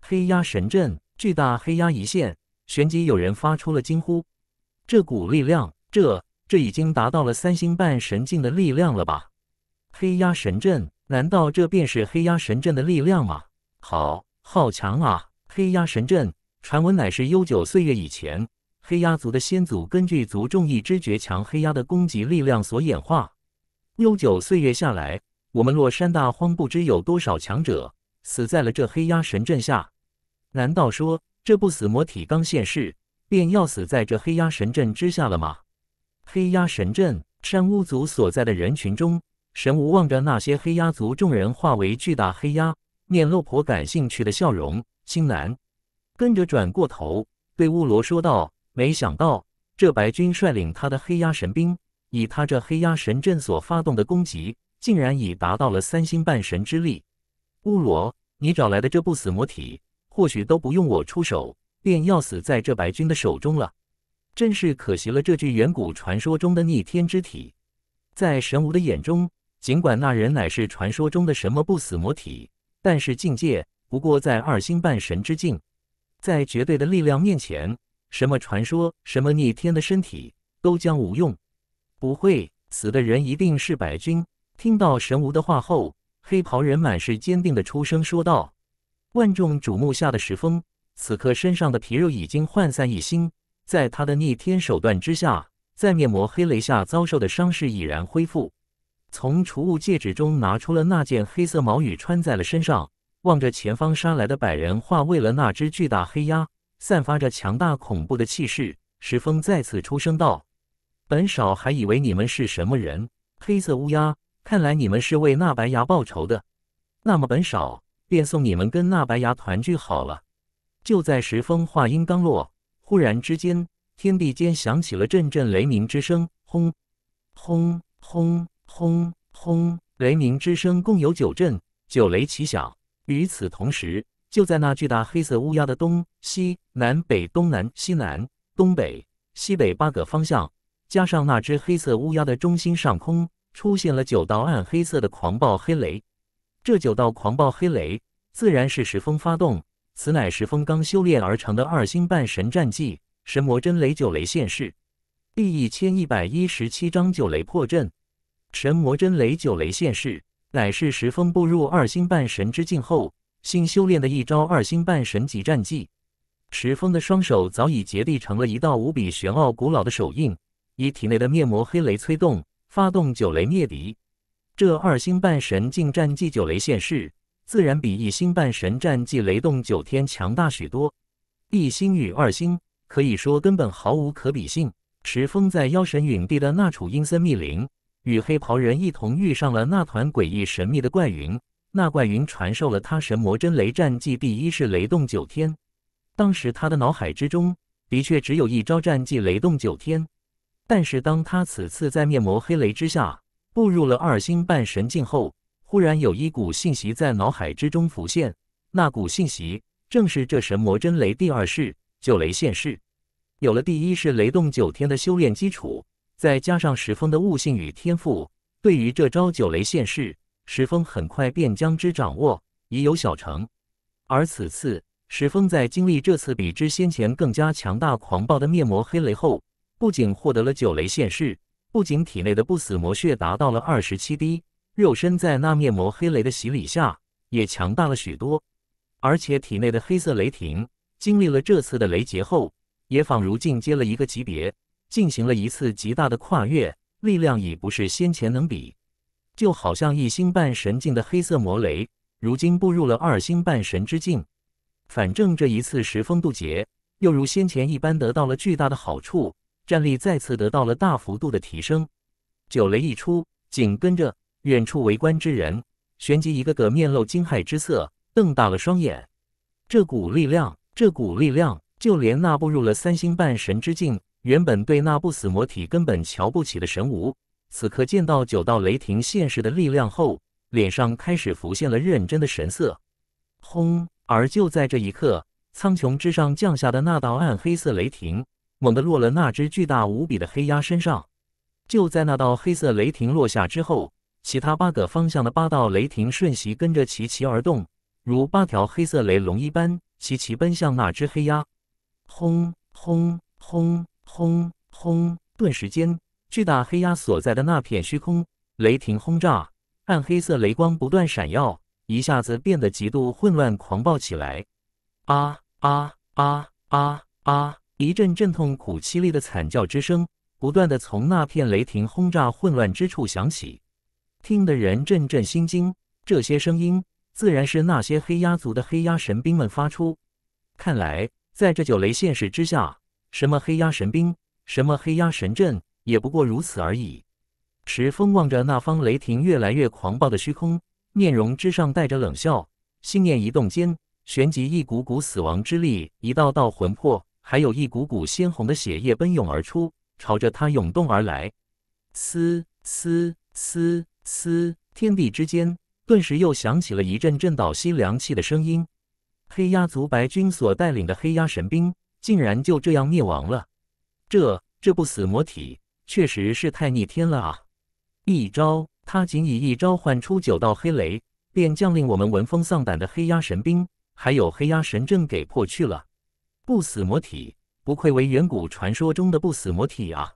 黑鸦神阵，巨大黑鸦一现，旋即有人发出了惊呼：“这股力量，这……这已经达到了三星半神境的力量了吧？”黑鸦神阵。难道这便是黑鸦神阵的力量吗？好好强啊！黑鸦神阵传闻乃是悠久岁月以前黑鸦族的先祖根据族众意知觉强黑鸦的攻击力量所演化。悠久岁月下来，我们洛山大荒不知有多少强者死在了这黑鸦神阵下。难道说这不死魔体刚现世，便要死在这黑鸦神阵之下了吗？黑鸦神阵，山巫族所在的人群中。神无望着那些黑鸦族众人化为巨大黑鸦，面露颇感兴趣的笑容。星男跟着转过头，对乌罗说道：“没想到这白军率领他的黑鸦神兵，以他这黑鸦神阵所发动的攻击，竟然已达到了三星半神之力。乌罗，你找来的这部死魔体，或许都不用我出手，便要死在这白军的手中了。真是可惜了这具远古传说中的逆天之体。”在神无的眼中。尽管那人乃是传说中的什么不死魔体，但是境界不过在二星半神之境，在绝对的力量面前，什么传说、什么逆天的身体都将无用。不会死的人一定是百君。听到神无的话后，黑袍人满是坚定的出声说道：“万众瞩目下的石峰，此刻身上的皮肉已经涣散一新，在他的逆天手段之下，在面膜黑雷下遭受的伤势已然恢复。”从储物戒指中拿出了那件黑色毛羽，穿在了身上。望着前方杀来的百人，化为了那只巨大黑鸦，散发着强大恐怖的气势。石峰再次出声道：“本少还以为你们是什么人？黑色乌鸦，看来你们是为那白牙报仇的。那么本少便送你们跟那白牙团聚好了。”就在石峰话音刚落，忽然之间，天地间响起了阵阵雷鸣之声，轰，轰，轰。轰轰！雷鸣之声共有九阵，九雷齐响。与此同时，就在那巨大黑色乌鸦的东西南北东南西南东北西北八个方向，加上那只黑色乌鸦的中心上空，出现了九道暗黑色的狂暴黑雷。这九道狂暴黑雷，自然是石峰发动，此乃石峰刚修炼而成的二星半神战技——神魔真雷九雷现世。第一千一百一十七章：九雷破阵。神魔真雷九雷现世，乃是石峰步入二星半神之境后新修炼的一招二星半神级战技。石峰的双手早已结缔成了一道无比玄奥、古老的手印，以体内的灭魔黑雷催动，发动九雷灭敌。这二星半神境战技九雷现世，自然比一星半神战技雷动九天强大许多。一星与二星，可以说根本毫无可比性。石峰在妖神陨地的那处阴森密林。与黑袍人一同遇上了那团诡异神秘的怪云，那怪云传授了他神魔真雷战技第一式雷动九天。当时他的脑海之中的确只有一招战技雷动九天，但是当他此次在灭魔黑雷之下步入了二星半神境后，忽然有一股信息在脑海之中浮现，那股信息正是这神魔真雷第二式九雷现世。有了第一式雷动九天的修炼基础。再加上石峰的悟性与天赋，对于这招九雷现世，石峰很快便将之掌握，已有小成。而此次，石峰在经历这次比之先前更加强大狂暴的灭魔黑雷后，不仅获得了九雷现世，不仅体内的不死魔血达到了二十七滴，肉身在那灭魔黑雷的洗礼下也强大了许多，而且体内的黑色雷霆经历了这次的雷劫后，也仿如进阶了一个级别。进行了一次极大的跨越，力量已不是先前能比。就好像一星半神境的黑色魔雷，如今步入了二星半神之境。反正这一次十峰渡劫，又如先前一般得到了巨大的好处，战力再次得到了大幅度的提升。九雷一出，紧跟着远处围观之人，旋即一个个面露惊骇之色，瞪大了双眼。这股力量，这股力量，就连那步入了三星半神之境。原本对那不死魔体根本瞧不起的神武，此刻见到九道雷霆现实的力量后，脸上开始浮现了认真的神色。轰！而就在这一刻，苍穹之上降下的那道暗黑色雷霆，猛地落了那只巨大无比的黑鸦身上。就在那道黑色雷霆落下之后，其他八个方向的八道雷霆瞬息跟着齐齐而动，如八条黑色雷龙一般，齐齐奔向那只黑鸦。轰轰轰！轰轰！顿时间，巨大黑鸦所在的那片虚空，雷霆轰炸，暗黑色雷光不断闪耀，一下子变得极度混乱狂暴起来。啊啊啊啊啊！一阵阵痛苦凄厉的惨叫之声，不断的从那片雷霆轰炸混乱之处响起，听的人阵阵心惊。这些声音，自然是那些黑鸦族的黑鸦神兵们发出。看来，在这九雷现世之下。什么黑鸦神兵，什么黑鸦神阵，也不过如此而已。石峰望着那方雷霆越来越狂暴的虚空，面容之上带着冷笑，心念一动间，旋即一股股死亡之力，一道道魂魄，还有一股股鲜红的血液奔涌而出，朝着他涌动而来。嘶嘶嘶嘶，天地之间顿时又响起了一阵阵倒吸凉气的声音。黑鸦族白军所带领的黑鸦神兵。竟然就这样灭亡了！这这不死魔体确实是太逆天了啊！一招，他仅以一招唤出九道黑雷，便将令我们闻风丧胆的黑鸦神兵，还有黑鸦神阵给破去了。不死魔体，不愧为远古传说中的不死魔体啊！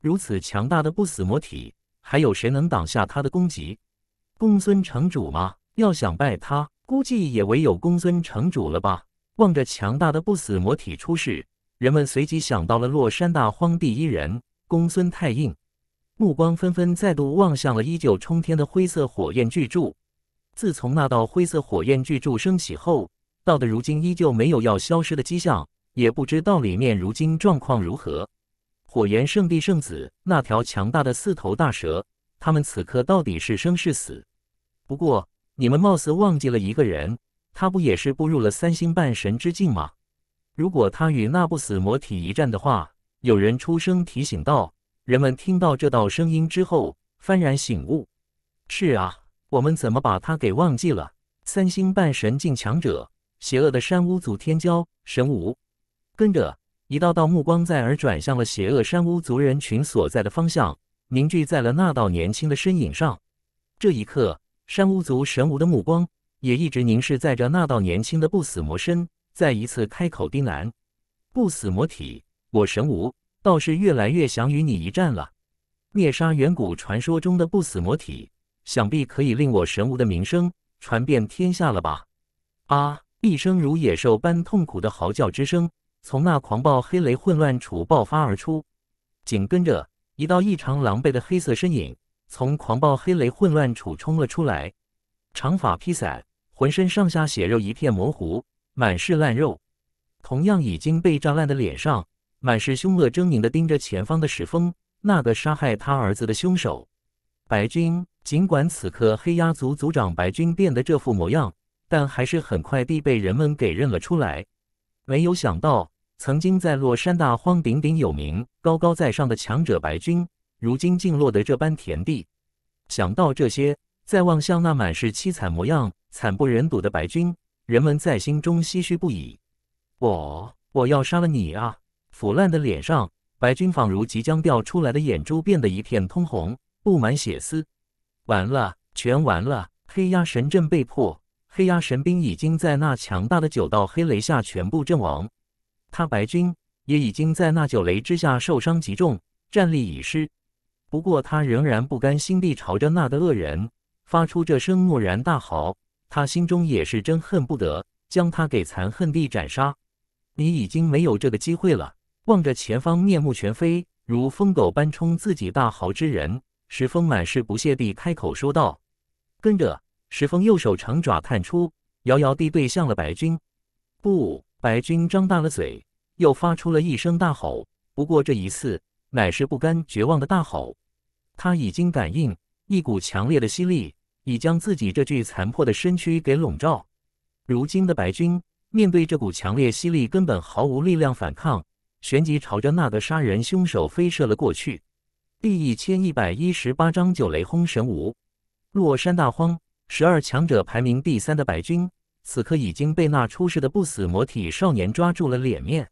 如此强大的不死魔体，还有谁能挡下他的攻击？公孙城主吗？要想败他，估计也唯有公孙城主了吧？望着强大的不死魔体出世，人们随即想到了洛山大荒第一人公孙太印，目光纷纷再度望向了依旧冲天的灰色火焰巨柱。自从那道灰色火焰巨柱升起后，到的如今依旧没有要消失的迹象，也不知道里面如今状况如何。火焰圣地圣子那条强大的四头大蛇，他们此刻到底是生是死？不过你们貌似忘记了一个人。他不也是步入了三星半神之境吗？如果他与那不死魔体一战的话，有人出声提醒道。人们听到这道声音之后，幡然醒悟。是啊，我们怎么把他给忘记了？三星半神境强者，邪恶的山巫族天骄神无。跟着一道道目光在而转向了邪恶山巫族人群所在的方向，凝聚在了那道年轻的身影上。这一刻，山巫族神无的目光。也一直凝视在着那道年轻的不死魔身，再一次开口低喃：“不死魔体，我神无倒是越来越想与你一战了。灭杀远古传说中的不死魔体，想必可以令我神无的名声传遍天下了吧？”啊！一声如野兽般痛苦的嚎叫之声从那狂暴黑雷混乱处爆发而出，紧跟着一道异常狼狈的黑色身影从狂暴黑雷混乱处冲了出来，长发披散。浑身上下血肉一片模糊，满是烂肉。同样已经被炸烂的脸上，满是凶恶狰狞的盯着前方的石峰，那个杀害他儿子的凶手白军。尽管此刻黑鸦族族长白军变得这副模样，但还是很快地被人们给认了出来。没有想到，曾经在洛山大荒鼎鼎有名、高高在上的强者白军，如今竟落得这般田地。想到这些，再望向那满是凄惨模样。惨不忍睹的白军，人们在心中唏嘘不已。我，我要杀了你啊！腐烂的脸上，白军仿如即将掉出来的眼珠变得一片通红，布满血丝。完了，全完了！黑鸦神阵被破，黑鸦神兵已经在那强大的九道黑雷下全部阵亡。他白军也已经在那九雷之下受伤极重，战力已失。不过他仍然不甘心地朝着那个恶人发出这声怒然大嚎。他心中也是真恨不得将他给残恨地斩杀，你已经没有这个机会了。望着前方面目全非、如疯狗般冲自己大嚎之人，石峰满是不屑地开口说道。跟着，石峰右手长爪探出，遥遥地对向了白军。不，白军张大了嘴，又发出了一声大吼。不过这一次，乃是不甘绝望的大吼。他已经感应一股强烈的吸力。已将自己这具残破的身躯给笼罩。如今的白军面对这股强烈吸力，根本毫无力量反抗，旋即朝着那个杀人凶手飞射了过去。第一千一百一十八章九雷轰神武。落山大荒十二强者排名第三的白军，此刻已经被那出世的不死魔体少年抓住了脸面。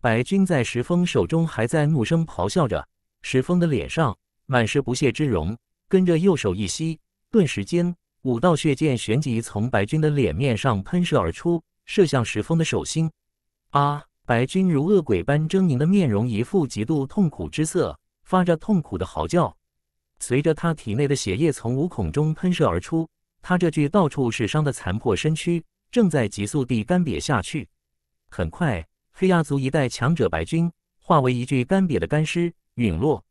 白军在石峰手中还在怒声咆哮着，石峰的脸上满是不屑之容，跟着右手一吸。顿时间，五道血箭旋即从白军的脸面上喷射而出，射向石峰的手心。啊！白军如恶鬼般狰狞的面容，一副极度痛苦之色，发着痛苦的嚎叫。随着他体内的血液从五孔中喷射而出，他这具到处是伤的残破身躯正在急速地干瘪下去。很快，黑鸦族一代强者白军化为一具干瘪的干尸陨落。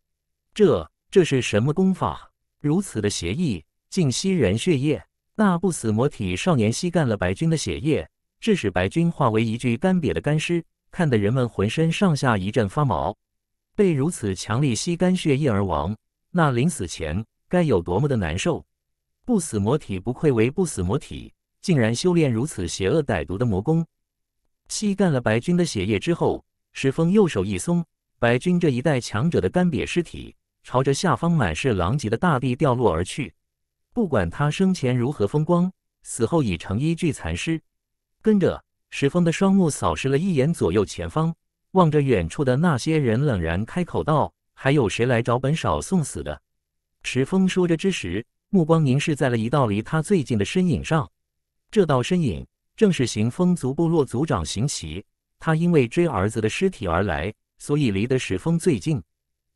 这，这是什么功法？如此的邪异！竟吸人血液，那不死魔体少年吸干了白军的血液，致使白军化为一具干瘪的干尸，看得人们浑身上下一阵发毛。被如此强力吸干血液而亡，那临死前该有多么的难受！不死魔体不愧为不死魔体，竟然修炼如此邪恶歹毒的魔功。吸干了白军的血液之后，石峰右手一松，白军这一代强者的干瘪尸体，朝着下方满是狼藉的大地掉落而去。不管他生前如何风光，死后已成一具残尸。跟着石峰的双目扫视了一眼左右前方，望着远处的那些人，冷然开口道：“还有谁来找本少送死的？”石峰说着之时，目光凝视在了一道离他最近的身影上。这道身影正是行风族部落族长行奇。他因为追儿子的尸体而来，所以离得石峰最近。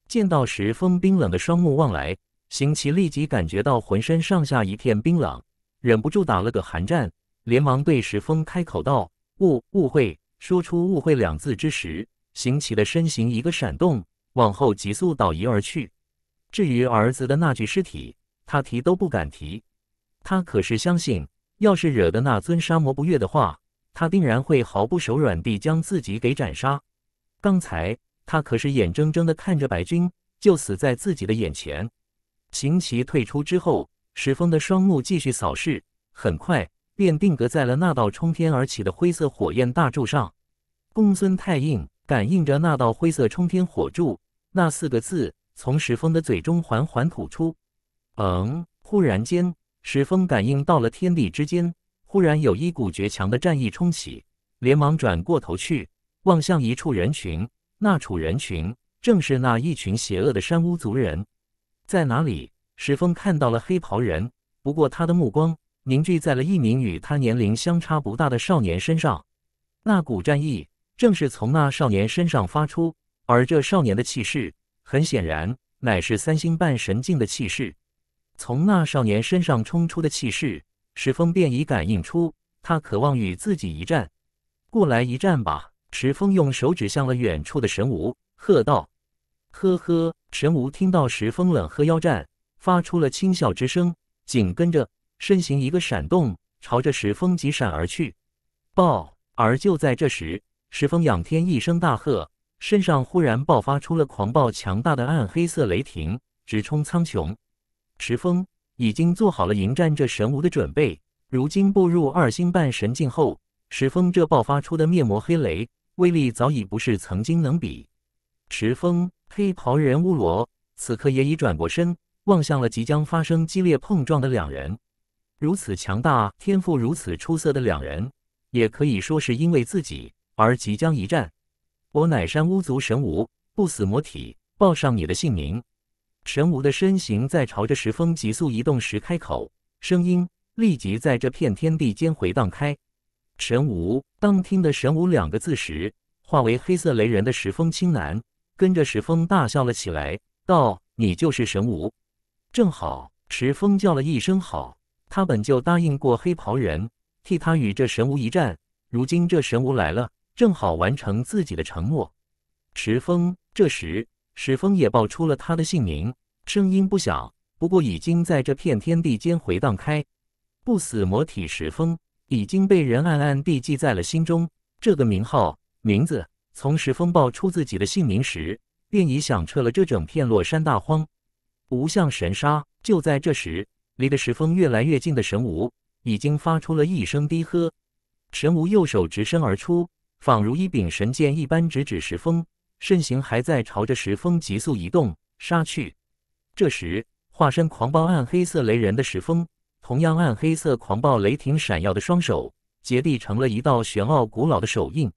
见到石峰冰冷的双目望来。邢奇立即感觉到浑身上下一片冰冷，忍不住打了个寒战，连忙对石峰开口道：“误误会。”说出“误会”两字之时，邢奇的身形一个闪动，往后急速倒移而去。至于儿子的那具尸体，他提都不敢提。他可是相信，要是惹得那尊沙魔不悦的话，他定然会毫不手软地将自己给斩杀。刚才他可是眼睁睁地看着白军就死在自己的眼前。行棋退出之后，石峰的双目继续扫视，很快便定格在了那道冲天而起的灰色火焰大柱上。公孙太印感应着那道灰色冲天火柱，那四个字从石峰的嘴中缓缓吐出：“嗯。”忽然间，石峰感应到了天地之间忽然有一股绝强的战意冲起，连忙转过头去望向一处人群。那处人群正是那一群邪恶的山巫族人。在哪里？石峰看到了黑袍人，不过他的目光凝聚在了一名与他年龄相差不大的少年身上。那股战意正是从那少年身上发出，而这少年的气势，很显然乃是三星半神境的气势。从那少年身上冲出的气势，石峰便已感应出他渴望与自己一战。过来一战吧！石峰用手指向了远处的神武，喝道：“呵呵。”神无听到石峰冷喝腰战，发出了轻笑之声，紧跟着身形一个闪动，朝着石峰疾闪而去。爆！而就在这时，石峰仰天一声大喝，身上忽然爆发出了狂暴强大的暗黑色雷霆，直冲苍穹。石峰已经做好了迎战这神无的准备，如今步入二星半神境后，石峰这爆发出的灭魔黑雷威力早已不是曾经能比。石峰。黑袍人乌罗此刻也已转过身，望向了即将发生激烈碰撞的两人。如此强大、天赋如此出色的两人，也可以说是因为自己而即将一战。我乃山巫族神无，不死魔体。报上你的姓名。神无的身形在朝着石峰急速移动时开口，声音立即在这片天地间回荡开。神无，当听的“神无两个字时，化为黑色雷人的石峰青男。跟着石峰大笑了起来，道：“你就是神武，正好。”石峰叫了一声“好”，他本就答应过黑袍人，替他与这神武一战。如今这神武来了，正好完成自己的承诺。石峰这时，石峰也报出了他的姓名，声音不小，不过已经在这片天地间回荡开。不死魔体石峰已经被人暗暗地记在了心中，这个名号名字。从石峰爆出自己的姓名时，便已响彻了这整片落山大荒。无相神杀！就在这时，离得石峰越来越近的神无已经发出了一声低喝。神无右手直伸而出，仿如一柄神剑一般直指石峰，身形还在朝着石峰急速移动杀去。这时，化身狂暴暗黑色雷人的石峰，同样暗黑色狂暴雷霆闪耀的双手结缔成了一道玄奥古老的手印，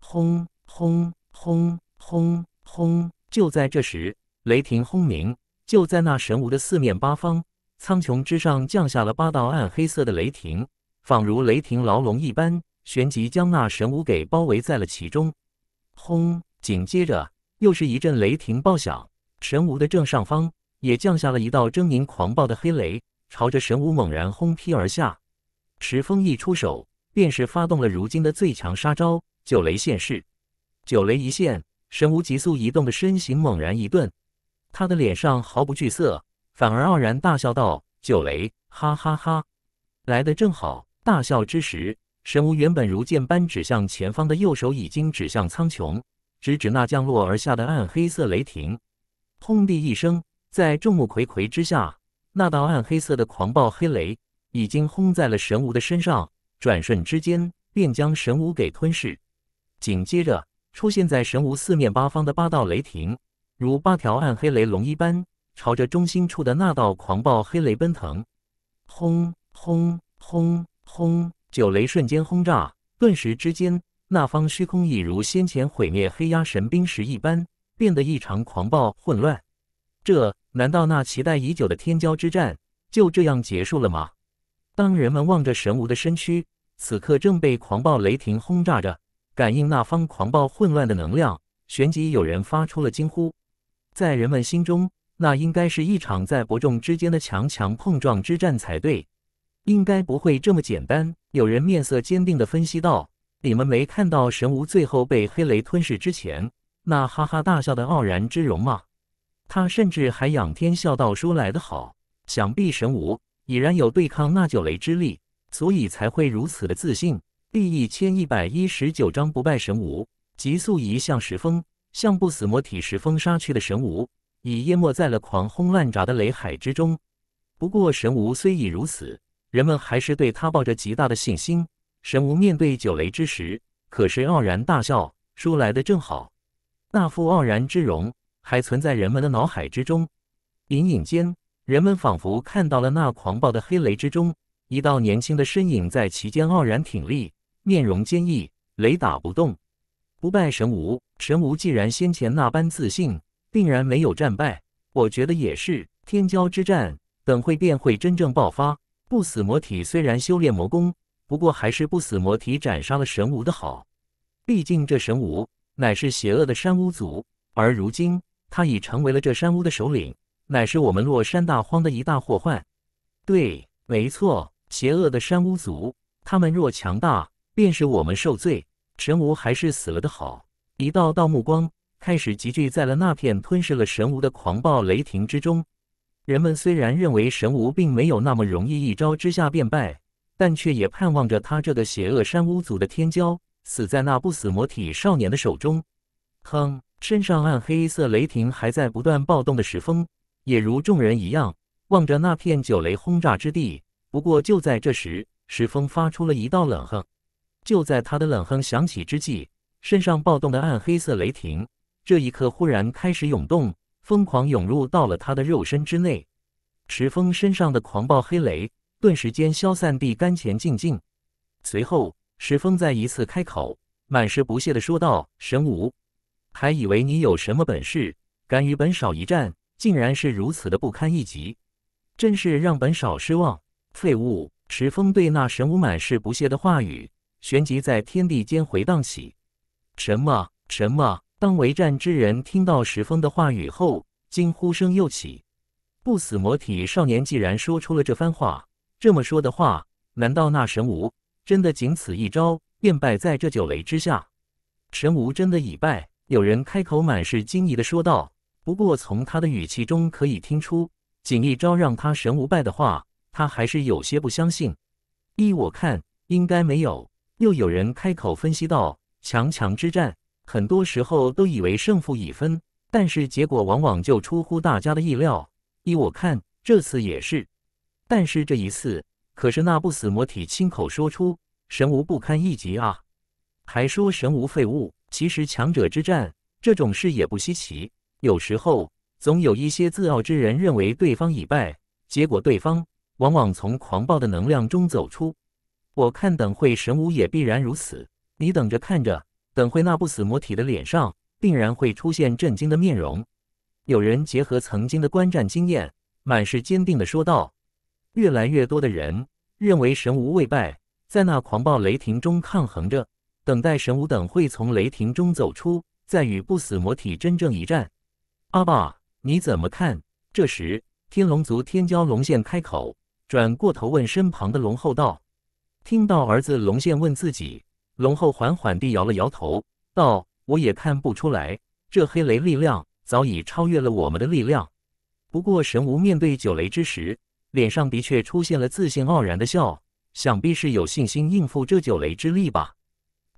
轰！轰轰轰轰！就在这时，雷霆轰鸣，就在那神无的四面八方，苍穹之上降下了八道暗黑色的雷霆，仿如雷霆牢笼一般，旋即将那神无给包围在了其中。轰！紧接着又是一阵雷霆爆响，神无的正上方也降下了一道狰狞狂暴的黑雷，朝着神无猛然轰劈而下。池峰一出手，便是发动了如今的最强杀招——九雷现世。九雷一现，神无急速移动的身形猛然一顿，他的脸上毫不惧色，反而傲然大笑道：“九雷，哈哈哈，来的正好！”大笑之时，神无原本如剑般指向前方的右手已经指向苍穹，直指那降落而下的暗黑色雷霆。轰地一声，在众目睽睽之下，那道暗黑色的狂暴黑雷已经轰在了神无的身上，转瞬之间便将神无给吞噬。紧接着。出现在神无四面八方的八道雷霆，如八条暗黑雷龙一般，朝着中心处的那道狂暴黑雷奔腾。轰轰轰轰！九雷瞬间轰炸，顿时之间，那方虚空已如先前毁灭黑鸦神兵时一般，变得异常狂暴混乱。这难道那期待已久的天骄之战就这样结束了吗？当人们望着神无的身躯，此刻正被狂暴雷霆轰炸着。感应那方狂暴混乱的能量，旋即有人发出了惊呼。在人们心中，那应该是一场在伯仲之间的强强碰撞之战才对，应该不会这么简单。有人面色坚定地分析道：“你们没看到神无最后被黑雷吞噬之前，那哈哈大笑的傲然之容吗？他甚至还仰天笑道：‘说来得好，想必神无已然有对抗那九雷之力，所以才会如此的自信。’”第一千一百一十九章不败神武。急速移向石峰，向不死魔体石峰杀去的神武，已淹没在了狂轰滥炸的雷海之中。不过，神武虽已如此，人们还是对他抱着极大的信心。神武面对九雷之时，可是傲然大笑，说来的正好。那副傲然之容，还存在人们的脑海之中。隐隐间，人们仿佛看到了那狂暴的黑雷之中，一道年轻的身影在其间傲然挺立。面容坚毅，雷打不动，不败神无。神无既然先前那般自信，定然没有战败。我觉得也是。天骄之战等会便会真正爆发。不死魔体虽然修炼魔功，不过还是不死魔体斩杀了神无的好。毕竟这神无乃是邪恶的山巫族，而如今他已成为了这山巫的首领，乃是我们落山大荒的一大祸患。对，没错，邪恶的山巫族，他们若强大。便是我们受罪，神无还是死了的好。一道道目光开始集聚在了那片吞噬了神无的狂暴雷霆之中。人们虽然认为神无并没有那么容易一招之下便败，但却也盼望着他这个邪恶山巫族的天骄死在那不死魔体少年的手中。哼！身上暗黑色雷霆还在不断暴动的石峰，也如众人一样望着那片九雷轰炸之地。不过就在这时，石峰发出了一道冷哼。就在他的冷哼响起之际，身上暴动的暗黑色雷霆，这一刻忽然开始涌动，疯狂涌入到了他的肉身之内。池峰身上的狂暴黑雷，顿时间消散地干乾净净。随后，池峰再一次开口，满是不屑的说道：“神武，还以为你有什么本事，敢与本少一战，竟然是如此的不堪一击，真是让本少失望。废物！”池峰对那神武满是不屑的话语。旋即在天地间回荡起，什么什么？当为战之人听到石峰的话语后，惊呼声又起。不死魔体少年既然说出了这番话，这么说的话，难道那神无真的仅此一招便败在这九雷之下？神无真的已败？有人开口，满是惊疑的说道。不过从他的语气中可以听出，仅一招让他神无败的话，他还是有些不相信。依我看，应该没有。又有人开口分析道：“强强之战，很多时候都以为胜负已分，但是结果往往就出乎大家的意料。依我看，这次也是。但是这一次，可是那不死魔体亲口说出，神无不堪一击啊！还说神无废物。其实强者之战，这种事也不稀奇。有时候，总有一些自傲之人认为对方已败，结果对方往往从狂暴的能量中走出。”我看等会神武也必然如此，你等着看着，等会那不死魔体的脸上定然会出现震惊的面容。有人结合曾经的观战经验，满是坚定的说道。越来越多的人认为神无未败，在那狂暴雷霆中抗衡着，等待神武等会从雷霆中走出，再与不死魔体真正一战。阿爸，你怎么看？这时，天龙族天骄龙现开口，转过头问身旁的龙后道。听到儿子龙现问自己，龙后缓缓地摇了摇头，道：“我也看不出来，这黑雷力量早已超越了我们的力量。不过神无面对九雷之时，脸上的确出现了自信傲然的笑，想必是有信心应付这九雷之力吧。”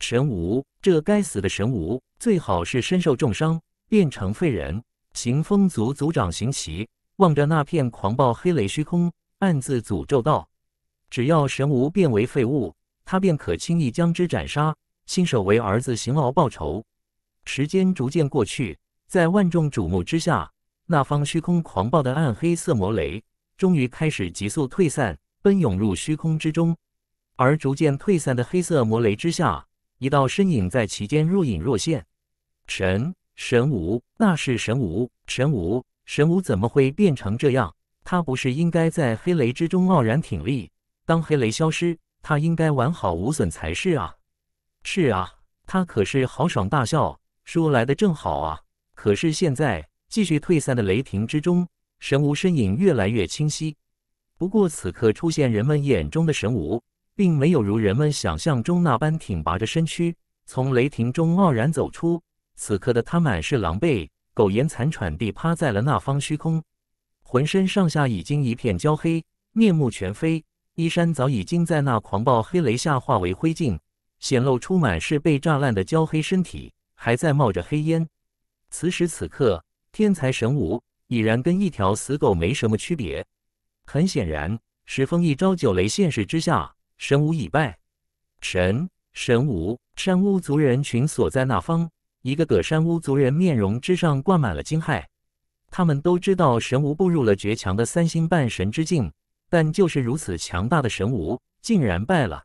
神无，这该死的神无，最好是身受重伤，变成废人。行风族族长行奇望着那片狂暴黑雷虚空，暗自诅咒道。只要神无变为废物，他便可轻易将之斩杀。亲手为儿子邢敖报仇。时间逐渐过去，在万众瞩目之下，那方虚空狂暴的暗黑色魔雷终于开始急速退散，奔涌入虚空之中。而逐渐退散的黑色魔雷之下，一道身影在其间若隐若现。神神无，那是神无，神无，神无怎么会变成这样？他不是应该在黑雷之中傲然挺立？当黑雷消失，他应该完好无损才是啊！是啊，他可是豪爽大笑，说来的正好啊。可是现在，继续退散的雷霆之中，神无身影越来越清晰。不过此刻出现人们眼中的神无，并没有如人们想象中那般挺拔着身躯从雷霆中傲然走出。此刻的他满是狼狈，苟延残喘地趴在了那方虚空，浑身上下已经一片焦黑，面目全非。衣衫早已经在那狂暴黑雷下化为灰烬，显露出满是被炸烂的焦黑身体，还在冒着黑烟。此时此刻，天才神武已然跟一条死狗没什么区别。很显然，石峰一招九雷现世之下，神武已败。神神武山巫族人群所在那方，一个个山巫族人面容之上挂满了惊骇，他们都知道神无步入了绝强的三星半神之境。但就是如此强大的神无，竟然败了，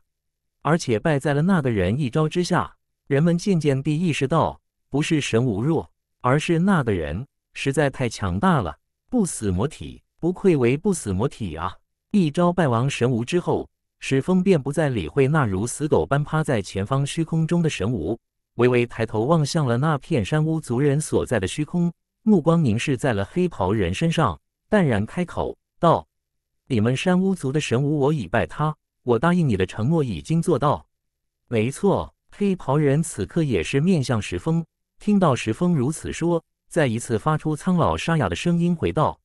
而且败在了那个人一招之下。人们渐渐地意识到，不是神无弱，而是那个人实在太强大了。不死魔体，不愧为不死魔体啊！一招败亡神无之后，史风便不再理会那如死狗般趴在前方虚空中的神无，微微抬头望向了那片山屋族人所在的虚空，目光凝视在了黑袍人身上，淡然开口道。你们山巫族的神武，我已拜他。我答应你的承诺已经做到。没错，黑袍人此刻也是面向石峰，听到石峰如此说，再一次发出苍老沙哑的声音回道。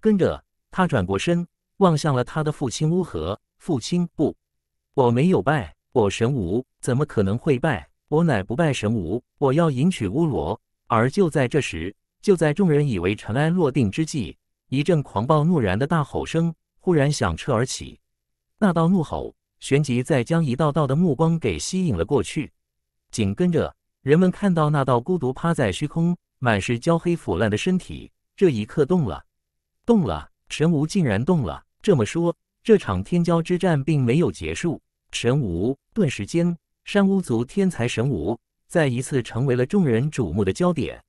跟着他转过身，望向了他的父亲乌合。父亲，不，我没有拜，我神武怎么可能会拜？我乃不败神武，我要迎娶乌罗。而就在这时，就在众人以为尘埃落定之际，一阵狂暴怒然的大吼声。忽然响彻而起，那道怒吼旋即再将一道道的目光给吸引了过去。紧跟着，人们看到那道孤独趴在虚空、满是焦黑腐烂的身体，这一刻动了，动了！神无竟然动了！这么说，这场天骄之战并没有结束。神无顿时间，山巫族天才神无再一次成为了众人瞩目的焦点。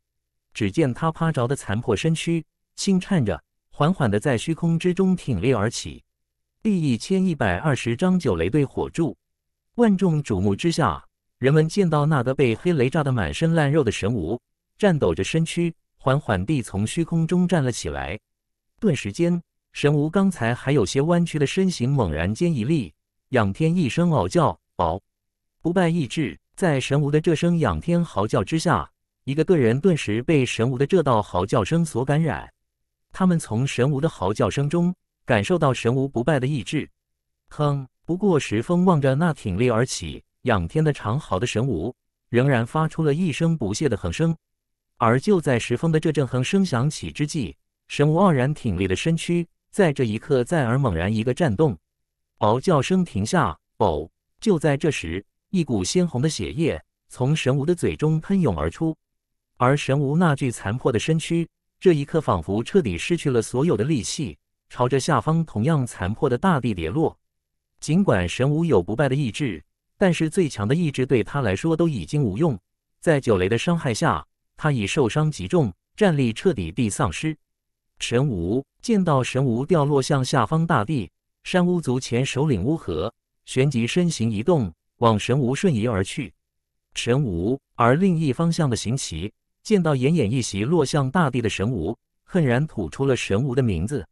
只见他趴着的残破身躯，轻颤着。缓缓地在虚空之中挺立而起，第一千一百二十章九雷队火柱，万众瞩目之下，人们见到那个被黑雷炸得满身烂肉的神无，颤抖着身躯，缓缓地从虚空中站了起来。顿时间，神无刚才还有些弯曲的身形猛然间一立，仰天一声嗷叫，嗷！不败意志在神无的这声仰天嚎叫之下，一个个人顿时被神无的这道嚎叫声所感染。他们从神无的嚎叫声中感受到神无不败的意志。哼！不过石峰望着那挺立而起、仰天的长嚎的神无，仍然发出了一声不屑的哼声。而就在石峰的这阵哼声响起之际，神无傲然挺立的身躯在这一刻再而猛然一个颤动，嚎叫声停下。哦！就在这时，一股鲜红的血液从神无的嘴中喷涌而出，而神无那具残破的身躯。这一刻仿佛彻底失去了所有的力气，朝着下方同样残破的大地跌落。尽管神武有不败的意志，但是最强的意志对他来说都已经无用。在九雷的伤害下，他已受伤极重，战力彻底地丧失。神武见到神武掉落向下方大地，山巫族前首领乌合旋即身形一动，往神武瞬移而去。神武，而另一方向的行奇。见到奄奄一息落向大地的神无，恨然吐出了神无的名字。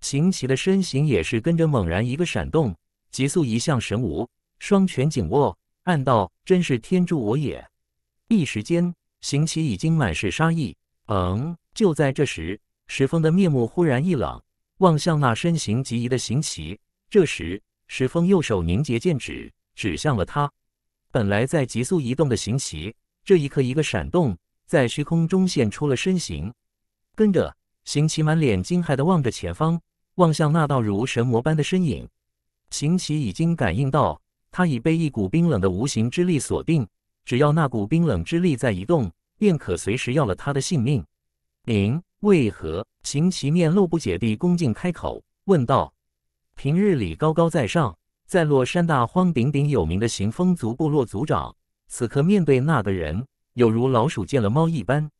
行琪的身形也是跟着猛然一个闪动，急速移向神无，双拳紧握，暗道：“真是天助我也！”一时间，行奇已经满是杀意。嗯，就在这时，石峰的面目忽然一冷，望向那身形极移的行奇。这时，石峰右手凝结剑指，指向了他。本来在急速移动的行奇，这一刻一个闪动。在虚空中现出了身形，跟着邢奇满脸惊骇地望着前方，望向那道如神魔般的身影。邢奇已经感应到，他已被一股冰冷的无形之力锁定，只要那股冰冷之力再移动，便可随时要了他的性命。您为何？邢奇面露不解地恭敬开口问道。平日里高高在上，在洛山大荒鼎鼎有名的行风族部落族长，此刻面对那个人。有如老鼠见了猫一般，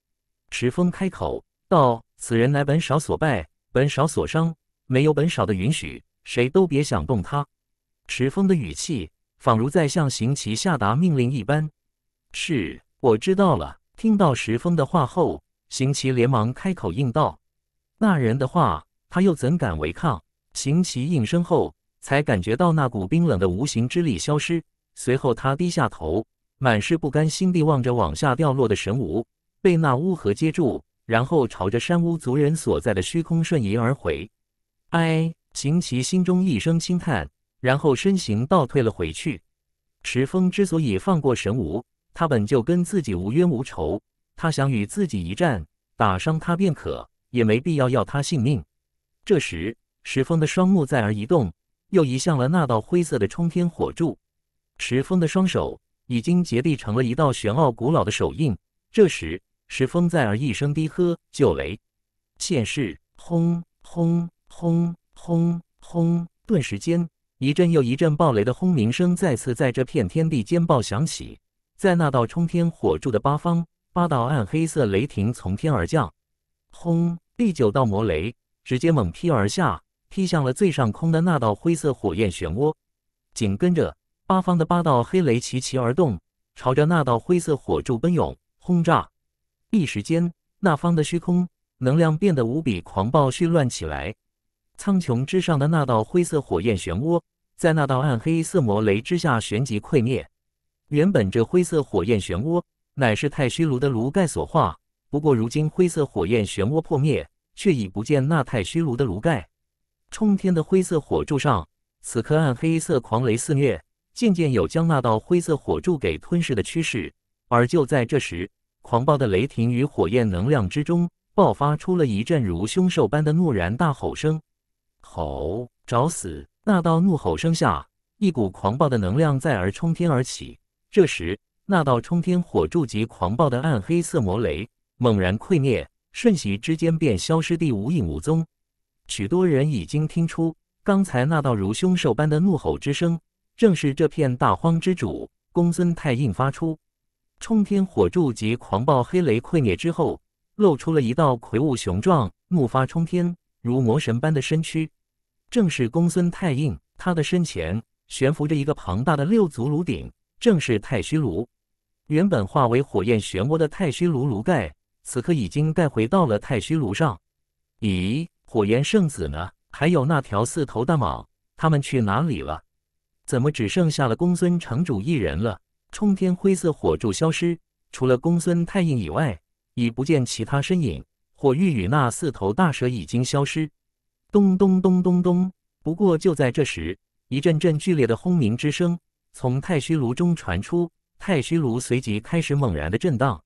池峰开口道：“此人乃本少所拜，本少所伤，没有本少的允许，谁都别想动他。”池峰的语气仿如在向行奇下达命令一般。“是，我知道了。”听到石峰的话后，行奇连忙开口应道：“那人的话，他又怎敢违抗？”行奇应声后，才感觉到那股冰冷的无形之力消失。随后，他低下头。满是不甘心地望着往下掉落的神无，被那乌合接住，然后朝着山屋族人所在的虚空瞬移而回。唉，秦奇心中一声轻叹，然后身形倒退了回去。石峰之所以放过神无，他本就跟自己无冤无仇，他想与自己一战，打伤他便可，也没必要要他性命。这时，石峰的双目再而移动，又移向了那道灰色的冲天火柱。石峰的双手。已经结缔成了一道玄奥古老的手印。这时，石峰在耳一声低喝：“九雷现世！”轰轰轰轰轰！顿时间，一阵又一阵暴雷的轰鸣声再次在这片天地间爆响起。在那道冲天火柱的八方，八道暗黑色雷霆从天而降。轰！第九道魔雷直接猛劈而下，劈向了最上空的那道灰色火焰漩涡。紧跟着，八方的八道黑雷齐齐而动，朝着那道灰色火柱奔涌轰炸。一时间，那方的虚空能量变得无比狂暴絮乱起来。苍穹之上的那道灰色火焰漩涡，在那道暗黑色魔雷之下旋即溃灭。原本这灰色火焰漩涡乃是太虚炉的炉盖所化，不过如今灰色火焰漩涡破灭，却已不见那太虚炉的炉盖。冲天的灰色火柱上，此刻暗黑色狂雷肆虐。渐渐有将那道灰色火柱给吞噬的趋势，而就在这时，狂暴的雷霆与火焰能量之中爆发出了一阵如凶兽般的怒然大吼声：“吼！找死！”那道怒吼声下，一股狂暴的能量再而冲天而起。这时，那道冲天火柱及狂暴的暗黑色魔雷猛然溃灭，瞬息之间便消失地无影无踪。许多人已经听出刚才那道如凶兽般的怒吼之声。正是这片大荒之主公孙太印发出冲天火柱及狂暴黑雷溃灭之后，露出了一道魁梧雄壮、怒发冲天、如魔神般的身躯。正是公孙太印，他的身前悬浮着一个庞大的六足炉鼎，正是太虚炉。原本化为火焰漩涡的太虚炉炉盖，此刻已经盖回到了太虚炉上。咦，火焰圣子呢？还有那条四头大蟒，他们去哪里了？怎么只剩下了公孙城主一人了？冲天灰色火柱消失，除了公孙太印以外，已不见其他身影。火玉与那四头大蛇已经消失。咚咚咚咚咚！不过就在这时，一阵阵剧烈的轰鸣之声从太虚炉中传出，太虚炉随即开始猛然的震荡。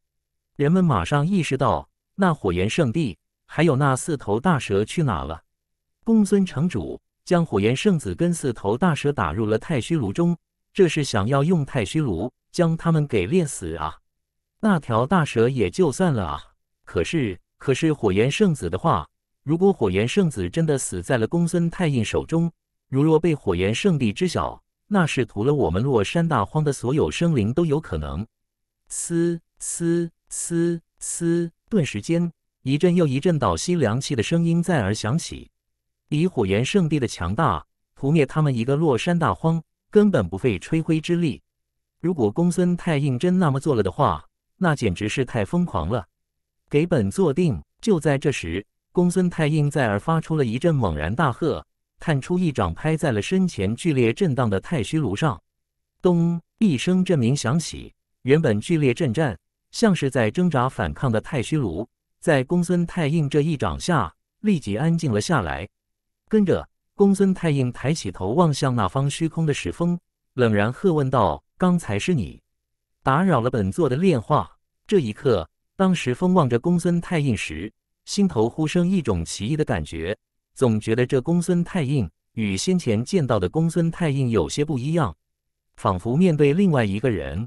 人们马上意识到，那火焰圣地还有那四头大蛇去哪了？公孙城主。将火焰圣子跟四头大蛇打入了太虚炉中，这是想要用太虚炉将他们给炼死啊！那条大蛇也就算了啊，可是，可是火焰圣子的话，如果火焰圣子真的死在了公孙太印手中，如若被火焰圣地知晓，那是屠了我们落山大荒的所有生灵都有可能。嘶嘶嘶嘶，顿时间，一阵又一阵倒吸凉气的声音再而响起。以火焰圣地的强大，屠灭他们一个落山大荒，根本不费吹灰之力。如果公孙太印真那么做了的话，那简直是太疯狂了。给本座定！就在这时，公孙太印在耳发出了一阵猛然大喝，探出一掌拍在了身前剧烈震荡的太虚炉上。咚一声震鸣响起，原本剧烈震颤、像是在挣扎反抗的太虚炉，在公孙太印这一掌下，立即安静了下来。跟着，公孙太硬抬起头望向那方虚空的石峰，冷然喝问道：“刚才是你打扰了本座的炼化？”这一刻，当石峰望着公孙太印时，心头忽生一种奇异的感觉，总觉得这公孙太印与先前见到的公孙太印有些不一样，仿佛面对另外一个人。